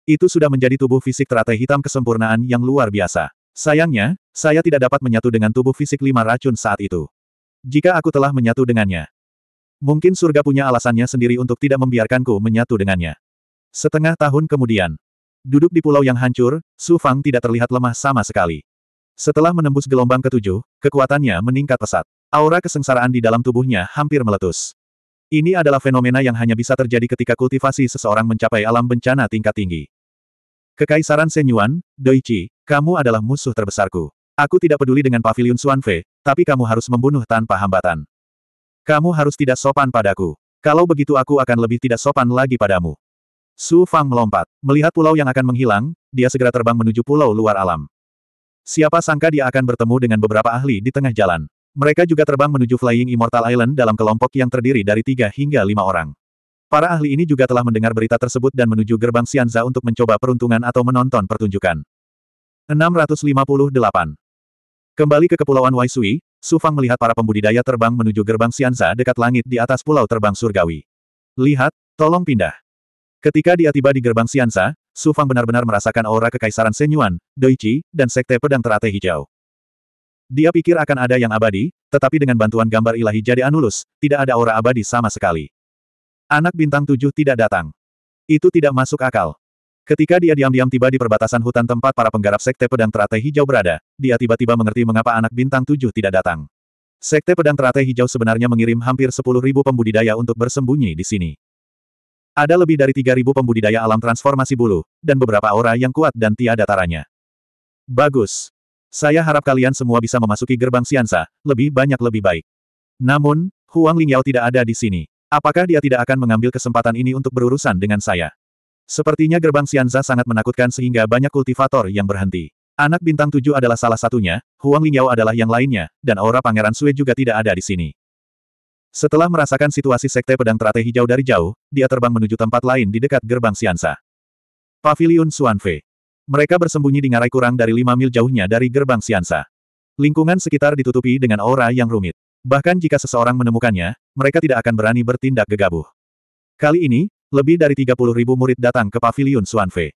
Itu sudah menjadi tubuh fisik teratai hitam kesempurnaan yang luar biasa. Sayangnya, saya tidak dapat menyatu dengan tubuh fisik lima racun saat itu. Jika aku telah menyatu dengannya, Mungkin surga punya alasannya sendiri untuk tidak membiarkanku menyatu dengannya. Setengah tahun kemudian, duduk di pulau yang hancur, Su Fang tidak terlihat lemah sama sekali. Setelah menembus gelombang ketujuh, kekuatannya meningkat pesat. Aura kesengsaraan di dalam tubuhnya hampir meletus. Ini adalah fenomena yang hanya bisa terjadi ketika kultivasi seseorang mencapai alam bencana tingkat tinggi. Kekaisaran Senyuan, Doichi, kamu adalah musuh terbesarku. Aku tidak peduli dengan pavilion Suanfe, tapi kamu harus membunuh tanpa hambatan. Kamu harus tidak sopan padaku. Kalau begitu aku akan lebih tidak sopan lagi padamu. Su Fang melompat. Melihat pulau yang akan menghilang, dia segera terbang menuju pulau luar alam. Siapa sangka dia akan bertemu dengan beberapa ahli di tengah jalan. Mereka juga terbang menuju Flying Immortal Island dalam kelompok yang terdiri dari tiga hingga lima orang. Para ahli ini juga telah mendengar berita tersebut dan menuju gerbang Sianza untuk mencoba peruntungan atau menonton pertunjukan. 658. Kembali ke Kepulauan Waisui, Sufang melihat para pembudidaya terbang menuju gerbang Sianza dekat langit di atas pulau terbang surgawi. Lihat, tolong pindah. Ketika dia tiba di gerbang Sianza, Sufang benar-benar merasakan aura kekaisaran Senyuan, Doichi, dan Sekte Pedang Teratai Hijau. Dia pikir akan ada yang abadi, tetapi dengan bantuan gambar ilahi jadi Anulus, tidak ada aura abadi sama sekali. Anak bintang tujuh tidak datang. Itu tidak masuk akal. Ketika dia diam-diam tiba di perbatasan hutan tempat para penggarap Sekte Pedang Teratai Hijau berada, dia tiba-tiba mengerti mengapa anak bintang tujuh tidak datang. Sekte Pedang Teratai Hijau sebenarnya mengirim hampir 10.000 pembudidaya untuk bersembunyi di sini. Ada lebih dari 3.000 pembudidaya alam transformasi bulu, dan beberapa aura yang kuat dan tiada taranya. Bagus. Saya harap kalian semua bisa memasuki gerbang Siansa, lebih banyak lebih baik. Namun, Huang Lingyao tidak ada di sini. Apakah dia tidak akan mengambil kesempatan ini untuk berurusan dengan saya? Sepertinya gerbang Xianza sangat menakutkan sehingga banyak kultivator yang berhenti. Anak bintang tujuh adalah salah satunya, Huang Lingyao adalah yang lainnya, dan aura Pangeran Sui juga tidak ada di sini. Setelah merasakan situasi Sekte Pedang Teratai Hijau dari jauh, dia terbang menuju tempat lain di dekat gerbang Xianza. Pavilion Suanfe. Mereka bersembunyi di ngarai kurang dari lima mil jauhnya dari gerbang Xianza. Lingkungan sekitar ditutupi dengan aura yang rumit. Bahkan jika seseorang menemukannya, mereka tidak akan berani bertindak gegabah. Kali ini, lebih dari 30 ribu murid datang ke paviliun Suanfe.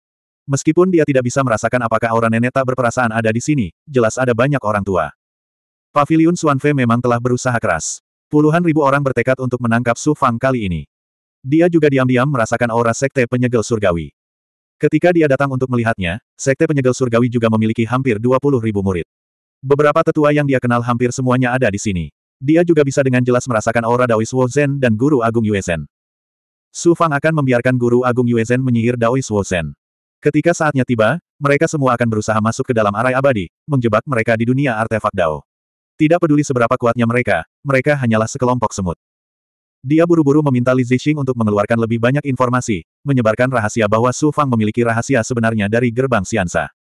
Meskipun dia tidak bisa merasakan apakah aura nenek tak berperasaan ada di sini, jelas ada banyak orang tua. Paviliun Suanfe memang telah berusaha keras. Puluhan ribu orang bertekad untuk menangkap Su Fang kali ini. Dia juga diam-diam merasakan aura sekte penyegel surgawi. Ketika dia datang untuk melihatnya, sekte penyegel surgawi juga memiliki hampir 20 ribu murid. Beberapa tetua yang dia kenal hampir semuanya ada di sini. Dia juga bisa dengan jelas merasakan aura Daois Wozen Zen dan Guru Agung Yuezen. Su Fang akan membiarkan guru agung Yuezhen menyihir Dao Zhen. Ketika saatnya tiba, mereka semua akan berusaha masuk ke dalam arai abadi, menjebak mereka di dunia artefak Dao. Tidak peduli seberapa kuatnya mereka, mereka hanyalah sekelompok semut. Dia buru-buru meminta Li Zixing untuk mengeluarkan lebih banyak informasi, menyebarkan rahasia bahwa Su Fang memiliki rahasia sebenarnya dari gerbang Siansa.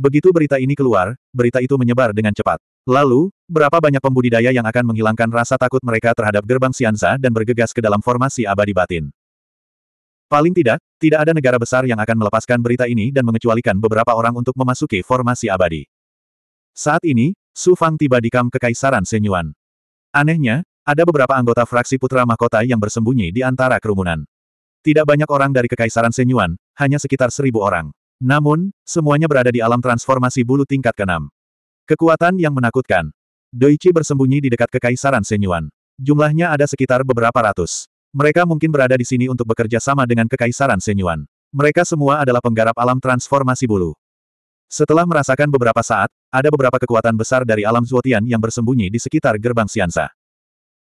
Begitu berita ini keluar, berita itu menyebar dengan cepat. Lalu, Berapa banyak pembudidaya yang akan menghilangkan rasa takut mereka terhadap gerbang Sianza dan bergegas ke dalam formasi abadi batin. Paling tidak, tidak ada negara besar yang akan melepaskan berita ini dan mengecualikan beberapa orang untuk memasuki formasi abadi. Saat ini, Su Fang tiba di kam Kekaisaran Senyuan. Anehnya, ada beberapa anggota fraksi Putra Mahkota yang bersembunyi di antara kerumunan. Tidak banyak orang dari Kekaisaran Senyuan, hanya sekitar seribu orang. Namun, semuanya berada di alam transformasi bulu tingkat keenam. Kekuatan yang menakutkan, Doichi bersembunyi di dekat kekaisaran Senyuan. Jumlahnya ada sekitar beberapa ratus. Mereka mungkin berada di sini untuk bekerja sama dengan kekaisaran Senyuan. Mereka semua adalah penggarap alam transformasi bulu. Setelah merasakan beberapa saat, ada beberapa kekuatan besar dari alam Zuotian yang bersembunyi di sekitar gerbang Siansa.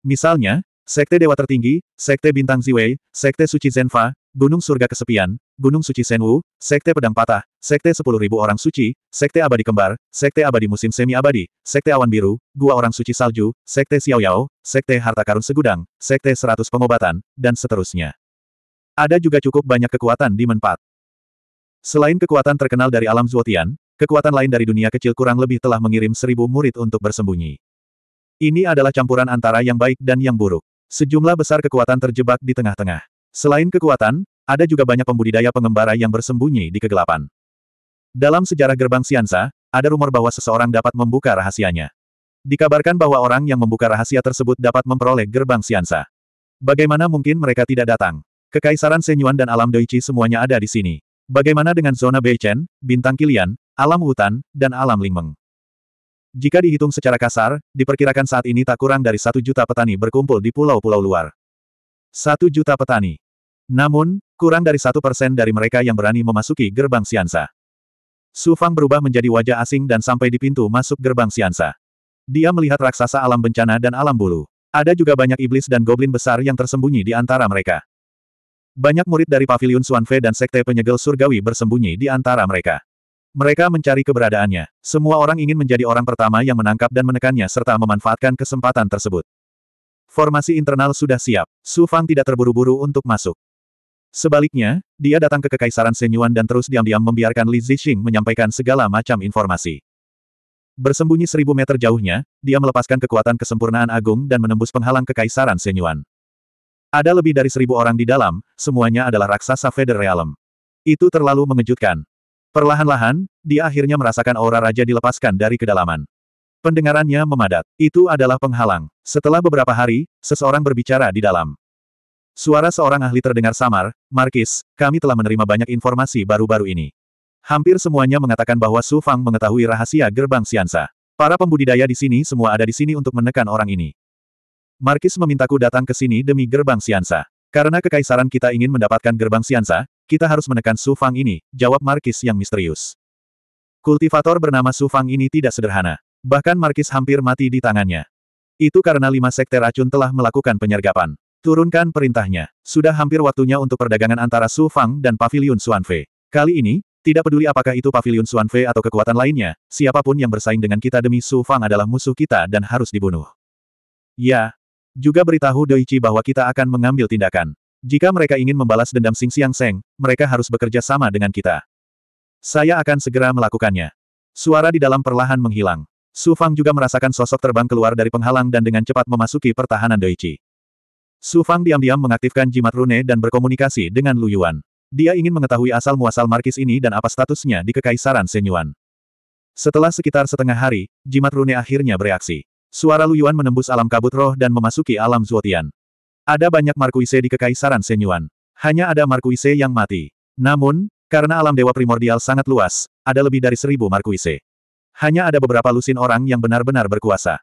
Misalnya, Sekte Dewa Tertinggi, Sekte Bintang Ziwei, Sekte Suci Zenfa, Gunung Surga Kesepian, Gunung Suci Senwu, Sekte Pedang Patah, Sekte 10.000 Orang Suci, Sekte Abadi Kembar, Sekte Abadi Musim Semi Abadi, Sekte Awan Biru, Gua Orang Suci Salju, Sekte Xiaoyao, Sekte Harta Karun Segudang, Sekte 100 Pengobatan, dan seterusnya. Ada juga cukup banyak kekuatan di Menpat. Selain kekuatan terkenal dari alam Zuotian, kekuatan lain dari dunia kecil kurang lebih telah mengirim seribu murid untuk bersembunyi. Ini adalah campuran antara yang baik dan yang buruk. Sejumlah besar kekuatan terjebak di tengah-tengah. Selain kekuatan, ada juga banyak pembudidaya pengembara yang bersembunyi di kegelapan. Dalam sejarah gerbang Siansa, ada rumor bahwa seseorang dapat membuka rahasianya. Dikabarkan bahwa orang yang membuka rahasia tersebut dapat memperoleh gerbang Siansa. Bagaimana mungkin mereka tidak datang? Kekaisaran Senyuan dan alam Doichi semuanya ada di sini. Bagaimana dengan zona Beichen, bintang kilian, alam hutan, dan alam lingmeng? Jika dihitung secara kasar, diperkirakan saat ini tak kurang dari satu juta petani berkumpul di pulau-pulau luar. Satu juta petani. Namun, Kurang dari satu persen dari mereka yang berani memasuki gerbang Siansa. Su Fang berubah menjadi wajah asing dan sampai di pintu masuk gerbang Siansa. Dia melihat raksasa alam bencana dan alam bulu. Ada juga banyak iblis dan goblin besar yang tersembunyi di antara mereka. Banyak murid dari pavilion Suanfe dan sekte penyegel surgawi bersembunyi di antara mereka. Mereka mencari keberadaannya. Semua orang ingin menjadi orang pertama yang menangkap dan menekannya serta memanfaatkan kesempatan tersebut. Formasi internal sudah siap. Su Fang tidak terburu-buru untuk masuk. Sebaliknya, dia datang ke Kekaisaran Senyuan dan terus diam-diam membiarkan Li Zixing menyampaikan segala macam informasi. Bersembunyi seribu meter jauhnya, dia melepaskan kekuatan kesempurnaan agung dan menembus penghalang Kekaisaran Senyuan. Ada lebih dari seribu orang di dalam, semuanya adalah raksasa Feder Realm. Itu terlalu mengejutkan. Perlahan-lahan, dia akhirnya merasakan aura raja dilepaskan dari kedalaman. Pendengarannya memadat. Itu adalah penghalang. Setelah beberapa hari, seseorang berbicara di dalam. Suara seorang ahli terdengar samar, Markis, kami telah menerima banyak informasi baru-baru ini. Hampir semuanya mengatakan bahwa Su Fang mengetahui rahasia gerbang Siansa. Para pembudidaya di sini semua ada di sini untuk menekan orang ini. Markis memintaku datang ke sini demi gerbang Siansa. Karena kekaisaran kita ingin mendapatkan gerbang Siansa, kita harus menekan Su Fang ini, jawab Markis yang misterius. Kultivator bernama Su Fang ini tidak sederhana. Bahkan Markis hampir mati di tangannya. Itu karena lima sekte racun telah melakukan penyergapan. Turunkan perintahnya. Sudah hampir waktunya untuk perdagangan antara Su Fang dan Paviliun Suanfe. Kali ini, tidak peduli apakah itu Paviliun Suanfe atau kekuatan lainnya, siapapun yang bersaing dengan kita demi Su Fang adalah musuh kita dan harus dibunuh. Ya. Juga beritahu Doichi bahwa kita akan mengambil tindakan. Jika mereka ingin membalas dendam Sing Siang Seng, mereka harus bekerja sama dengan kita. Saya akan segera melakukannya. Suara di dalam perlahan menghilang. Su Fang juga merasakan sosok terbang keluar dari penghalang dan dengan cepat memasuki pertahanan Doichi. Su Fang diam-diam mengaktifkan jimat rune dan berkomunikasi dengan Lu Yuan. Dia ingin mengetahui asal-muasal markis ini dan apa statusnya di Kekaisaran Senyuan. Setelah sekitar setengah hari, jimat rune akhirnya bereaksi. Suara Lu Yuan menembus alam kabut roh dan memasuki alam Zuotian. Ada banyak Markuise di Kekaisaran Senyuan. Hanya ada Markuise yang mati. Namun, karena alam dewa primordial sangat luas, ada lebih dari seribu Markuise. Hanya ada beberapa lusin orang yang benar-benar berkuasa.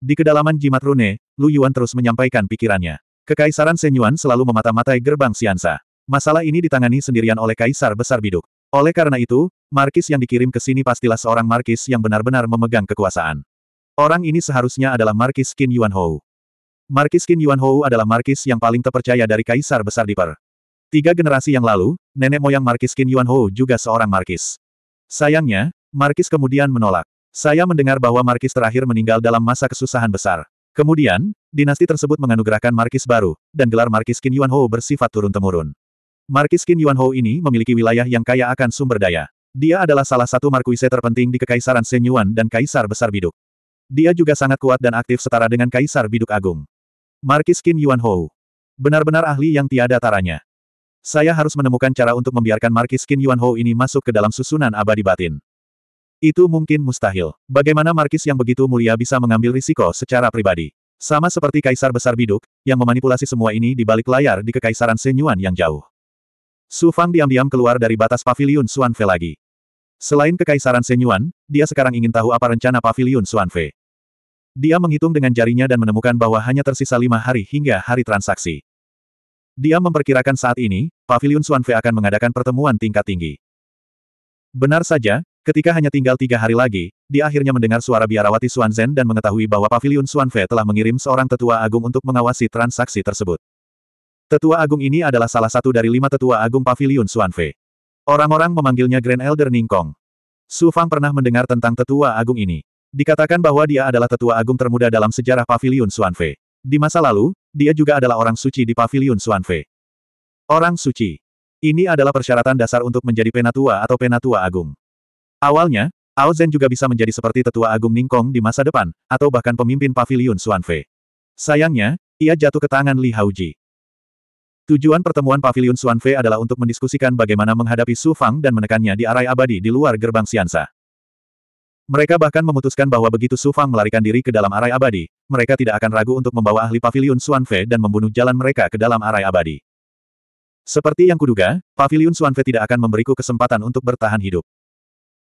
Di kedalaman jimat rune, Lu Yuan terus menyampaikan pikirannya. Kekaisaran Senyuan selalu memata-matai gerbang Siansa. Masalah ini ditangani sendirian oleh Kaisar Besar Biduk. Oleh karena itu, Markis yang dikirim ke sini pastilah seorang Markis yang benar-benar memegang kekuasaan. Orang ini seharusnya adalah Markis Qin Yuan Hou. Markis Qin Yuan Hou adalah Markis yang paling terpercaya dari Kaisar Besar Diper. Tiga generasi yang lalu, nenek moyang Markis Qin Yuan Hou juga seorang Markis. Sayangnya, Markis kemudian menolak. Saya mendengar bahwa Markis terakhir meninggal dalam masa kesusahan besar. Kemudian, dinasti tersebut menganugerahkan markis baru, dan gelar markis Qin Yuan Ho bersifat turun-temurun. Markis Qin Yuan Ho ini memiliki wilayah yang kaya akan sumber daya. Dia adalah salah satu markuise terpenting di Kekaisaran Senyuan dan Kaisar Besar Biduk. Dia juga sangat kuat dan aktif setara dengan Kaisar Biduk Agung. Markis Qin Yuan Ho. Benar-benar ahli yang tiada taranya. Saya harus menemukan cara untuk membiarkan Markis Qin Yuan Ho ini masuk ke dalam susunan abadi batin. Itu mungkin mustahil. Bagaimana Markis yang begitu mulia bisa mengambil risiko secara pribadi? Sama seperti Kaisar Besar Biduk, yang memanipulasi semua ini di balik layar di Kekaisaran Senyuan yang jauh. Su Fang diam-diam keluar dari batas paviliun Fe lagi. Selain Kekaisaran Senyuan, dia sekarang ingin tahu apa rencana paviliun Fe. Dia menghitung dengan jarinya dan menemukan bahwa hanya tersisa lima hari hingga hari transaksi. Dia memperkirakan saat ini, paviliun Fe akan mengadakan pertemuan tingkat tinggi. Benar saja, Ketika hanya tinggal tiga hari lagi, dia akhirnya mendengar suara biarawati Suan Zen dan mengetahui bahwa Paviliun Suan Fe telah mengirim seorang tetua agung untuk mengawasi transaksi tersebut. Tetua agung ini adalah salah satu dari lima tetua agung Paviliun Suan Fe. Orang-orang memanggilnya Grand Elder Ningkong. Su Fang pernah mendengar tentang tetua agung ini. Dikatakan bahwa dia adalah tetua agung termuda dalam sejarah Paviliun Suan Fe. Di masa lalu, dia juga adalah orang suci di Paviliun Suan Fe. Orang suci. Ini adalah persyaratan dasar untuk menjadi penatua atau penatua agung. Awalnya, Ao Zhen juga bisa menjadi seperti tetua agung Ningkong di masa depan, atau bahkan pemimpin pavilion Xuanfei. Sayangnya, ia jatuh ke tangan Li Haoji. Tujuan pertemuan pavilion Xuanfei adalah untuk mendiskusikan bagaimana menghadapi Su Fang dan menekannya di arai abadi di luar gerbang Xiansa. Mereka bahkan memutuskan bahwa begitu Su Fang melarikan diri ke dalam arai abadi, mereka tidak akan ragu untuk membawa ahli pavilion Xuanfe dan membunuh jalan mereka ke dalam arai abadi. Seperti yang kuduga, pavilion Xuanfe tidak akan memberiku kesempatan untuk bertahan hidup.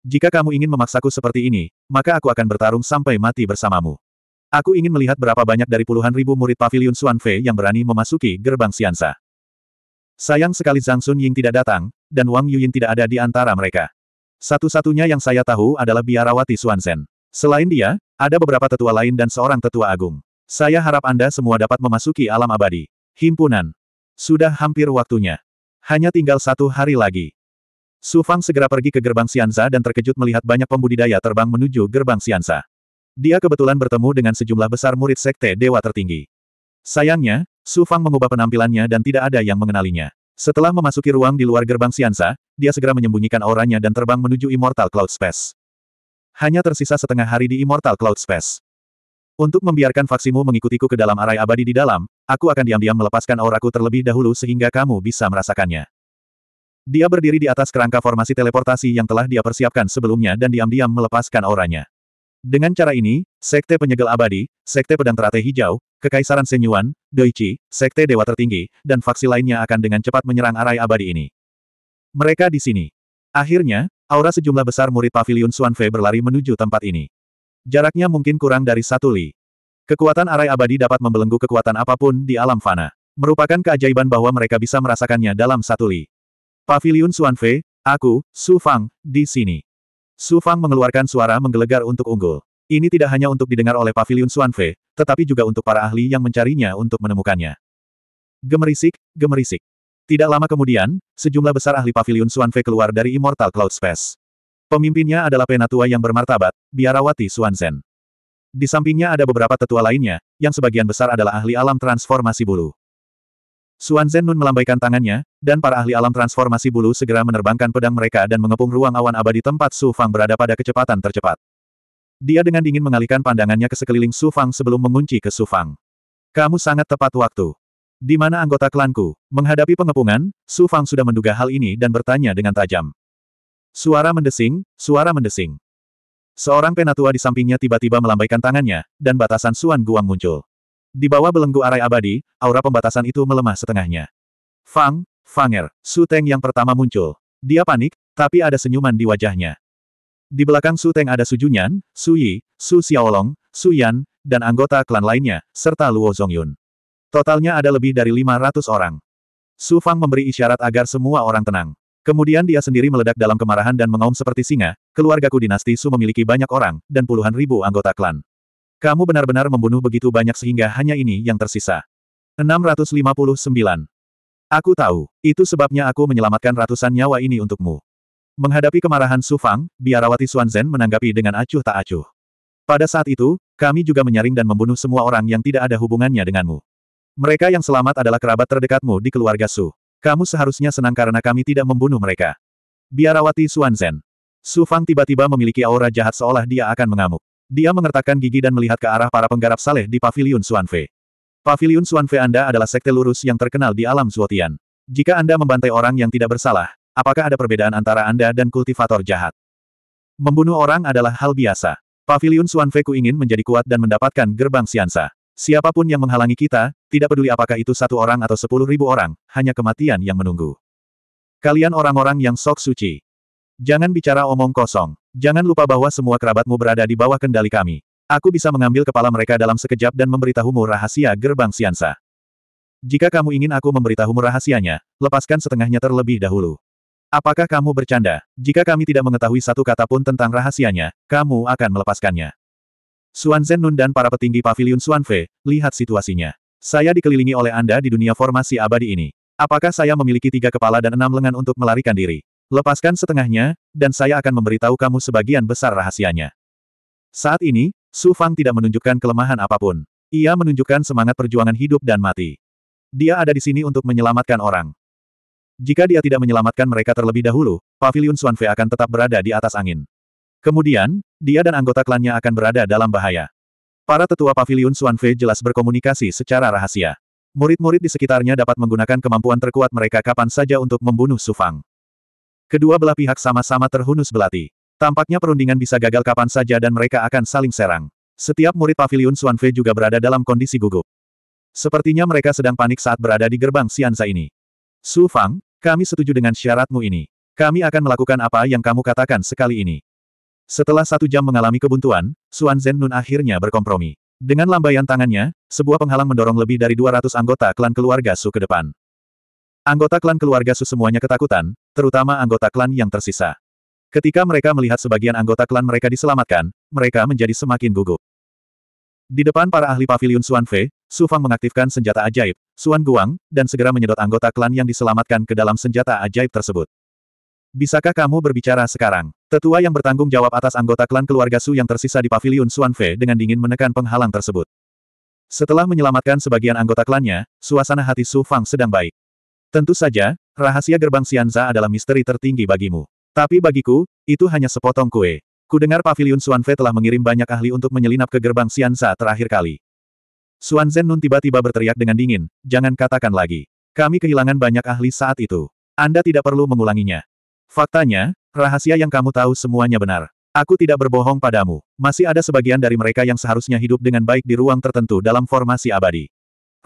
Jika kamu ingin memaksaku seperti ini, maka aku akan bertarung sampai mati bersamamu. Aku ingin melihat berapa banyak dari puluhan ribu murid pavilion Fei yang berani memasuki gerbang Siansa. Sayang sekali Zhang Sun Ying tidak datang, dan Wang Yuyin tidak ada di antara mereka. Satu-satunya yang saya tahu adalah biarawati Zhen. Selain dia, ada beberapa tetua lain dan seorang tetua agung. Saya harap Anda semua dapat memasuki alam abadi. Himpunan. Sudah hampir waktunya. Hanya tinggal satu hari lagi. Su Fang segera pergi ke gerbang Sianza dan terkejut melihat banyak pembudidaya terbang menuju gerbang Sianza. Dia kebetulan bertemu dengan sejumlah besar murid sekte dewa tertinggi. Sayangnya, Su Fang mengubah penampilannya dan tidak ada yang mengenalinya. Setelah memasuki ruang di luar gerbang Sianza, dia segera menyembunyikan auranya dan terbang menuju Immortal Cloud Space. Hanya tersisa setengah hari di Immortal Cloud Space. Untuk membiarkan faksimu mengikutiku ke dalam arai abadi di dalam, aku akan diam-diam melepaskan auraku terlebih dahulu sehingga kamu bisa merasakannya. Dia berdiri di atas kerangka formasi teleportasi yang telah dia persiapkan sebelumnya dan diam-diam melepaskan auranya. Dengan cara ini, Sekte Penyegel Abadi, Sekte Pedang Teratai Hijau, Kekaisaran Senyuan, Doichi, Sekte Dewa Tertinggi, dan faksi lainnya akan dengan cepat menyerang arai abadi ini. Mereka di sini. Akhirnya, aura sejumlah besar murid pavilion Suanfe berlari menuju tempat ini. Jaraknya mungkin kurang dari satu li. Kekuatan arai abadi dapat membelenggu kekuatan apapun di alam fana. Merupakan keajaiban bahwa mereka bisa merasakannya dalam satu li. Pavilion Suanfe, aku, Su Fang, di sini. Su Fang mengeluarkan suara menggelegar untuk unggul. Ini tidak hanya untuk didengar oleh Pavilion Suanfe, tetapi juga untuk para ahli yang mencarinya untuk menemukannya. Gemerisik, gemerisik. Tidak lama kemudian, sejumlah besar ahli Pavilion Suanfe keluar dari Immortal Cloud Space. Pemimpinnya adalah penatua yang bermartabat, biarawati Suanzen. Di sampingnya ada beberapa tetua lainnya, yang sebagian besar adalah ahli alam transformasi bulu. Suan Zen Nun melambaikan tangannya, dan para ahli alam transformasi bulu segera menerbangkan pedang mereka dan mengepung ruang awan abadi tempat Su Fang berada pada kecepatan tercepat. Dia dengan dingin mengalihkan pandangannya ke sekeliling Su Fang sebelum mengunci ke Su Fang. Kamu sangat tepat waktu. Di mana anggota klanku? Menghadapi pengepungan, Su Fang sudah menduga hal ini dan bertanya dengan tajam. Suara mendesing, suara mendesing. Seorang penatua di sampingnya tiba-tiba melambaikan tangannya, dan batasan Suan Guang muncul. Di bawah belenggu arai abadi, aura pembatasan itu melemah setengahnya. Fang, Fanger, Su Teng yang pertama muncul. Dia panik, tapi ada senyuman di wajahnya. Di belakang Su Teng ada Su Junyan, Su Yi, Su Xiaolong, Su Yan, dan anggota klan lainnya, serta Luo Zongyun. Totalnya ada lebih dari 500 orang. Su Fang memberi isyarat agar semua orang tenang. Kemudian dia sendiri meledak dalam kemarahan dan mengaum seperti singa, keluargaku dinasti Su memiliki banyak orang, dan puluhan ribu anggota klan. Kamu benar-benar membunuh begitu banyak sehingga hanya ini yang tersisa. 659. Aku tahu, itu sebabnya aku menyelamatkan ratusan nyawa ini untukmu. Menghadapi kemarahan Su Fang, biarawati Zhen menanggapi dengan acuh tak acuh. Pada saat itu, kami juga menyaring dan membunuh semua orang yang tidak ada hubungannya denganmu. Mereka yang selamat adalah kerabat terdekatmu di keluarga Su. Kamu seharusnya senang karena kami tidak membunuh mereka. Biarawati Zhen. Su Fang tiba-tiba memiliki aura jahat seolah dia akan mengamuk. Dia mengertakkan gigi dan melihat ke arah para penggarap saleh di Paviliun Suanfe. Paviliun Suanfe Anda adalah sekte lurus yang terkenal di alam Zuotian. Jika Anda membantai orang yang tidak bersalah, apakah ada perbedaan antara Anda dan kultivator jahat? Membunuh orang adalah hal biasa. Paviliun ku ingin menjadi kuat dan mendapatkan gerbang siansa. Siapapun yang menghalangi kita, tidak peduli apakah itu satu orang atau sepuluh ribu orang, hanya kematian yang menunggu. Kalian orang-orang yang sok suci. Jangan bicara omong kosong. Jangan lupa bahwa semua kerabatmu berada di bawah kendali kami. Aku bisa mengambil kepala mereka dalam sekejap dan memberitahumu rahasia gerbang Siansa. Jika kamu ingin aku memberitahumu rahasianya, lepaskan setengahnya terlebih dahulu. Apakah kamu bercanda? Jika kami tidak mengetahui satu kata pun tentang rahasianya, kamu akan melepaskannya. Xuan Zennun dan para petinggi Paviliun pavilion Fe, lihat situasinya. Saya dikelilingi oleh Anda di dunia formasi abadi ini. Apakah saya memiliki tiga kepala dan enam lengan untuk melarikan diri? Lepaskan setengahnya, dan saya akan memberitahu kamu sebagian besar rahasianya. Saat ini, Su Fang tidak menunjukkan kelemahan apapun. Ia menunjukkan semangat perjuangan hidup dan mati. Dia ada di sini untuk menyelamatkan orang. Jika dia tidak menyelamatkan mereka terlebih dahulu, Paviliun Fei akan tetap berada di atas angin. Kemudian, dia dan anggota klannya akan berada dalam bahaya. Para tetua Paviliun Fei jelas berkomunikasi secara rahasia. Murid-murid di sekitarnya dapat menggunakan kemampuan terkuat mereka kapan saja untuk membunuh Sufang. Kedua belah pihak sama-sama terhunus belati. Tampaknya perundingan bisa gagal kapan saja dan mereka akan saling serang. Setiap murid pavilion Suanfe juga berada dalam kondisi gugup. Sepertinya mereka sedang panik saat berada di gerbang Sianza ini. Su Fang, kami setuju dengan syaratmu ini. Kami akan melakukan apa yang kamu katakan sekali ini. Setelah satu jam mengalami kebuntuan, Suan Zen Nun akhirnya berkompromi. Dengan lambaian tangannya, sebuah penghalang mendorong lebih dari 200 anggota klan keluarga Su ke depan. Anggota klan keluarga Su semuanya ketakutan, terutama anggota klan yang tersisa. Ketika mereka melihat sebagian anggota klan mereka diselamatkan, mereka menjadi semakin gugup. Di depan para ahli pavilion Suan Fe, Su Fang mengaktifkan senjata ajaib, Suan Guang, dan segera menyedot anggota klan yang diselamatkan ke dalam senjata ajaib tersebut. Bisakah kamu berbicara sekarang? Tetua yang bertanggung jawab atas anggota klan keluarga Su yang tersisa di pavilion Suan Fe dengan dingin menekan penghalang tersebut. Setelah menyelamatkan sebagian anggota klannya, suasana hati Su Fang sedang baik. Tentu saja, rahasia gerbang Sianza adalah misteri tertinggi bagimu. Tapi bagiku, itu hanya sepotong kue. Kudengar Paviliun Suanfe telah mengirim banyak ahli untuk menyelinap ke gerbang Sianza terakhir kali. Suan Zen Nun tiba-tiba berteriak dengan dingin, jangan katakan lagi. Kami kehilangan banyak ahli saat itu. Anda tidak perlu mengulanginya. Faktanya, rahasia yang kamu tahu semuanya benar. Aku tidak berbohong padamu. Masih ada sebagian dari mereka yang seharusnya hidup dengan baik di ruang tertentu dalam formasi abadi.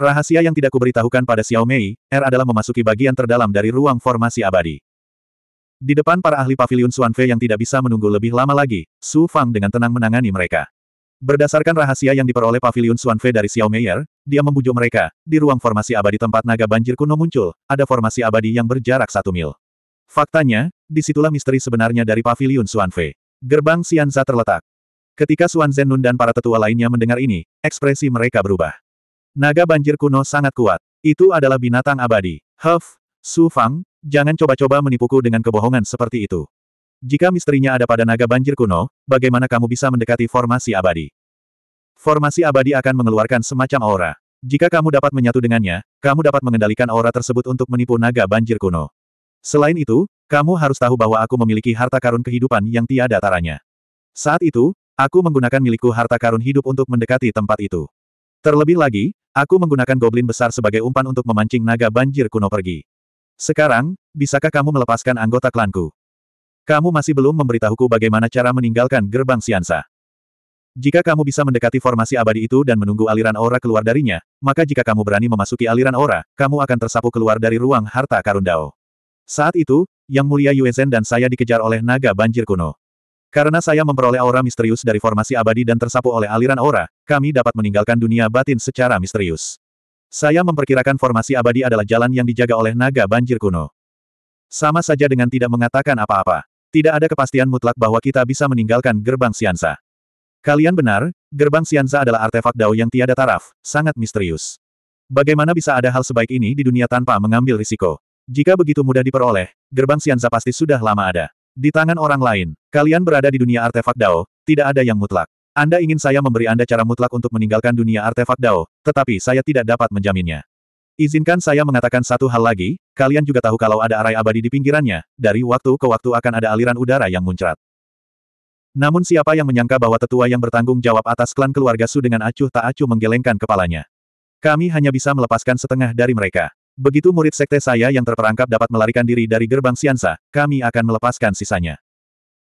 Rahasia yang tidak kuberitahukan pada Xiao Mei, R er adalah memasuki bagian terdalam dari ruang formasi abadi. Di depan para ahli pavilion Fei yang tidak bisa menunggu lebih lama lagi, Su Fang dengan tenang menangani mereka. Berdasarkan rahasia yang diperoleh pavilion Fei dari Xiao Meier, dia membujuk mereka, di ruang formasi abadi tempat naga banjir kuno muncul, ada formasi abadi yang berjarak satu mil. Faktanya, disitulah misteri sebenarnya dari pavilion Fei. Gerbang Xianza terletak. Ketika Suan Zenun dan para tetua lainnya mendengar ini, ekspresi mereka berubah. Naga banjir kuno sangat kuat. Itu adalah binatang abadi. Huff, Su Fang, jangan coba-coba menipuku dengan kebohongan seperti itu. Jika misterinya ada pada naga banjir kuno, bagaimana kamu bisa mendekati formasi abadi? Formasi abadi akan mengeluarkan semacam aura. Jika kamu dapat menyatu dengannya, kamu dapat mengendalikan aura tersebut untuk menipu naga banjir kuno. Selain itu, kamu harus tahu bahwa aku memiliki harta karun kehidupan yang tiada taranya. Saat itu, aku menggunakan milikku harta karun hidup untuk mendekati tempat itu. Terlebih lagi, aku menggunakan goblin besar sebagai umpan untuk memancing naga banjir kuno pergi. Sekarang, bisakah kamu melepaskan anggota klanku? Kamu masih belum memberitahuku bagaimana cara meninggalkan gerbang Siansa. Jika kamu bisa mendekati formasi abadi itu dan menunggu aliran aura keluar darinya, maka jika kamu berani memasuki aliran aura, kamu akan tersapu keluar dari ruang harta Karundao. Saat itu, Yang Mulia Yuezen dan saya dikejar oleh naga banjir kuno. Karena saya memperoleh aura misterius dari formasi abadi dan tersapu oleh aliran aura, kami dapat meninggalkan dunia batin secara misterius. Saya memperkirakan formasi abadi adalah jalan yang dijaga oleh naga banjir kuno. Sama saja dengan tidak mengatakan apa-apa. Tidak ada kepastian mutlak bahwa kita bisa meninggalkan gerbang Siansa. Kalian benar, gerbang Siansa adalah artefak Dao yang tiada taraf, sangat misterius. Bagaimana bisa ada hal sebaik ini di dunia tanpa mengambil risiko? Jika begitu mudah diperoleh, gerbang Siansa pasti sudah lama ada. Di tangan orang lain, Kalian berada di dunia artefak Dao, tidak ada yang mutlak. Anda ingin saya memberi Anda cara mutlak untuk meninggalkan dunia artefak Dao, tetapi saya tidak dapat menjaminnya. Izinkan saya mengatakan satu hal lagi, kalian juga tahu kalau ada arai abadi di pinggirannya, dari waktu ke waktu akan ada aliran udara yang muncrat. Namun siapa yang menyangka bahwa tetua yang bertanggung jawab atas klan keluarga Su dengan acuh tak acuh menggelengkan kepalanya. Kami hanya bisa melepaskan setengah dari mereka. Begitu murid sekte saya yang terperangkap dapat melarikan diri dari gerbang Siansa, kami akan melepaskan sisanya.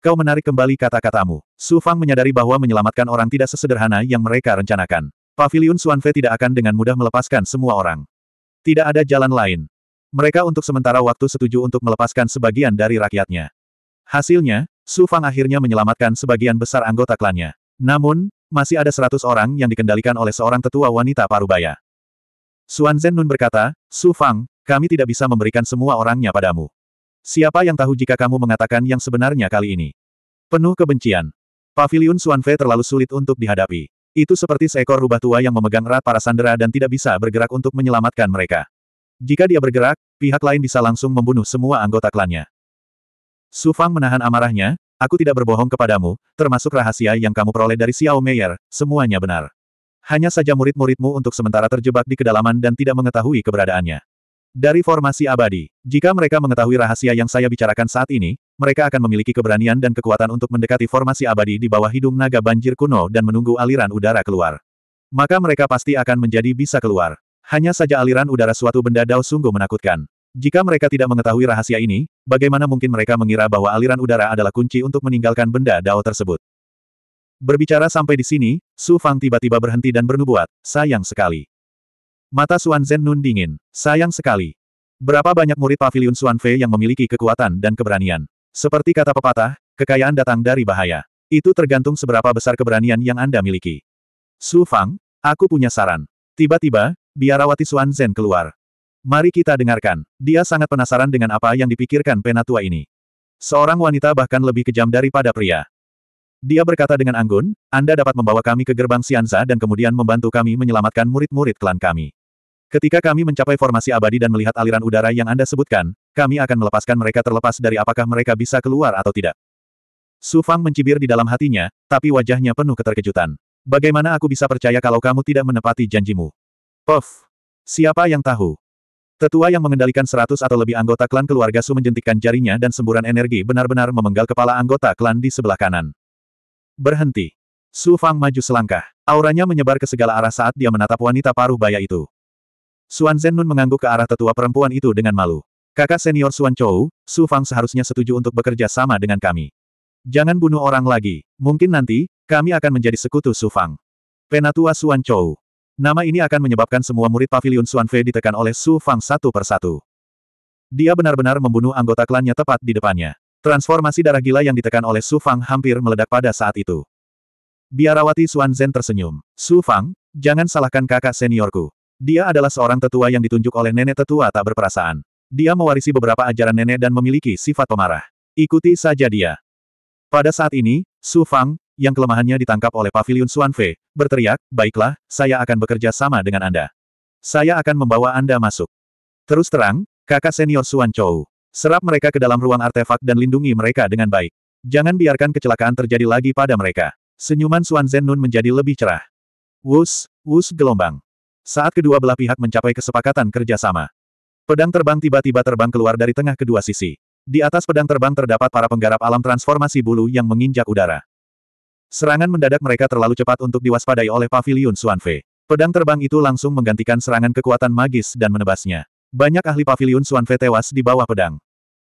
Kau menarik kembali kata-katamu. Su Fang menyadari bahwa menyelamatkan orang tidak sesederhana yang mereka rencanakan. Paviliun Suanfe tidak akan dengan mudah melepaskan semua orang. Tidak ada jalan lain. Mereka untuk sementara waktu setuju untuk melepaskan sebagian dari rakyatnya. Hasilnya, Su Fang akhirnya menyelamatkan sebagian besar anggota klannya. Namun, masih ada seratus orang yang dikendalikan oleh seorang tetua wanita parubaya. Suan Zen Nun berkata, Su Fang, kami tidak bisa memberikan semua orangnya padamu. Siapa yang tahu jika kamu mengatakan yang sebenarnya kali ini? Penuh kebencian. Pavilion Suanfe terlalu sulit untuk dihadapi. Itu seperti seekor rubah tua yang memegang erat para sandera dan tidak bisa bergerak untuk menyelamatkan mereka. Jika dia bergerak, pihak lain bisa langsung membunuh semua anggota klannya. Su Fang menahan amarahnya, aku tidak berbohong kepadamu, termasuk rahasia yang kamu peroleh dari Xiao Meier, semuanya benar. Hanya saja murid-muridmu untuk sementara terjebak di kedalaman dan tidak mengetahui keberadaannya. Dari formasi abadi, jika mereka mengetahui rahasia yang saya bicarakan saat ini, mereka akan memiliki keberanian dan kekuatan untuk mendekati formasi abadi di bawah hidung naga banjir kuno dan menunggu aliran udara keluar. Maka mereka pasti akan menjadi bisa keluar. Hanya saja aliran udara suatu benda dao sungguh menakutkan. Jika mereka tidak mengetahui rahasia ini, bagaimana mungkin mereka mengira bahwa aliran udara adalah kunci untuk meninggalkan benda dao tersebut? Berbicara sampai di sini, Su Fang tiba-tiba berhenti dan bernubuat, sayang sekali. Mata Suan Zhen Nun dingin. Sayang sekali. Berapa banyak murid pavilion Xuan Fei yang memiliki kekuatan dan keberanian. Seperti kata pepatah, kekayaan datang dari bahaya. Itu tergantung seberapa besar keberanian yang Anda miliki. Su Fang, aku punya saran. Tiba-tiba, biarawati Suan Zhen keluar. Mari kita dengarkan. Dia sangat penasaran dengan apa yang dipikirkan penatua ini. Seorang wanita bahkan lebih kejam daripada pria. Dia berkata dengan anggun, Anda dapat membawa kami ke gerbang Sianza dan kemudian membantu kami menyelamatkan murid-murid klan kami. Ketika kami mencapai formasi abadi dan melihat aliran udara yang Anda sebutkan, kami akan melepaskan mereka terlepas dari apakah mereka bisa keluar atau tidak. Su Fang mencibir di dalam hatinya, tapi wajahnya penuh keterkejutan. Bagaimana aku bisa percaya kalau kamu tidak menepati janjimu? Puff! Siapa yang tahu? Tetua yang mengendalikan seratus atau lebih anggota klan keluarga Su menjentikkan jarinya dan semburan energi benar-benar memenggal kepala anggota klan di sebelah kanan. Berhenti. Su Fang maju selangkah. Auranya menyebar ke segala arah saat dia menatap wanita paruh baya itu. Xuan Zennun mengangguk ke arah tetua perempuan itu dengan malu. Kakak senior Suan Chou, Su Fang seharusnya setuju untuk bekerja sama dengan kami. Jangan bunuh orang lagi, mungkin nanti, kami akan menjadi sekutu Su Fang. Penatua Suan Chou. Nama ini akan menyebabkan semua murid pavilion Suan Fei ditekan oleh Su Fang satu persatu. Dia benar-benar membunuh anggota klannya tepat di depannya. Transformasi darah gila yang ditekan oleh Su Fang hampir meledak pada saat itu. Biarawati Suan Zhen tersenyum. Su Fang, jangan salahkan kakak seniorku. Dia adalah seorang tetua yang ditunjuk oleh nenek tetua tak berperasaan. Dia mewarisi beberapa ajaran nenek dan memiliki sifat pemarah. Ikuti saja dia. Pada saat ini, Su Fang, yang kelemahannya ditangkap oleh Pavilion Paviliun Suanfe, berteriak, baiklah, saya akan bekerja sama dengan Anda. Saya akan membawa Anda masuk. Terus terang, kakak senior Suan Chou. Serap mereka ke dalam ruang artefak dan lindungi mereka dengan baik. Jangan biarkan kecelakaan terjadi lagi pada mereka. Senyuman Suan Zen Nun menjadi lebih cerah. Wus, wus gelombang saat kedua belah pihak mencapai kesepakatan kerjasama. Pedang terbang tiba-tiba terbang keluar dari tengah kedua sisi. Di atas pedang terbang terdapat para penggarap alam transformasi bulu yang menginjak udara. Serangan mendadak mereka terlalu cepat untuk diwaspadai oleh pavilion Suanfe. Pedang terbang itu langsung menggantikan serangan kekuatan magis dan menebasnya. Banyak ahli pavilion Suanfe tewas di bawah pedang.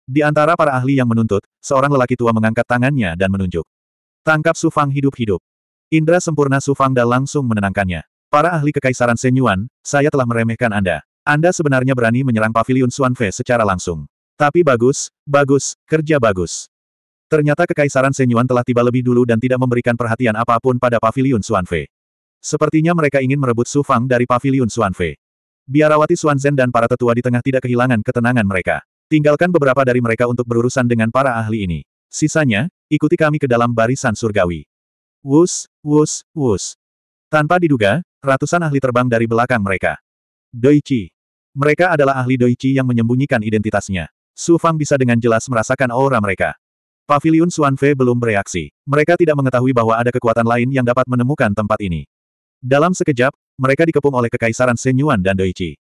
Di antara para ahli yang menuntut, seorang lelaki tua mengangkat tangannya dan menunjuk. Tangkap Sufang hidup-hidup. Indra sempurna Sufang dan langsung menenangkannya. Para ahli kekaisaran Senyuan, saya telah meremehkan Anda. Anda sebenarnya berani menyerang pavilion Suanfe secara langsung. Tapi bagus, bagus, kerja bagus. Ternyata kekaisaran Senyuan telah tiba lebih dulu dan tidak memberikan perhatian apapun pada pavilion Suanfe. Sepertinya mereka ingin merebut Sufang dari pavilion Suanfe. Biarawati Suanzen dan para tetua di tengah tidak kehilangan ketenangan mereka. Tinggalkan beberapa dari mereka untuk berurusan dengan para ahli ini. Sisanya, ikuti kami ke dalam barisan surgawi. Wus, wus, wus. Tanpa diduga, Ratusan ahli terbang dari belakang mereka. Doichi. Mereka adalah ahli Doichi yang menyembunyikan identitasnya. Su Fang bisa dengan jelas merasakan aura mereka. Pavilion Suan Fe belum bereaksi. Mereka tidak mengetahui bahwa ada kekuatan lain yang dapat menemukan tempat ini. Dalam sekejap, mereka dikepung oleh kekaisaran Senyuan dan Doichi.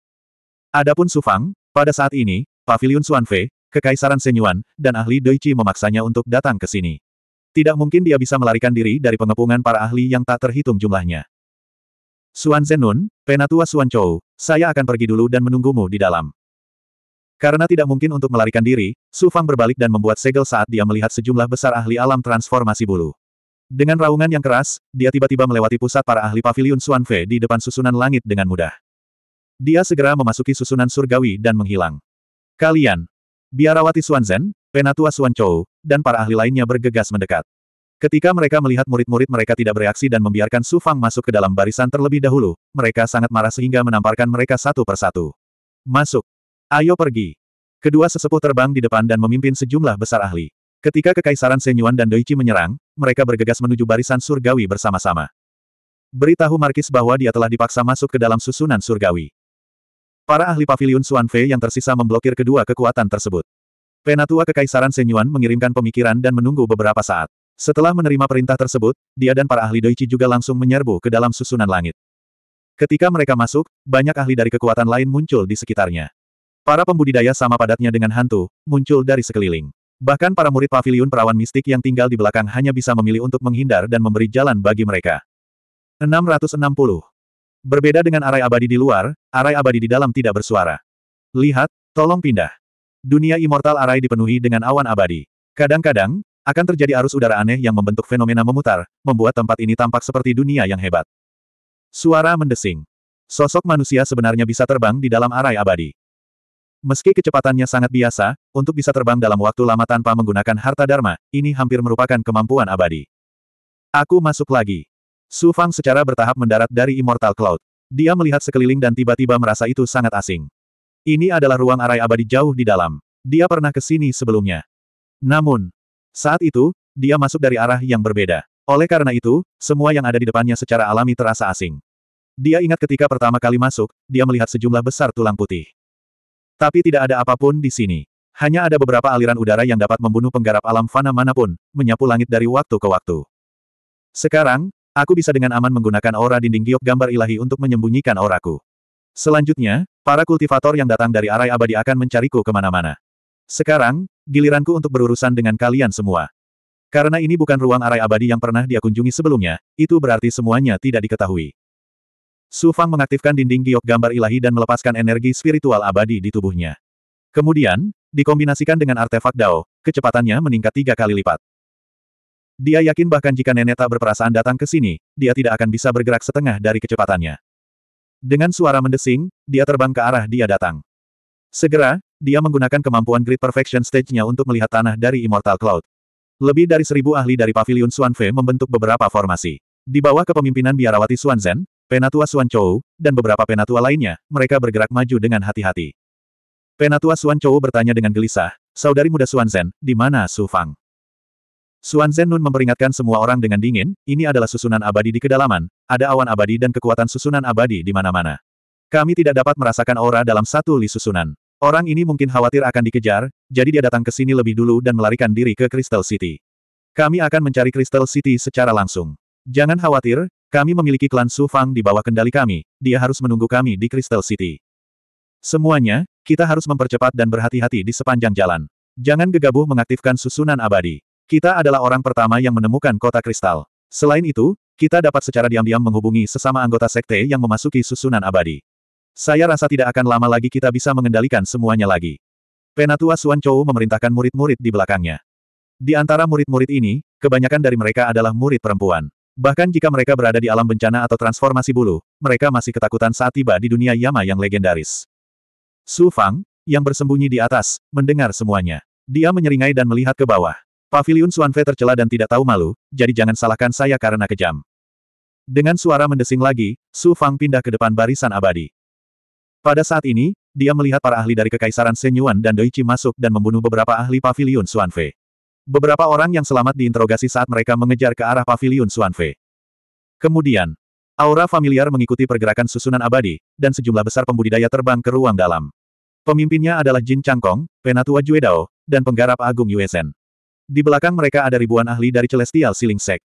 Adapun Su Fang, pada saat ini, Pavilion Suan Fe, Kekaisaran Senyuan, dan ahli Doichi memaksanya untuk datang ke sini. Tidak mungkin dia bisa melarikan diri dari pengepungan para ahli yang tak terhitung jumlahnya. Suan Zenun, Penatua Suan Chou, saya akan pergi dulu dan menunggumu di dalam. Karena tidak mungkin untuk melarikan diri, Su Fang berbalik dan membuat segel saat dia melihat sejumlah besar ahli alam transformasi bulu. Dengan raungan yang keras, dia tiba-tiba melewati pusat para ahli pavilion Suan Fe di depan susunan langit dengan mudah. Dia segera memasuki susunan surgawi dan menghilang. Kalian, biarawati Suan Zen, Penatua Suan Chou, dan para ahli lainnya bergegas mendekat. Ketika mereka melihat murid-murid mereka tidak bereaksi dan membiarkan Su Fang masuk ke dalam barisan terlebih dahulu, mereka sangat marah sehingga menamparkan mereka satu persatu. Masuk. Ayo pergi. Kedua sesepuh terbang di depan dan memimpin sejumlah besar ahli. Ketika Kekaisaran Senyuan dan Doichi menyerang, mereka bergegas menuju barisan surgawi bersama-sama. Beritahu Markis bahwa dia telah dipaksa masuk ke dalam susunan surgawi. Para ahli pavilion Suan Fei yang tersisa memblokir kedua kekuatan tersebut. Penatua Kekaisaran Senyuan mengirimkan pemikiran dan menunggu beberapa saat. Setelah menerima perintah tersebut, dia dan para ahli Doichi juga langsung menyerbu ke dalam susunan langit. Ketika mereka masuk, banyak ahli dari kekuatan lain muncul di sekitarnya. Para pembudidaya sama padatnya dengan hantu, muncul dari sekeliling. Bahkan para murid Pavilion perawan mistik yang tinggal di belakang hanya bisa memilih untuk menghindar dan memberi jalan bagi mereka. 660. Berbeda dengan arai abadi di luar, arai abadi di dalam tidak bersuara. Lihat, tolong pindah. Dunia immortal arai dipenuhi dengan awan abadi. Kadang-kadang, akan terjadi arus udara aneh yang membentuk fenomena memutar, membuat tempat ini tampak seperti dunia yang hebat. Suara mendesing. Sosok manusia sebenarnya bisa terbang di dalam arai abadi. Meski kecepatannya sangat biasa, untuk bisa terbang dalam waktu lama tanpa menggunakan harta dharma, ini hampir merupakan kemampuan abadi. Aku masuk lagi. Su Fang secara bertahap mendarat dari Immortal Cloud. Dia melihat sekeliling dan tiba-tiba merasa itu sangat asing. Ini adalah ruang arai abadi jauh di dalam. Dia pernah ke sini sebelumnya. Namun, saat itu, dia masuk dari arah yang berbeda. Oleh karena itu, semua yang ada di depannya secara alami terasa asing. Dia ingat ketika pertama kali masuk, dia melihat sejumlah besar tulang putih. Tapi tidak ada apapun di sini. Hanya ada beberapa aliran udara yang dapat membunuh penggarap alam fana manapun, menyapu langit dari waktu ke waktu. Sekarang, aku bisa dengan aman menggunakan aura dinding giok gambar ilahi untuk menyembunyikan auraku. Selanjutnya, para kultivator yang datang dari arai abadi akan mencariku kemana-mana. Sekarang, giliranku untuk berurusan dengan kalian semua. Karena ini bukan ruang arai abadi yang pernah dia kunjungi sebelumnya, itu berarti semuanya tidak diketahui. Su Fang mengaktifkan dinding giok gambar ilahi dan melepaskan energi spiritual abadi di tubuhnya. Kemudian, dikombinasikan dengan artefak Dao, kecepatannya meningkat tiga kali lipat. Dia yakin bahkan jika nenek tak berperasaan datang ke sini, dia tidak akan bisa bergerak setengah dari kecepatannya. Dengan suara mendesing, dia terbang ke arah dia datang. Segera, dia menggunakan kemampuan Great Perfection Stage-nya untuk melihat tanah dari Immortal Cloud. Lebih dari seribu ahli dari Pavilion Fe membentuk beberapa formasi. Di bawah kepemimpinan biarawati Zen, Penatua Chou, dan beberapa penatua lainnya, mereka bergerak maju dengan hati-hati. Penatua Chou bertanya dengan gelisah, Saudari muda Zen, di mana Su Fang? Zen Nun memperingatkan semua orang dengan dingin, ini adalah susunan abadi di kedalaman, ada awan abadi dan kekuatan susunan abadi di mana-mana. Kami tidak dapat merasakan aura dalam satu li susunan. Orang ini mungkin khawatir akan dikejar, jadi dia datang ke sini lebih dulu dan melarikan diri ke Crystal City. Kami akan mencari Crystal City secara langsung. Jangan khawatir, kami memiliki klan Su Fang di bawah kendali kami, dia harus menunggu kami di Crystal City. Semuanya, kita harus mempercepat dan berhati-hati di sepanjang jalan. Jangan gegabah mengaktifkan susunan abadi. Kita adalah orang pertama yang menemukan kota kristal. Selain itu, kita dapat secara diam-diam menghubungi sesama anggota sekte yang memasuki susunan abadi. Saya rasa tidak akan lama lagi kita bisa mengendalikan semuanya lagi. Penatua Suan Chou memerintahkan murid-murid di belakangnya. Di antara murid-murid ini, kebanyakan dari mereka adalah murid perempuan. Bahkan jika mereka berada di alam bencana atau transformasi bulu, mereka masih ketakutan saat tiba di dunia Yama yang legendaris. Su Fang, yang bersembunyi di atas, mendengar semuanya. Dia menyeringai dan melihat ke bawah. Pavilion Paviliun Fe tercela dan tidak tahu malu, jadi jangan salahkan saya karena kejam. Dengan suara mendesing lagi, Su Fang pindah ke depan barisan abadi. Pada saat ini, dia melihat para ahli dari Kekaisaran Senyuan dan Doichi masuk dan membunuh beberapa ahli Paviliun Suanfe. Beberapa orang yang selamat diinterogasi saat mereka mengejar ke arah Paviliun Suanfe. Kemudian, aura familiar mengikuti pergerakan susunan abadi, dan sejumlah besar pembudidaya terbang ke ruang dalam. Pemimpinnya adalah Jin Changkong, Penatua Juedao, dan penggarap Agung Yuesen. Di belakang mereka ada ribuan ahli dari Celestial Siling Sek.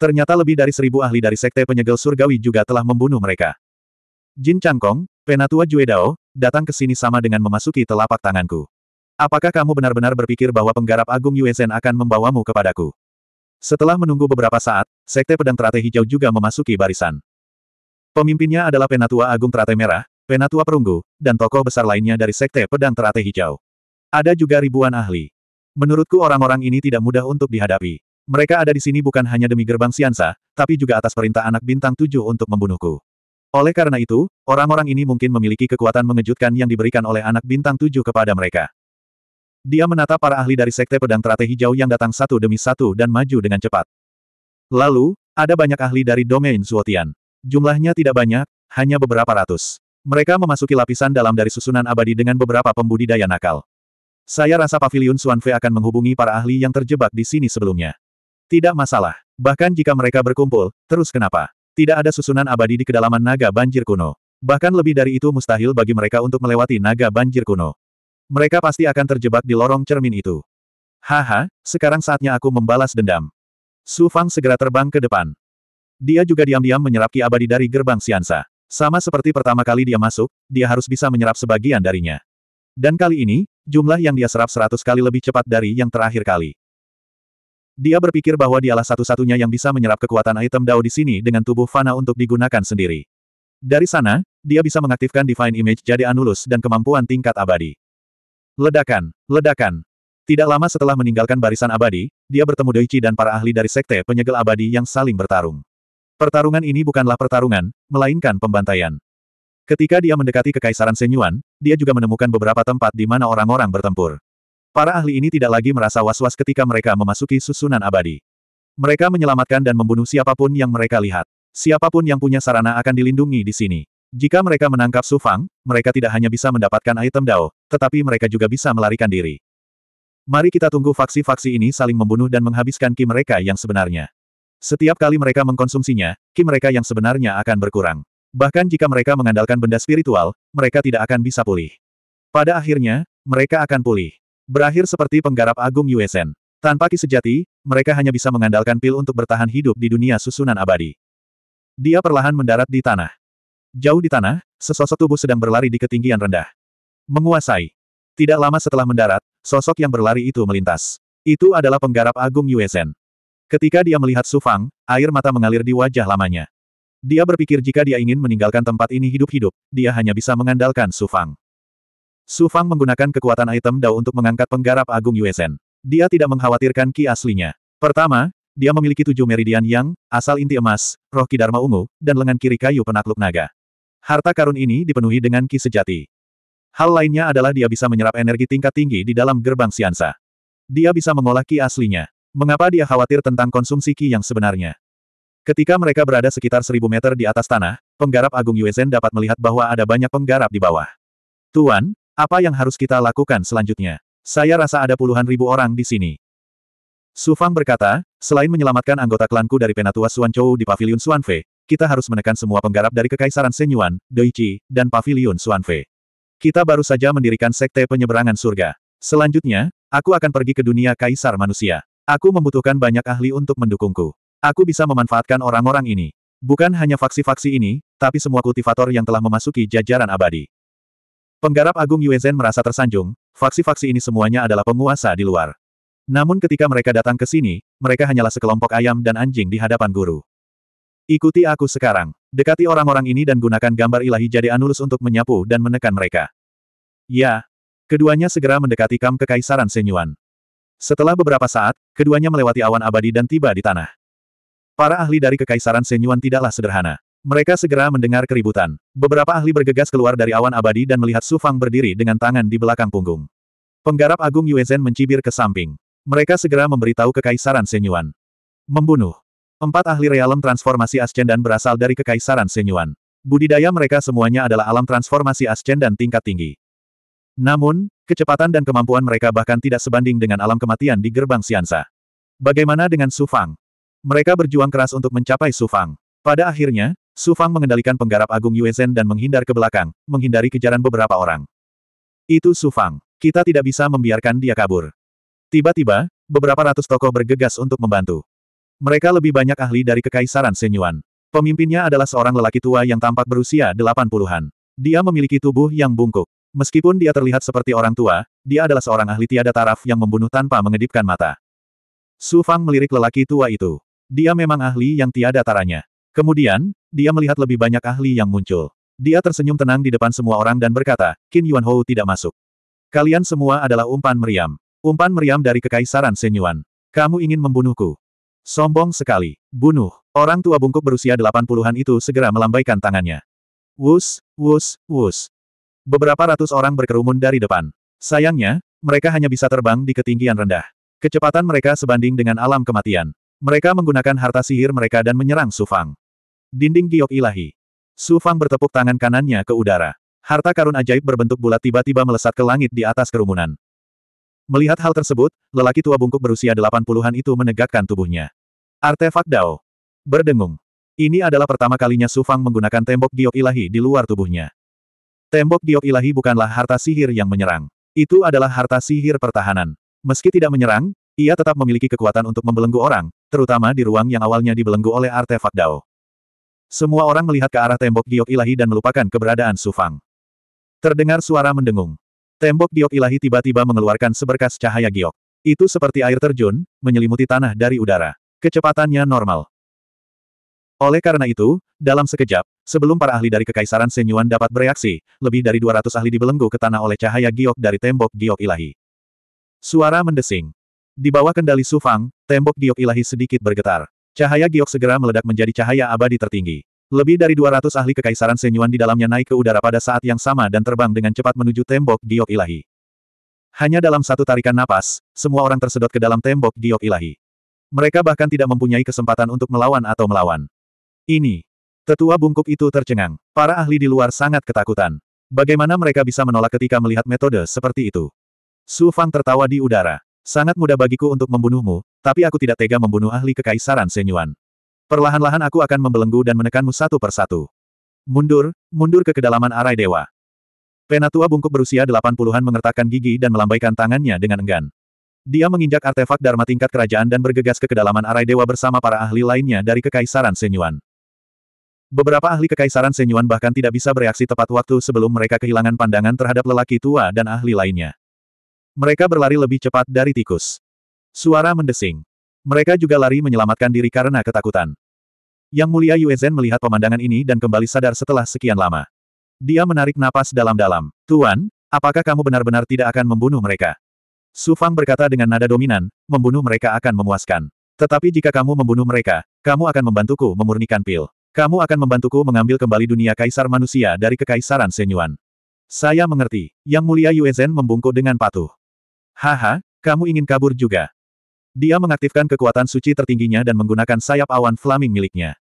Ternyata lebih dari seribu ahli dari Sekte Penyegel Surgawi juga telah membunuh mereka. Jin Changkong, Penatua Juedao, datang ke sini sama dengan memasuki telapak tanganku. Apakah kamu benar-benar berpikir bahwa penggarap agung Yuezhen akan membawamu kepadaku? Setelah menunggu beberapa saat, Sekte Pedang Trate Hijau juga memasuki barisan. Pemimpinnya adalah Penatua Agung Trate Merah, Penatua Perunggu, dan tokoh besar lainnya dari Sekte Pedang Trate Hijau. Ada juga ribuan ahli. Menurutku orang-orang ini tidak mudah untuk dihadapi. Mereka ada di sini bukan hanya demi gerbang Siansa, tapi juga atas perintah anak bintang tujuh untuk membunuhku. Oleh karena itu, orang-orang ini mungkin memiliki kekuatan mengejutkan yang diberikan oleh anak bintang tujuh kepada mereka. Dia menatap para ahli dari Sekte Pedang terate Hijau yang datang satu demi satu dan maju dengan cepat. Lalu, ada banyak ahli dari domain suotian Jumlahnya tidak banyak, hanya beberapa ratus. Mereka memasuki lapisan dalam dari susunan abadi dengan beberapa pembudidaya nakal. Saya rasa Paviliun Suanfe akan menghubungi para ahli yang terjebak di sini sebelumnya. Tidak masalah. Bahkan jika mereka berkumpul, terus kenapa? Tidak ada susunan abadi di kedalaman naga banjir kuno. Bahkan lebih dari itu mustahil bagi mereka untuk melewati naga banjir kuno. Mereka pasti akan terjebak di lorong cermin itu. Haha, sekarang saatnya aku membalas dendam. Su Fang segera terbang ke depan. Dia juga diam-diam menyerap ki abadi dari gerbang Siansa. Sama seperti pertama kali dia masuk, dia harus bisa menyerap sebagian darinya. Dan kali ini, jumlah yang dia serap seratus kali lebih cepat dari yang terakhir kali. Dia berpikir bahwa dialah satu-satunya yang bisa menyerap kekuatan item Dao di sini dengan tubuh Fana untuk digunakan sendiri. Dari sana, dia bisa mengaktifkan Divine Image jadi Anulus dan kemampuan tingkat abadi. Ledakan, ledakan. Tidak lama setelah meninggalkan barisan abadi, dia bertemu Doichi dan para ahli dari Sekte Penyegel Abadi yang saling bertarung. Pertarungan ini bukanlah pertarungan, melainkan pembantaian. Ketika dia mendekati Kekaisaran Senyuan, dia juga menemukan beberapa tempat di mana orang-orang bertempur. Para ahli ini tidak lagi merasa was-was ketika mereka memasuki susunan abadi. Mereka menyelamatkan dan membunuh siapapun yang mereka lihat. Siapapun yang punya sarana akan dilindungi di sini. Jika mereka menangkap Sufang, mereka tidak hanya bisa mendapatkan item Dao, tetapi mereka juga bisa melarikan diri. Mari kita tunggu faksi-faksi ini saling membunuh dan menghabiskan ki mereka yang sebenarnya. Setiap kali mereka mengkonsumsinya, ki mereka yang sebenarnya akan berkurang. Bahkan jika mereka mengandalkan benda spiritual, mereka tidak akan bisa pulih. Pada akhirnya, mereka akan pulih. Berakhir seperti penggarap agung Yuesen. Tanpa ki sejati, mereka hanya bisa mengandalkan pil untuk bertahan hidup di dunia susunan abadi. Dia perlahan mendarat di tanah. Jauh di tanah, sesosok tubuh sedang berlari di ketinggian rendah. Menguasai. Tidak lama setelah mendarat, sosok yang berlari itu melintas. Itu adalah penggarap agung Yuesen. Ketika dia melihat Sufang, air mata mengalir di wajah lamanya. Dia berpikir jika dia ingin meninggalkan tempat ini hidup-hidup, dia hanya bisa mengandalkan Sufang. Su Fang menggunakan kekuatan item Dao untuk mengangkat penggarap agung USN. Dia tidak mengkhawatirkan ki aslinya. Pertama, dia memiliki tujuh meridian yang, asal inti emas, roh ki dharma ungu, dan lengan kiri kayu penakluk naga. Harta karun ini dipenuhi dengan ki sejati. Hal lainnya adalah dia bisa menyerap energi tingkat tinggi di dalam gerbang siansa. Dia bisa mengolah ki aslinya. Mengapa dia khawatir tentang konsumsi ki yang sebenarnya? Ketika mereka berada sekitar seribu meter di atas tanah, penggarap agung USN dapat melihat bahwa ada banyak penggarap di bawah. Tuan, apa yang harus kita lakukan selanjutnya? Saya rasa ada puluhan ribu orang di sini. Su Fang berkata, selain menyelamatkan anggota klanku dari Penatua Suan Chou di Pavilion Suan Fe, kita harus menekan semua penggarap dari Kekaisaran Senyuan, Doichi, dan Pavilion Suan Fe. Kita baru saja mendirikan Sekte Penyeberangan Surga. Selanjutnya, aku akan pergi ke dunia Kaisar Manusia. Aku membutuhkan banyak ahli untuk mendukungku. Aku bisa memanfaatkan orang-orang ini. Bukan hanya faksi-faksi ini, tapi semua kultivator yang telah memasuki jajaran abadi. Penggarap Agung Zhen merasa tersanjung, faksi-faksi ini semuanya adalah penguasa di luar. Namun ketika mereka datang ke sini, mereka hanyalah sekelompok ayam dan anjing di hadapan guru. Ikuti aku sekarang. Dekati orang-orang ini dan gunakan gambar ilahi jadi anulus untuk menyapu dan menekan mereka. Ya. Keduanya segera mendekati kam kekaisaran Senyuan. Setelah beberapa saat, keduanya melewati awan abadi dan tiba di tanah. Para ahli dari kekaisaran Senyuan tidaklah sederhana. Mereka segera mendengar keributan. Beberapa ahli bergegas keluar dari awan abadi dan melihat Su Fang berdiri dengan tangan di belakang punggung. Penggarap Agung Yuezhen mencibir ke samping. Mereka segera memberitahu Kekaisaran Senyuan. Membunuh. Empat ahli realem transformasi ascendan berasal dari Kekaisaran Senyuan. Budidaya mereka semuanya adalah alam transformasi ascendan tingkat tinggi. Namun, kecepatan dan kemampuan mereka bahkan tidak sebanding dengan alam kematian di gerbang Siansa. Bagaimana dengan Su Fang? Mereka berjuang keras untuk mencapai Su Fang. Pada akhirnya, Su Fang mengendalikan penggarap agung Yue Zhen dan menghindar ke belakang, menghindari kejaran beberapa orang. Itu Su Fang. Kita tidak bisa membiarkan dia kabur. Tiba-tiba, beberapa ratus tokoh bergegas untuk membantu. Mereka lebih banyak ahli dari Kekaisaran Senyuan. Pemimpinnya adalah seorang lelaki tua yang tampak berusia delapan puluhan. Dia memiliki tubuh yang bungkuk. Meskipun dia terlihat seperti orang tua, dia adalah seorang ahli tiada taraf yang membunuh tanpa mengedipkan mata. Su Fang melirik lelaki tua itu. Dia memang ahli yang tiada taranya. Kemudian, dia melihat lebih banyak ahli yang muncul. Dia tersenyum tenang di depan semua orang dan berkata, Qin Yuanhou tidak masuk. Kalian semua adalah umpan meriam. Umpan meriam dari Kekaisaran Senyuan. Kamu ingin membunuhku. Sombong sekali. Bunuh. Orang tua bungkuk berusia 80-an itu segera melambaikan tangannya. Wus, wus, wus. Beberapa ratus orang berkerumun dari depan. Sayangnya, mereka hanya bisa terbang di ketinggian rendah. Kecepatan mereka sebanding dengan alam kematian. Mereka menggunakan harta sihir mereka dan menyerang Sufang. Dinding giok ilahi. Su Fang bertepuk tangan kanannya ke udara. Harta karun ajaib berbentuk bulat tiba-tiba melesat ke langit di atas kerumunan. Melihat hal tersebut, lelaki tua bungkuk berusia delapan puluhan itu menegakkan tubuhnya. Artefak Dao. Berdengung. Ini adalah pertama kalinya Su Fang menggunakan tembok giok ilahi di luar tubuhnya. Tembok giok ilahi bukanlah harta sihir yang menyerang. Itu adalah harta sihir pertahanan. Meski tidak menyerang, ia tetap memiliki kekuatan untuk membelenggu orang, terutama di ruang yang awalnya dibelenggu oleh artefak Dao. Semua orang melihat ke arah tembok giok ilahi dan melupakan keberadaan Sufang. Terdengar suara mendengung. Tembok giok ilahi tiba-tiba mengeluarkan seberkas cahaya giok. Itu seperti air terjun, menyelimuti tanah dari udara. Kecepatannya normal. Oleh karena itu, dalam sekejap, sebelum para ahli dari Kekaisaran Senyuan dapat bereaksi, lebih dari 200 ahli dibelenggu ke tanah oleh cahaya giok dari tembok giok ilahi. Suara mendesing. Di bawah kendali Sufang, tembok giok ilahi sedikit bergetar. Cahaya giok segera meledak menjadi cahaya abadi tertinggi. Lebih dari 200 ahli kekaisaran Senyuan di dalamnya naik ke udara pada saat yang sama dan terbang dengan cepat menuju tembok giok ilahi. Hanya dalam satu tarikan napas, semua orang tersedot ke dalam tembok giok ilahi. Mereka bahkan tidak mempunyai kesempatan untuk melawan atau melawan. Ini. Tetua bungkuk itu tercengang. Para ahli di luar sangat ketakutan. Bagaimana mereka bisa menolak ketika melihat metode seperti itu? Su Fang tertawa di udara. Sangat mudah bagiku untuk membunuhmu, tapi aku tidak tega membunuh ahli kekaisaran Senyuan. Perlahan-lahan aku akan membelenggu dan menekanmu satu persatu. Mundur, mundur ke kedalaman arai dewa. Penatua bungkuk berusia delapan puluhan mengertakkan gigi dan melambaikan tangannya dengan enggan. Dia menginjak artefak Dharma tingkat kerajaan dan bergegas ke kedalaman arai dewa bersama para ahli lainnya dari Kekaisaran Senyuan. Beberapa ahli Kekaisaran Senyuan bahkan tidak bisa bereaksi tepat waktu sebelum mereka kehilangan pandangan terhadap lelaki tua dan ahli lainnya. Mereka berlari lebih cepat dari tikus. Suara mendesing. Mereka juga lari menyelamatkan diri karena ketakutan. Yang mulia Zhen melihat pemandangan ini dan kembali sadar setelah sekian lama. Dia menarik napas dalam-dalam. Tuan, apakah kamu benar-benar tidak akan membunuh mereka? Su Fang berkata dengan nada dominan, membunuh mereka akan memuaskan. Tetapi jika kamu membunuh mereka, kamu akan membantuku memurnikan pil. Kamu akan membantuku mengambil kembali dunia kaisar manusia dari kekaisaran Senyuan. Saya mengerti. Yang mulia Zhen membungkuk dengan patuh. Haha, kamu ingin kabur juga. Dia mengaktifkan kekuatan suci tertingginya dan menggunakan sayap awan flaming miliknya.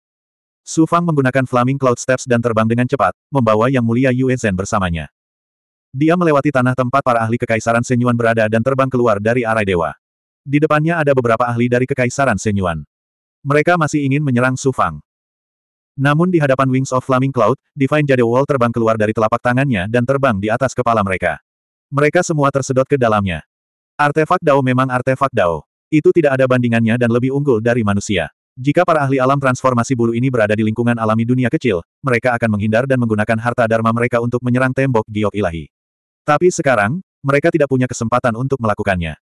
Su Fang menggunakan flaming cloud steps dan terbang dengan cepat, membawa Yang Mulia Yue Zhen bersamanya. Dia melewati tanah tempat para ahli kekaisaran Senyuan berada dan terbang keluar dari arai dewa. Di depannya ada beberapa ahli dari kekaisaran Senyuan. Mereka masih ingin menyerang Su Fang. Namun di hadapan Wings of Flaming Cloud, Divine Jade Wall terbang keluar dari telapak tangannya dan terbang di atas kepala mereka. Mereka semua tersedot ke dalamnya. Artefak Dao memang artefak Dao. Itu tidak ada bandingannya dan lebih unggul dari manusia. Jika para ahli alam transformasi bulu ini berada di lingkungan alami dunia kecil, mereka akan menghindar dan menggunakan harta dharma mereka untuk menyerang tembok giok ilahi. Tapi sekarang, mereka tidak punya kesempatan untuk melakukannya.